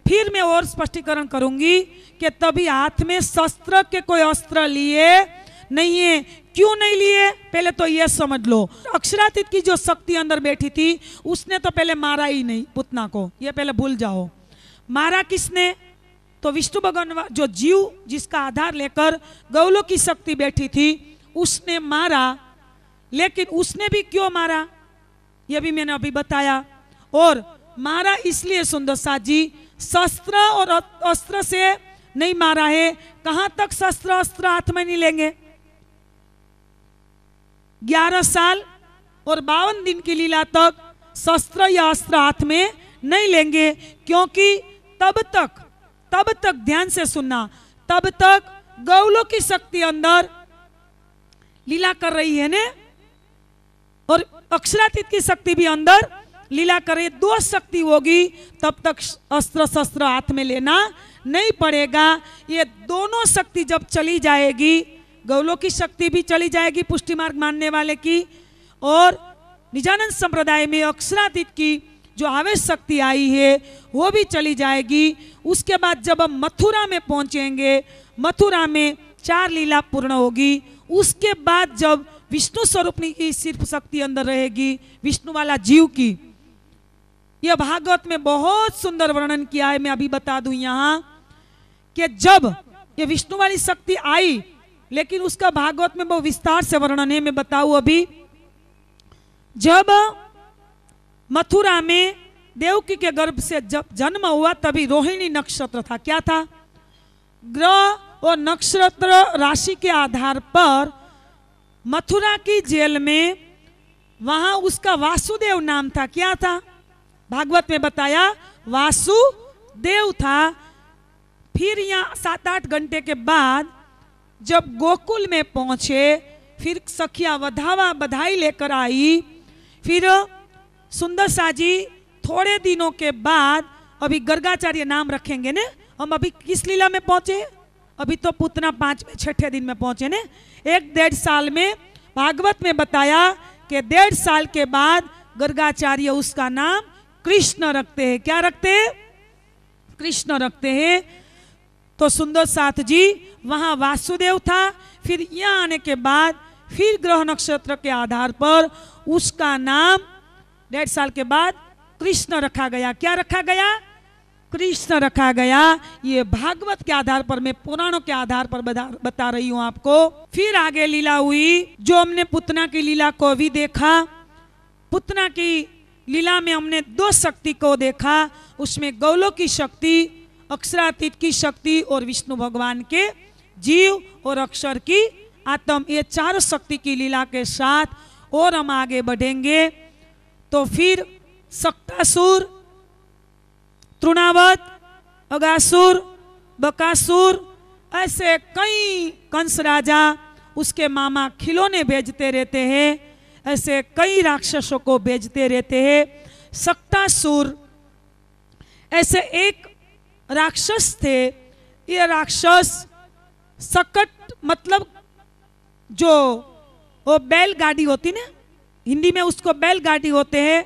फिर मैं और स्पष्टीकरण करूंगी कि तभी हाथ में शस्त्र के कोई अस्त्र लिए नहीं है क्यों नहीं लिए पहले तो यह समझ लो अक्षरातीत की जो शक्ति अंदर बैठी थी उसने तो पहले मारा ही नहीं पुतना को यह पहले भूल जाओ मारा किसने तो विष्णु भगवान जो जीव जिसका आधार लेकर गौलो की शक्ति बैठी थी उसने मारा लेकिन उसने भी क्यों मारा यह भी मैंने अभी बताया और मारा इसलिए सुंदर साथ जी शस्त्र और अस्त्र से नहीं मारा है कहां तक शस्त्र अस्त्र हाथ में नहीं लेंगे ग्यारह साल और बावन दिन की लीला तक शस्त्र या अस्त्र हाथ में नहीं लेंगे क्योंकि तब तक तब तक ध्यान से सुनना तब तक गौलों की शक्ति अंदर लीला कर रही है ने और अक्षरातीत की शक्ति भी अंदर लीला करे दो शक्ति होगी तब तक अस्त्र शस्त्र हाथ में लेना नहीं पड़ेगा ये दोनों शक्ति जब चली जाएगी गौलों की शक्ति भी चली जाएगी पुष्टि मार्ग मानने वाले की और निजानंद संप्रदाय में अक्षरातीत की जो आवेश शक्ति आई है वो भी चली जाएगी उसके बाद जब हम मथुरा में पहुंचेंगे मथुरा में चार लीला पूर्ण होगी उसके बाद जब विष्णु स्वरूपनी की सिर्फ शक्ति अंदर रहेगी विष्णु वाला जीव की यह भागवत में बहुत सुंदर वर्णन किया है मैं अभी बता दू यहाँ कि जब ये विष्णु वाली शक्ति आई लेकिन उसका भागवत में बहुत विस्तार से वर्णन है मैं बताऊ अभी जब मथुरा में देवकी के गर्भ से जब जन्म हुआ तभी रोहिणी नक्षत्र था क्या था ग्रह और नक्षत्र राशि के आधार पर मथुरा की जेल में वहां उसका वासुदेव नाम था क्या था भागवत में बताया वासुदेव था फिर यहाँ सात आठ घंटे के बाद जब गोकुल में पहुंचे फिर सखिया वधावा बधाई लेकर आई फिर सुंदर साजी थोड़े दिनों के बाद अभी गर्गाचार्य नाम रखेंगे ने हम अभी किस लीला में पहुंचे अभी तो पुतना पांचवें छठे दिन में पहुंचे ने एक डेढ़ साल में भागवत में बताया कि डेढ़ साल के बाद गर्गाचार्य उसका नाम कृष्ण रखते हैं क्या रखते हैं कृष्ण रखते हैं तो सुंदर साथ जी वहाँ वासुदेव था फिर यहाँ आने के बाद फिर ग्रह नक्षत्र के आधार पर उसका नाम डेढ़ साल के बाद कृष्ण रखा गया क्या रखा गया कृष्ण रखा गया ये भागवत के आधार पर मैं पुराणों के आधार पर बता रही हूँ आपको फिर आगे लीला हुई जो हमने पुतना की लीला को भी देखा पुतना की लीला में हमने दो शक्ति को देखा उसमें गौलों की शक्ति अक्षरातीत की शक्ति और विष्णु भगवान के जीव और अक्षर की आत्म ये चार शक्ति की लीला के साथ और हम आगे बढ़ेंगे तो फिर सक्तासुर तृणावत अगासुर बकासुर ऐसे कई कंस राजा उसके मामा खिलौने भेजते रहते हैं ऐसे कई राक्षसों को भेजते रहते हैं सक्तासुर ऐसे एक राक्षस थे ये राक्षस सकट मतलब जो वो गाड़ी होती ना हिंदी में उसको बैलगाड़ी होते हैं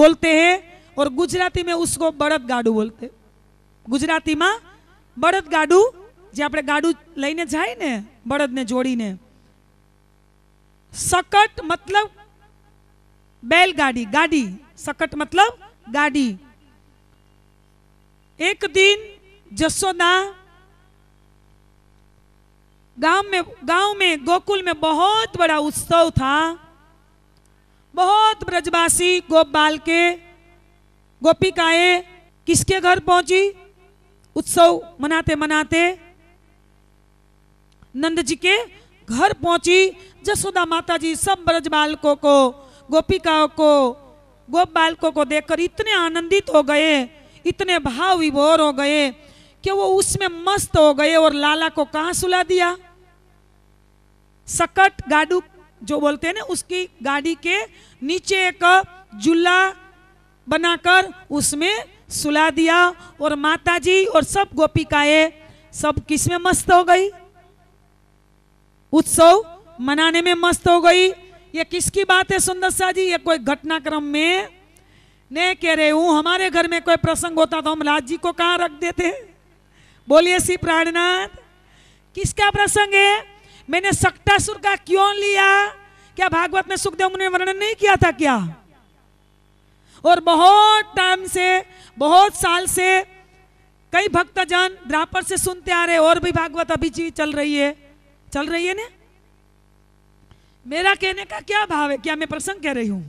बोलते हैं और गुजराती में उसको बड़द गाड़ू बोलते गुजराती में बड़द गाड़ू जो आप गाड़ू लाइने जाए ने बड़द ने जोड़ी ने सकट मतलब बैलगाड़ी गाड़ी सकट मतलब गाड़ी एक दिन जसोदा गांव में गांव में गोकुल में बहुत बड़ा उत्सव था बहुत ब्रजवासी गोपाल के गोपिकाएं किसके घर पहुंची उत्सव मनाते मनाते नंद जी के घर पहुंची जसोदा माता जी सब ब्रज बालकों को गोपिकाओं को गोप बालकों को देखकर इतने आनंदित हो गए इतने भाव विभोर हो गए कि वो उसमें मस्त हो गए और लाला को कहाँ सुला दिया सकट गाडू जो बोलते हैं ना उसकी गाड़ी के नीचे एक जुल्ला बनाकर उसमें सुला दिया और माता जी और सब गोपिकाएं सब किस में मस्त हो गई उत्सव मनाने में मस्त हो गई ये किसकी बात है सुंदर सा जी ये कोई घटनाक्रम में नहीं कह रहे हूं हमारे घर में कोई प्रसंग होता तो हम राज जी को कहा रख देते बोलिए श्री प्राणनाथ किसका प्रसंग है मैंने सक्टासुर का क्यों लिया क्या भागवत में सुखदेव ने वर्णन नहीं किया था क्या और बहुत टाइम से बहुत साल से कई भक्तजन द्रापर से सुनते आ रहे और भी भागवत अभी जी चल रही है चल रही है ना मेरा कहने का क्या भाव है क्या मैं प्रसंग कह रही हूं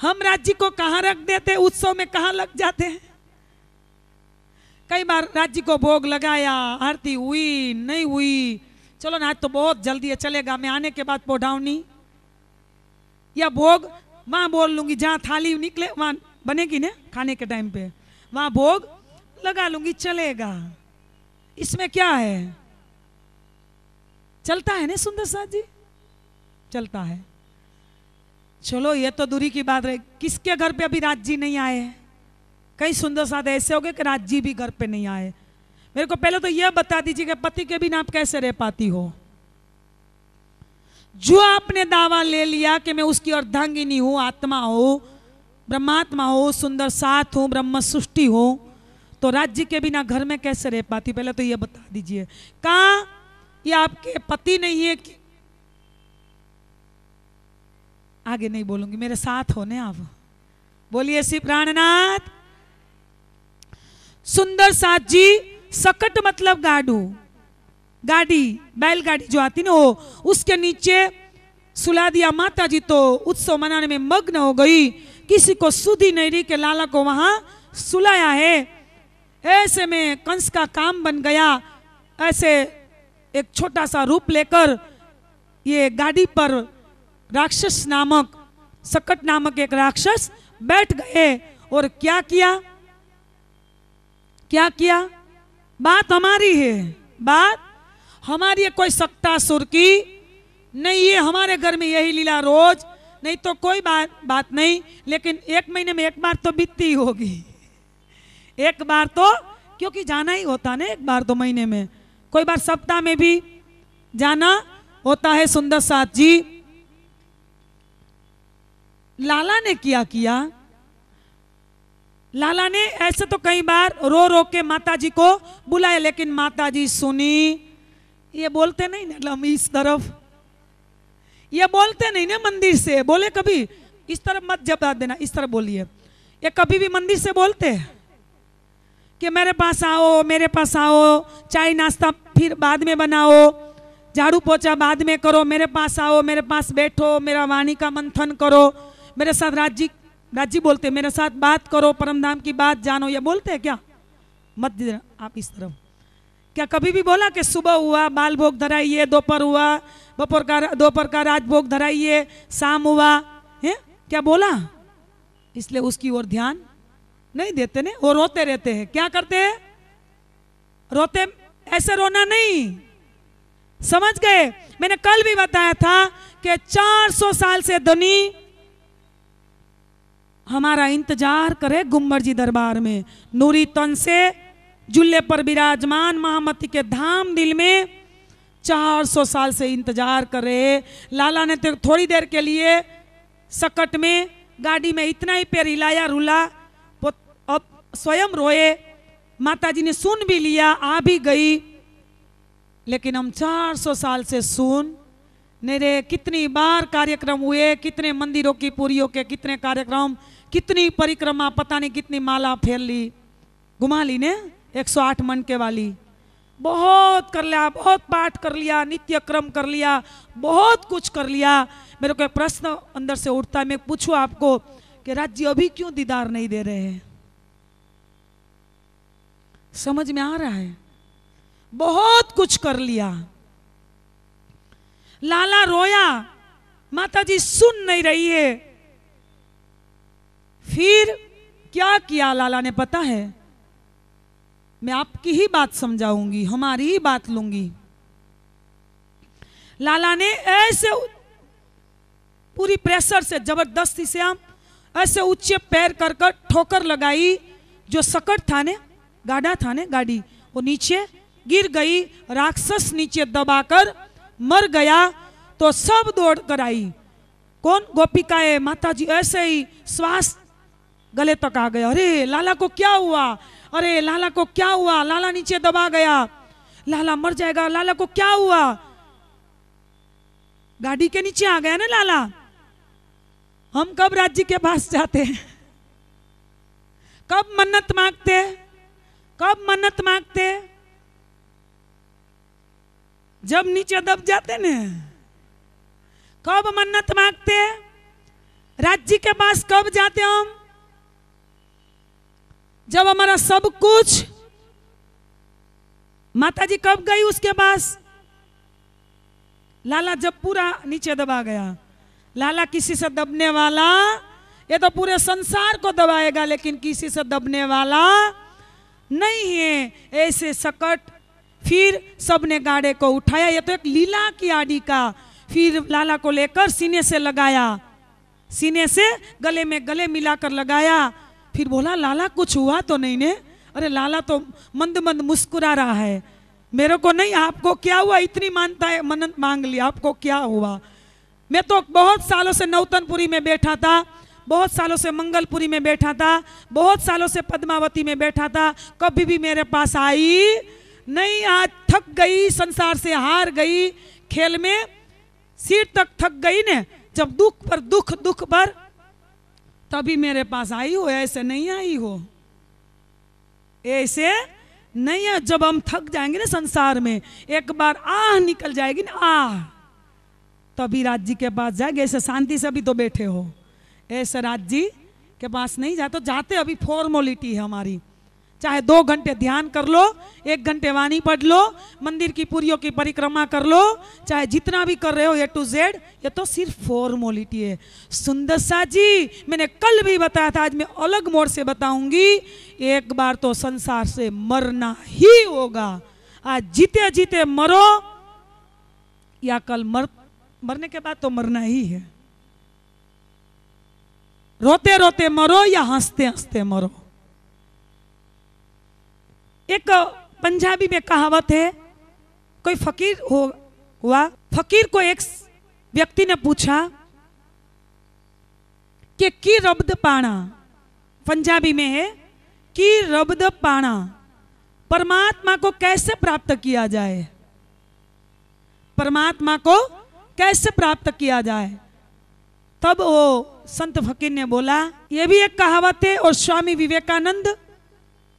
हम राज्य को कहां रख देते उत्सव में कहां लग जाते हैं कई बार राज्य को भोग लगाया आरती हुई नहीं हुई चलो ना आज तो बहुत जल्दी है चलेगा मैं आने के बाद पोढ़ावनी या भोग वहां बोल लूंगी जहां थाली निकले वहां बनेगी ना खाने के टाइम पे वहां भोग लगा लूंगी चलेगा इसमें क्या है चलता है ना सुंदर साहब जी चलता है चलो ये तो दूरी की बात रही किसके घर पे अभी राज जी नहीं आए हैं कई सुंदर साथ ऐसे हो गए कि राज जी भी घर पे नहीं आए मेरे को पहले तो यह बता दीजिए कि पति के बिना आप कैसे रह पाती हो जो आपने दावा ले लिया कि मैं उसकी अर्धांगिनी हूं आत्मा हो ब्रह्मात्मा हो सुंदर साथ हो ब्रह्म सृष्टि हो तो राज्य के बिना घर में कैसे रह पाती पहले तो यह बता दीजिए कहा ये आपके पति नहीं है कि आगे नहीं बोलूंगी मेरे साथ हो ना आप बोलिए श्री प्राणनाथ सुंदर सात जी सकट मतलब गाडू गाड़ी बैलगाड़ी जो आती ना हो उसके नीचे सुला दिया माता जी तो उत्सव मनाने में मग्न हो गई किसी को सुधी रही के लाला को वहां सुलाया है ऐसे में कंस का काम बन गया ऐसे एक छोटा सा रूप लेकर ये गाड़ी पर राक्षस नामक सकट नामक एक राक्षस बैठ गए और क्या किया क्या किया बात हमारी है बात हमारी है कोई सत्ता सुर की नहीं ये हमारे घर में यही लीला रोज नहीं तो कोई बात बात नहीं लेकिन एक महीने में एक बार तो बीतती होगी एक बार तो क्योंकि जाना ही होता ना एक बार दो महीने में कोई बार सप्ताह में भी जाना होता है सुंदर साथ जी लाला ने किया किया लाला ने ऐसे तो कई बार रो रो के माता जी को बुलाया लेकिन माता जी सुनी ये बोलते नहीं ना हम इस तरफ ये बोलते नहीं ना मंदिर से बोले कभी इस तरफ मत जब देना इस तरफ बोलिए ये कभी भी मंदिर से बोलते हैं कि मेरे पास आओ मेरे पास आओ चाय नाश्ता फिर बाद में बनाओ झाड़ू पोछा बाद में करो मेरे पास आओ मेरे पास बैठो मेरा वाणी का मंथन करो मेरे साथ राज्य राजी बोलते मेरे साथ बात करो परमधाम की बात जानो या बोलते हैं क्या मत आप इस तरफ क्या कभी भी बोला कि सुबह हुआ बाल भोग धराइए दोपहर हुआ दोपहर का दोपहर का राजभोग धराइए शाम हुआ है क्या बोला इसलिए उसकी ओर ध्यान नहीं देते ने वो रोते रहते हैं क्या करते हैं रोते ऐसे रोना नहीं समझ गए मैंने कल भी बताया था कि 400 साल से धनी हमारा इंतजार करे गुम्बर जी दरबार में नूरी तन से जुल्ले पर विराजमान महामती के धाम दिल में 400 साल से इंतजार कर रहे लाला ने तो थोड़ी देर के लिए सकट में गाड़ी में इतना ही पैर हिलाया रुला अब स्वयं रोए माताजी ने सुन भी लिया आ भी गई लेकिन हम 400 साल से सुन नहीं रे कितनी बार कार्यक्रम हुए कितने मंदिरों की पूरी के कितने कार्यक्रम कितनी परिक्रमा पता नहीं कितनी माला फेर ली घुमा ली ने 108 मन के वाली बहुत कर लिया बहुत पाठ कर लिया नित्य क्रम कर लिया बहुत कुछ कर लिया मेरे को एक प्रश्न अंदर से उठता है मैं पूछू आपको कि राज्य अभी क्यों दीदार नहीं दे रहे हैं समझ में आ रहा है बहुत कुछ कर लिया लाला रोया माताजी सुन नहीं रही है फिर क्या किया लाला ने पता है मैं आपकी ही बात समझाऊंगी हमारी ही बात लूंगी लाला ने ऐसे पूरी प्रेशर से जबरदस्ती से हम ऐसे ऊंचे पैर कर कर ठोकर लगाई जो सकट था ने गाढ़ा था ने गाड़ी वो नीचे गिर गई राक्षस नीचे दबाकर मर गया तो सब दौड़ कर आई कौन गोपिकाए माता जी ऐसे ही स्वास्थ्य गले तक आ गया अरे लाला को क्या हुआ अरे लाला को क्या हुआ लाला नीचे दबा गया लाला मर जाएगा लाला को क्या हुआ गाड़ी के नीचे आ गया ना लाला हम कब राज्य के पास जाते हैं कब मन्नत मांगते कब मन्नत मांगते जब नीचे दब जाते न कब मन्नत मांगते राज्य के पास कब जाते हम जब हमारा सब कुछ माता जी कब गई उसके पास लाला जब पूरा नीचे दबा गया लाला किसी से दबने वाला ये तो पूरे संसार को दबाएगा लेकिन किसी से दबने वाला नहीं है ऐसे सकट फिर सबने गाड़े को उठाया ये तो एक लीला की आड़ी का फिर लाला को लेकर सीने से लगाया सीने से गले में गले मिलाकर लगाया फिर बोला लाला कुछ हुआ तो नहीं ने अरे लाला तो मंद मंद मुस्कुरा रहा है मेरे को नहीं आपको क्या हुआ इतनी मानता है मनन मांग ली आपको क्या हुआ मैं तो बहुत सालों से नौतनपुरी में बैठा था बहुत सालों से मंगलपुरी में बैठा था बहुत सालों से पद्मावती में बैठा था कभी भी मेरे पास आई नहीं आज थक गई संसार से हार गई खेल में सिर तक थक गई ने जब दुख पर दुख दुख पर तभी मेरे पास आई हो ऐसे नहीं आई हो ऐसे नहीं है जब हम थक जाएंगे ना संसार में एक बार आह निकल जाएगी ना आह तभी राज जी के पास जाएंगे ऐसे शांति से अभी तो बैठे हो ऐसे राज जी के पास नहीं जाते तो जाते अभी फॉर्मोलिटी है हमारी चाहे दो घंटे ध्यान कर लो एक घंटे वाणी पढ़ लो मंदिर की पूरियों की परिक्रमा कर लो चाहे जितना भी कर रहे हो ए टू जेड ये तो सिर्फ फॉर्मोलिटी है सुंदर शाह जी मैंने कल भी बताया था आज मैं अलग मोड़ से बताऊंगी एक बार तो संसार से मरना ही होगा आज जीते जीते मरो या कल मर मरने के बाद तो मरना ही है रोते रोते मरो या हंसते हंसते मरो एक पंजाबी में कहावत है कोई फकीर हो हुआ फकीर को एक व्यक्ति ने पूछा कि की रब्द पाणा पंजाबी में है कि रब्द पाणा परमात्मा को कैसे प्राप्त किया जाए परमात्मा को कैसे प्राप्त किया जाए तब वो संत फकीर ने बोला यह भी एक कहावत है और स्वामी विवेकानंद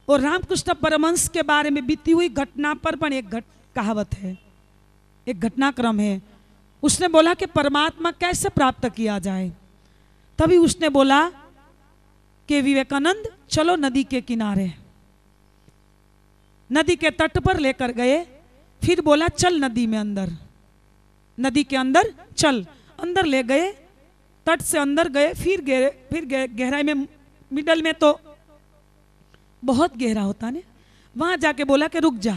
और रामकृष्ण परमंश के बारे में बीती हुई घटना पर पर एक घट कहावत है एक घटनाक्रम है उसने बोला कि परमात्मा कैसे प्राप्त किया जाए तभी उसने बोला कि विवेकानंद चलो नदी के किनारे नदी के तट पर लेकर गए फिर बोला चल नदी में अंदर नदी के अंदर चल अंदर ले गए तट से अंदर गए फिर गहरे फिर गहराई में मिडल में तो बहुत गहरा होता ने वहां जाके बोला कि रुक जा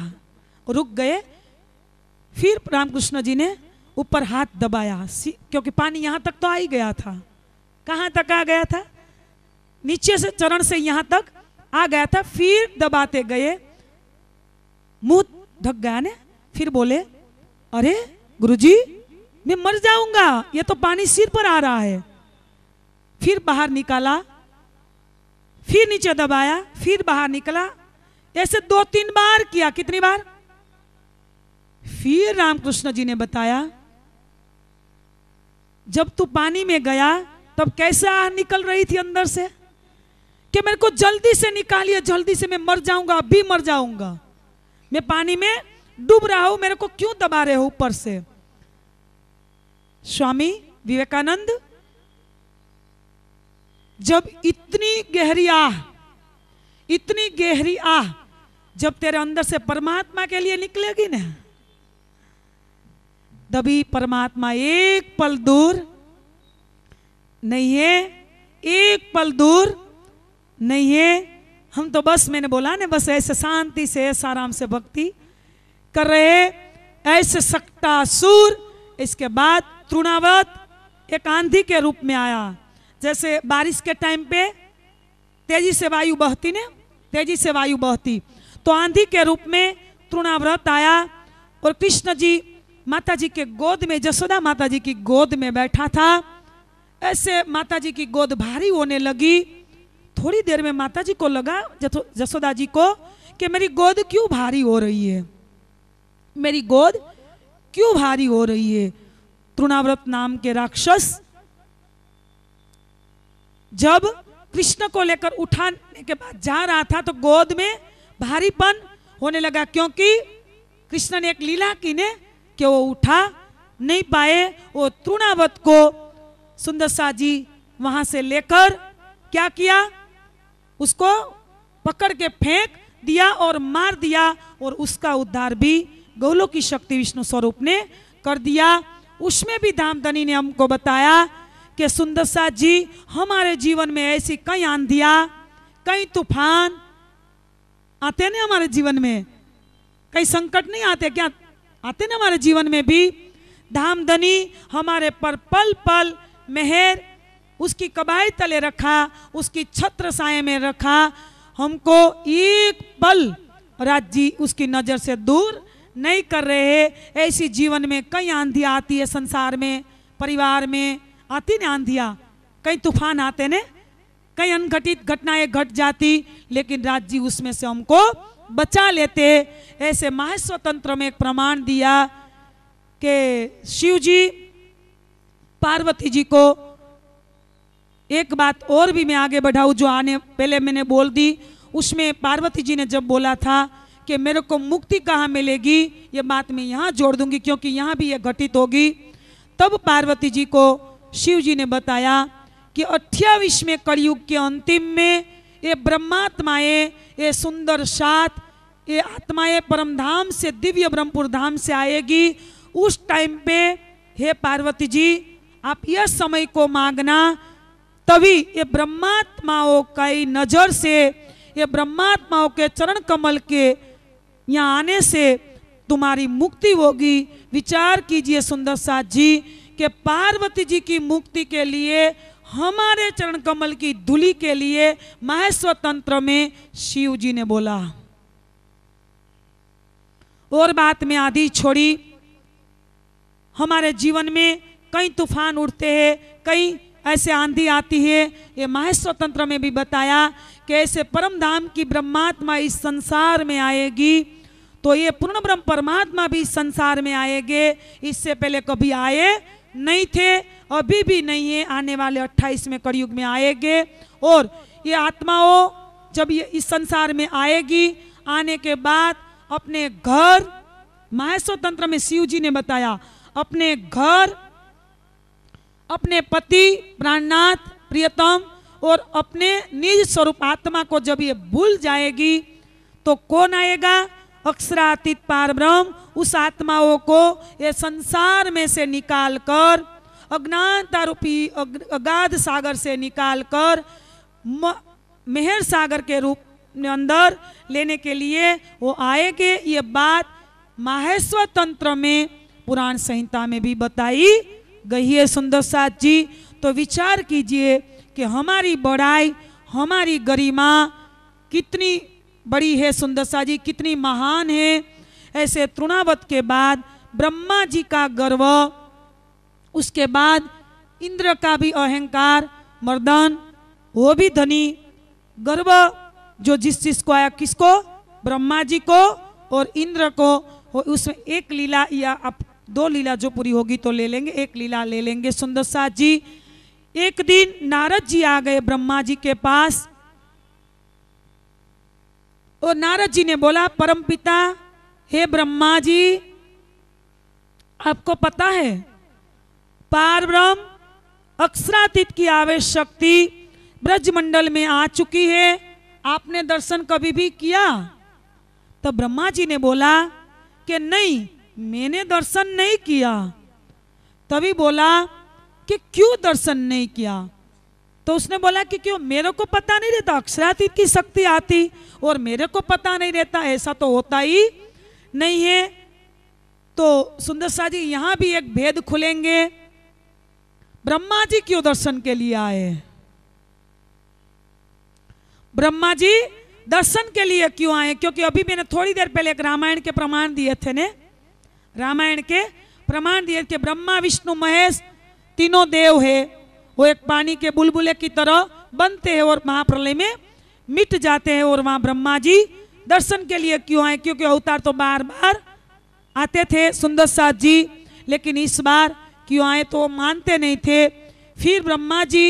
रुक गए फिर रामकृष्ण जी ने ऊपर हाथ दबाया क्योंकि पानी यहां तक तो आ ही गया था कहाँ तक आ गया था नीचे से चरण से यहां तक आ गया था फिर दबाते गए मुंह ढक गया ने फिर बोले अरे गुरुजी मैं मर जाऊंगा ये तो पानी सिर पर आ रहा है फिर बाहर निकाला फिर नीचे दबाया फिर बाहर निकला ऐसे दो तीन बार किया कितनी बार फिर रामकृष्ण जी ने बताया जब तू पानी में गया तब कैसे आह निकल रही थी अंदर से कि मेरे को जल्दी से निकालिए जल्दी से मैं मर जाऊंगा अभी मर जाऊंगा मैं पानी में डूब रहा हूं मेरे को क्यों दबा रहे हो ऊपर से स्वामी विवेकानंद जब इतनी गहरी आह इतनी गहरी आह जब तेरे अंदर से परमात्मा के लिए निकलेगी ना तभी परमात्मा एक पल दूर नहीं है एक पल दूर नहीं है हम तो बस मैंने बोला ना बस ऐसे शांति से ऐसा आराम से भक्ति कर रहे ऐसे सक्ता सूर इसके बाद तृणावत एक आंधी के रूप में आया जैसे बारिश के टाइम पे तेजी से वायु बहती ने तेजी से वायु बहती तो आंधी के रूप में तृणाव्रत आया और कृष्ण जी माता जी के गोद में जसोदा माता जी की गोद में बैठा था ऐसे माता जी की गोद भारी होने लगी थोड़ी देर में माता जी को लगा जसोदा जी को कि मेरी गोद क्यों भारी हो रही है मेरी गोद क्यों भारी हो रही है तृणाव्रत नाम के राक्षस जब कृष्ण को लेकर उठाने के बाद जा रहा था तो गोद में भारीपन होने लगा क्योंकि कृष्ण ने एक लीला की ने कि वो उठा नहीं पाए वो तृणावत को सुंदर सा जी वहां से लेकर क्या किया उसको पकड़ के फेंक दिया और मार दिया और उसका उद्धार भी गौलो की शक्ति विष्णु स्वरूप ने कर दिया उसमें भी धामधनी ने हमको बताया कि सुंदर साहब जी हमारे जीवन में ऐसी कई आंधिया कई तूफान आते ना हमारे जीवन में कई संकट नहीं आते क्या आते ना हमारे जीवन में भी धाम धनी हमारे पर पल पल मेहर उसकी कबाई तले रखा उसकी छत्र साय में रखा हमको एक पल राज जी उसकी नज़र से दूर नहीं कर रहे ऐसी जीवन में कई आंधी आती है संसार में परिवार में आती ने आंधिया कहीं तूफान आते ने कई अनघटित घटनाएं घट जाती लेकिन राज जी उसमें से हमको बचा लेते ऐसे महास्वतंत्र में एक प्रमाण दिया कि शिव जी पार्वती जी को एक बात और भी मैं आगे बढ़ाऊ जो आने पहले मैंने बोल दी उसमें पार्वती जी ने जब बोला था कि मेरे को मुक्ति कहाँ मिलेगी ये बात मैं यहाँ जोड़ दूंगी क्योंकि यहाँ भी ये घटित होगी तब पार्वती जी को शिव जी ने बताया कि में कलयुग के अंतिम में ये ब्रह्मात्माएं ये सुंदर सात ये आत्माएं परम धाम से दिव्य ब्रह्मपुर धाम से आएगी उस टाइम पे हे पार्वती जी आप यह समय को मांगना तभी ये ब्रह्मात्माओं का नज़र से ये ब्रह्मात्माओं के चरण कमल के यहाँ आने से तुम्हारी मुक्ति होगी विचार कीजिए सुंदर साथ जी कि पार्वती जी की मुक्ति के लिए हमारे चरण कमल की धुली के लिए महेश्वर तंत्र में शिव जी ने बोला और बात में आधी छोड़ी हमारे जीवन में कई तूफान उठते हैं कई ऐसे आंधी आती है ये महेश्वर तंत्र में भी बताया कि ऐसे परम धाम की ब्रह्मात्मा इस संसार में आएगी तो ये पूर्ण ब्रह्म परमात्मा भी संसार में आएंगे इससे पहले कभी आए नहीं थे अभी भी नहीं है आने वाले 28 में कलयुग में आएंगे और ये आत्माओं जब ये इस संसार में आएगी आने के बाद अपने घर महेश्वर तंत्र में शिव जी ने बताया अपने घर अपने पति प्राणनाथ प्रियतम और अपने निज स्वरूप आत्मा को जब ये भूल जाएगी तो कौन आएगा अक्षरातीत पार ब्रह्म उस आत्माओं को ये संसार में से निकाल कर अज्ञानता रूपी अगाध सागर से निकाल कर मेहर सागर के रूप में अंदर लेने के लिए वो आएंगे ये बात माहेश्वर तंत्र में पुराण संहिता में भी बताई गई है सुंदर साथ जी तो विचार कीजिए कि हमारी बड़ाई हमारी गरिमा कितनी बड़ी है सुंदरसा जी कितनी महान है ऐसे तृणावत के बाद ब्रह्मा जी का गर्व उसके बाद इंद्र का भी अहंकार मर्दन वो भी धनी गर्व जो जिस चीज को आया किसको ब्रह्मा जी को और इंद्र को उसमें एक लीला या आप दो लीला जो पूरी होगी तो ले लेंगे एक लीला ले लेंगे सुंदर साह जी एक दिन नारद जी आ गए ब्रह्मा जी के पास और नारद जी ने बोला परम पिता हे ब्रह्मा जी आपको पता है पार ब्रह्म अक्षरातीत की आवेश शक्ति ब्रजमंडल में आ चुकी है आपने दर्शन कभी भी किया तो ब्रह्मा जी ने बोला कि नहीं मैंने दर्शन नहीं किया तभी बोला कि क्यों दर्शन नहीं किया तो उसने बोला कि क्यों मेरे को पता नहीं रहता अक्षरातीत की शक्ति आती और मेरे को पता नहीं रहता ऐसा तो होता ही नहीं है तो सुंदर शाह जी यहां भी एक भेद खुलेंगे ब्रह्मा जी क्यों दर्शन के लिए आए ब्रह्मा जी दर्शन के लिए क्यों आए क्योंकि अभी मैंने थोड़ी देर पहले एक रामायण के प्रमाण दिए थे ने रामायण के प्रमाण दिए थे ब्रह्मा विष्णु महेश तीनों देव है वो एक पानी के बुलबुले की तरह बनते हैं और महाप्रलय में मिट जाते हैं और वहां ब्रह्मा जी दर्शन के लिए क्यों आए क्योंकि अवतार तो बार बार आते थे सुंदर साथ जी लेकिन इस बार क्यों आए तो मानते नहीं थे फिर ब्रह्मा जी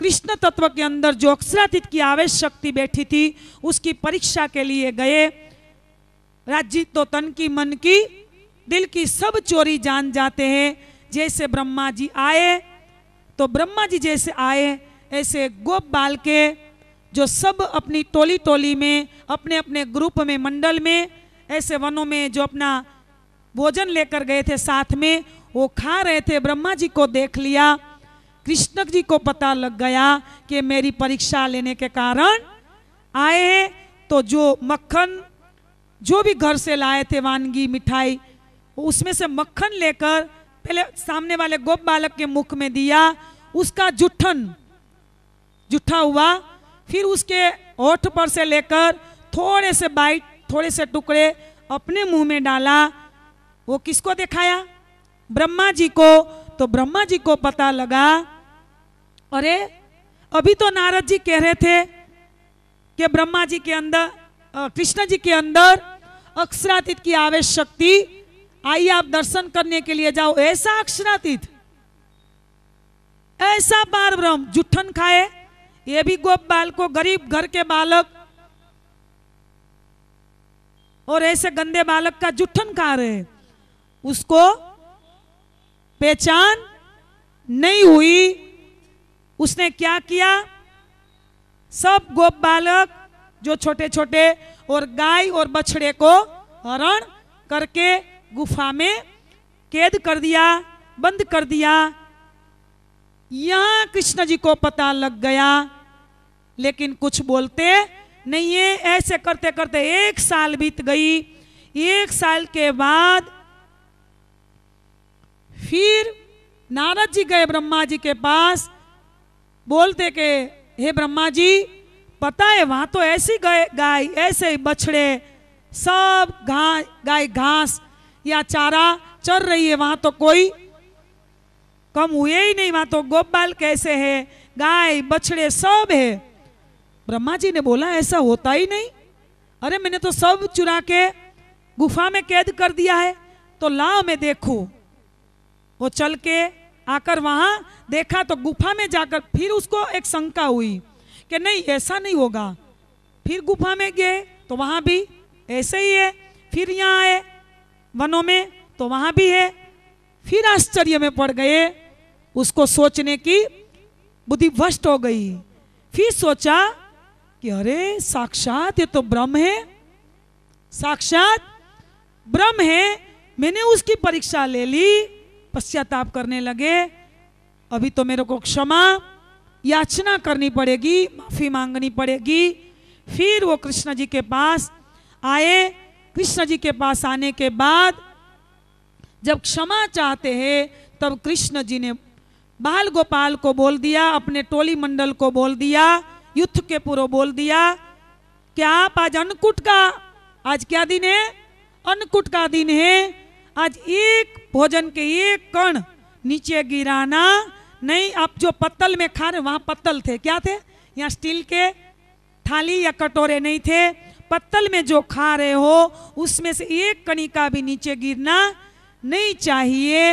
कृष्ण तत्व के अंदर जो अक्षरातीत की आवेश शक्ति बैठी थी उसकी परीक्षा के लिए गए राज्य तो तन की मन की दिल की सब चोरी जान जाते हैं जैसे ब्रह्मा जी आए तो ब्रह्मा जी जैसे आए ऐसे गोप बाल के जो सब अपनी टोली टोली में अपने अपने ग्रुप में मंडल में ऐसे वनों में जो अपना भोजन लेकर गए थे साथ में वो खा रहे थे ब्रह्मा जी को देख लिया कृष्ण जी को पता लग गया कि मेरी परीक्षा लेने के कारण आए हैं तो जो मक्खन जो भी घर से लाए थे वानगी मिठाई उसमें से मक्खन लेकर पहले सामने वाले गोप बालक के मुख में दिया उसका जुठन जुठा हुआ फिर उसके ओठ पर से लेकर थोड़े से बाइट थोड़े से टुकड़े अपने मुंह में डाला वो किसको दिखाया ब्रह्मा जी को तो ब्रह्मा जी को पता लगा अरे अभी तो नारद जी कह रहे थे कि ब्रह्मा जी के अंदर कृष्ण जी के अंदर अक्षरातीत की आवेश शक्ति आइए आप दर्शन करने के लिए जाओ ऐसा अक्षरातीत ऐसा बार ब्रह्म जुठन खाए ये भी गोप को गरीब घर के बालक और ऐसे गंदे बालक का जुठन खा रहे उसको पहचान नहीं हुई उसने क्या किया सब गोप बालक जो छोटे छोटे और गाय और बछड़े को हरण करके गुफा में कैद कर दिया बंद कर दिया यहां कृष्ण जी को पता लग गया लेकिन कुछ बोलते नहीं है ऐसे करते करते एक साल बीत गई एक साल के बाद फिर नारद जी गए ब्रह्मा जी के पास बोलते के हे ब्रह्मा जी पता है वहां तो ऐसी गाय ऐसे बछड़े सब घास गाय घास या चारा चर रही है वहां तो कोई कम हुए ही नहीं वहां तो गोपाल कैसे है गाय बछड़े सब है ब्रह्मा जी ने बोला ऐसा होता ही नहीं अरे मैंने तो सब चुरा के गुफा में कैद कर दिया है तो लाओ मैं देखू वो चल के आकर वहां देखा तो गुफा में जाकर फिर उसको एक शंका हुई कि नहीं ऐसा नहीं होगा फिर गुफा में गए तो वहां भी ऐसे ही है फिर यहाँ आए वनों में तो वहां भी है फिर आश्चर्य में पड़ गए उसको सोचने की बुद्धि भ्रष्ट हो गई फिर सोचा कि अरे साक्षात ये तो ब्रह्म है साक्षात ब्रह्म है मैंने उसकी परीक्षा ले ली पश्चाताप करने लगे अभी तो मेरे को क्षमा याचना करनी पड़ेगी माफी मांगनी पड़ेगी फिर वो कृष्ण जी के पास आए कृष्ण जी के पास आने के बाद जब क्षमा चाहते हैं तब कृष्ण जी ने बाल गोपाल को बोल दिया अपने टोली मंडल को बोल दिया युद्ध के पूर्व बोल दिया कि आप आज अन्नकूट का आज क्या दिन है अन्नकूट का दिन है आज एक भोजन के एक कण नीचे गिराना नहीं आप जो पत्तल में खा रहे वहां पत्तल थे क्या थे यहाँ स्टील के थाली या कटोरे नहीं थे पत्तल में जो खा रहे हो उसमें से एक कणिका भी नीचे गिरना नहीं चाहिए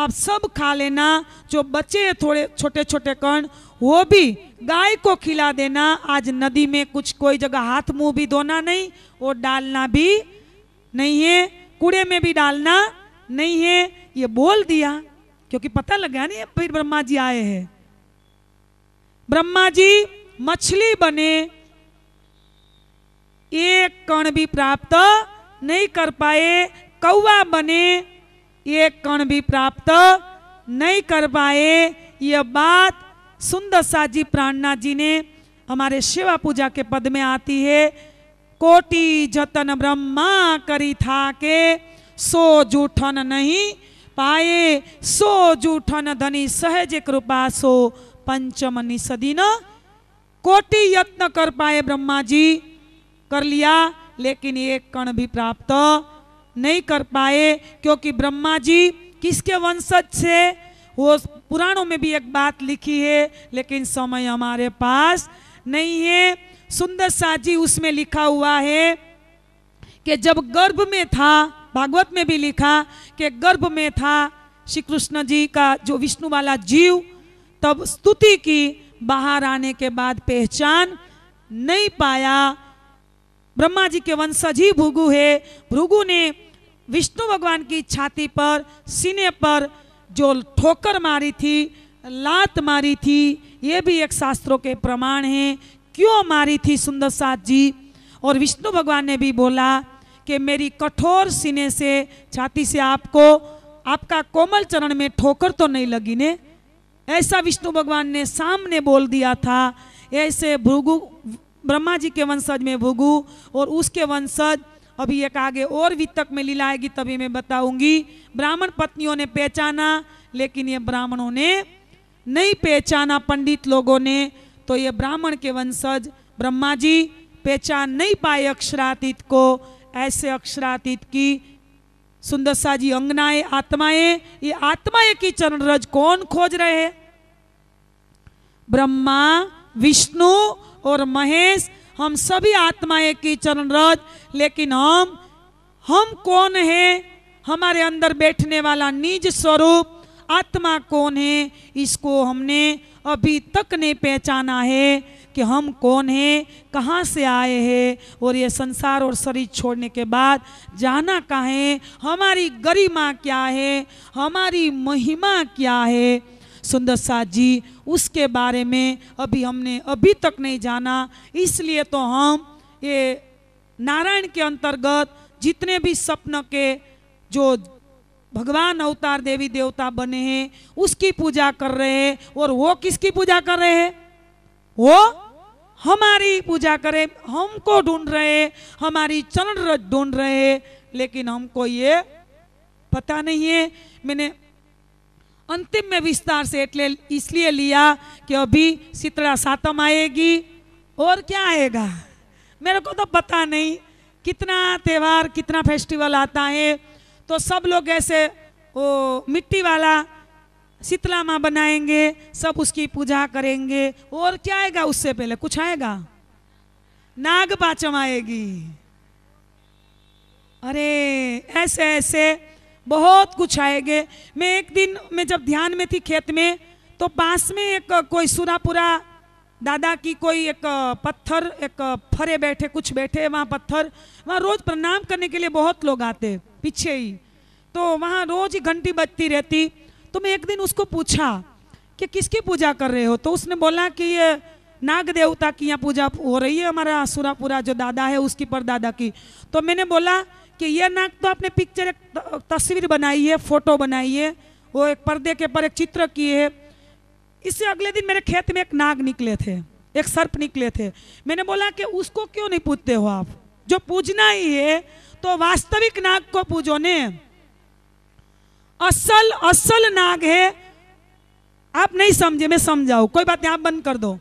आप सब खा लेना जो बचे थोड़े छोटे छोटे कण वो भी गाय को खिला देना आज नदी में कुछ कोई जगह हाथ मुंह भी धोना नहीं और डालना भी नहीं है कूड़े में भी डालना नहीं है ये बोल दिया क्योंकि पता गया नहीं फिर ब्रह्मा जी आए हैं ब्रह्मा जी मछली बने एक कण भी प्राप्त नहीं कर पाए कौवा बने एक कण भी प्राप्त नहीं कर पाए यह बात सुंदर साजी प्राणनाथ जी ने हमारे शिवा पूजा के पद में आती है कोटि जतन ब्रह्मा करी था के सो जूठन नहीं पाए सो जूठन धनी सहज कृपा सो पंचम निषदिन कोटि यत्न कर पाए ब्रह्मा जी कर लिया लेकिन एक कण भी प्राप्त नहीं कर पाए क्योंकि ब्रह्मा जी किसके वंशज से वो पुराणों में भी एक बात लिखी है लेकिन समय हमारे पास नहीं है सुंदर साजी उसमें लिखा हुआ है कि जब गर्भ में था भागवत में भी लिखा कि गर्भ में था श्री कृष्ण जी का जो विष्णु वाला जीव तब स्तुति की बाहर आने के बाद पहचान नहीं पाया ब्रह्मा जी के वंशज ही भृगु है भृगु ने विष्णु भगवान की छाती पर सीने पर जो ठोकर मारी थी लात मारी थी ये भी एक शास्त्रों के प्रमाण है क्यों मारी थी सुंदर साथ जी और विष्णु भगवान ने भी बोला कि मेरी कठोर सीने से छाती से आपको आपका कोमल चरण में ठोकर तो नहीं लगी ने ऐसा विष्णु भगवान ने सामने बोल दिया था ऐसे भृगु ब्रह्मा जी के वंशज में भोगू और उसके वंशज अभी एक आगे और भी तक में लीलाएगी तभी मैं बताऊंगी ब्राह्मण पत्नियों ने पहचाना लेकिन ये ब्राह्मणों ने नहीं पहचाना पंडित लोगों ने तो ये ब्राह्मण के वंशज ब्रह्मा जी पहचान नहीं पाए अक्षरातीत को ऐसे अक्षरातीत की सुंदर सा जी अंगनाएं आत्माएं ये आत्माएं की चरण रज कौन खोज रहे ब्रह्मा विष्णु और महेश हम सभी आत्माएं की रज लेकिन हम हम कौन है हमारे अंदर बैठने वाला निज स्वरूप आत्मा कौन है इसको हमने अभी तक नहीं पहचाना है कि हम कौन हैं कहाँ से आए हैं और ये संसार और शरीर छोड़ने के बाद जाना कहाँ है हमारी गरिमा क्या है हमारी महिमा क्या है सुंदर शाह जी उसके बारे में अभी हमने अभी तक नहीं जाना इसलिए तो हम ये नारायण के अंतर्गत जितने भी स्वप्न के जो भगवान अवतार देवी देवता बने हैं उसकी पूजा कर रहे हैं और वो किसकी पूजा कर रहे हैं वो हमारी पूजा करे हमको ढूंढ रहे हमारी चरण ढूंढ रहे लेकिन हमको ये पता नहीं है मैंने में विस्तार से એટલે इसलिए लिया कि अभी शीतला सातम आएगी और क्या आएगा मेरे को तो पता नहीं कितना त्यौहार कितना फेस्टिवल आता है तो सब लोग ऐसे वो मिट्टी वाला शीतला माँ बनाएंगे सब उसकी पूजा करेंगे और क्या आएगा उससे पहले कुछ आएगा नागपाचम आएगी अरे ऐसे ऐसे बहुत कुछ आएंगे मैं एक दिन मैं जब ध्यान में थी खेत में तो पास में एक कोई सुरापुरा दादा की कोई एक पत्थर एक फरे बैठे कुछ बैठे वहाँ पत्थर वहाँ रोज़ प्रणाम करने के लिए बहुत लोग आते पीछे ही तो वहाँ रोज़ ही घंटी बजती रहती तो मैं एक दिन उसको पूछा कि किसकी पूजा कर रहे हो तो उसने बोला कि ये नाग देवता की यहाँ पूजा हो रही है हमारा सुरापुरा जो दादा है उसकी परदादा की तो मैंने बोला कि ये नाक तो आपने पिक्चर एक तस्वीर बनाई है फोटो बनाई है वो एक पर्दे के पर एक चित्र किए है इससे अगले दिन मेरे खेत में एक नाग निकले थे एक सर्प निकले थे मैंने बोला कि उसको क्यों नहीं पूजते हो आप जो पूजना ही है तो वास्तविक नाग को पूजो ने असल असल नाग है आप नहीं समझे मैं समझाऊ कोई बात नहीं आप बंद कर दो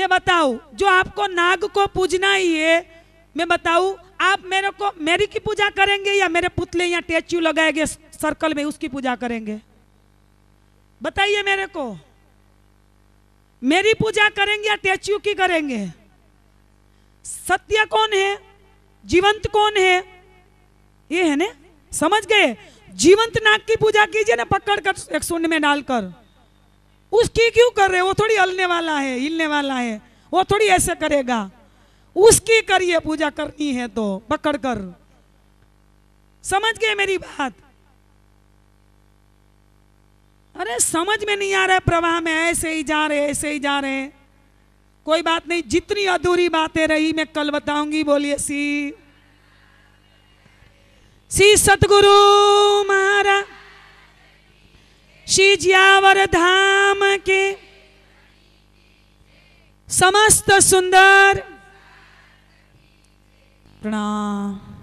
मैं बताऊ जो आपको नाग को पूजना ही है मैं बताऊ आप मेरे को मेरी की पूजा करेंगे या मेरे पुतले या टैच्यू लगाएंगे सर्कल में उसकी पूजा करेंगे बताइए मेरे को मेरी पूजा करेंगे या टेच्यू की करेंगे सत्य कौन है जीवंत कौन है ये है ना समझ गए जीवंत नाग की पूजा कीजिए ना पकड़ कर एक शून्य में डालकर उसकी क्यों कर रहे वो थोड़ी हलने वाला है हिलने वाला है वो थोड़ी ऐसे करेगा उसकी करिए पूजा करनी है तो पकड़ कर समझ गए मेरी बात अरे समझ में नहीं आ रहा है प्रवाह में ऐसे ही जा रहे ऐसे ही जा रहे कोई बात नहीं जितनी अधूरी बातें रही मैं कल बताऊंगी बोलिए सी सी सतगुरु महाराज श्री जियावर धाम के समस्त सुंदर प्रणाम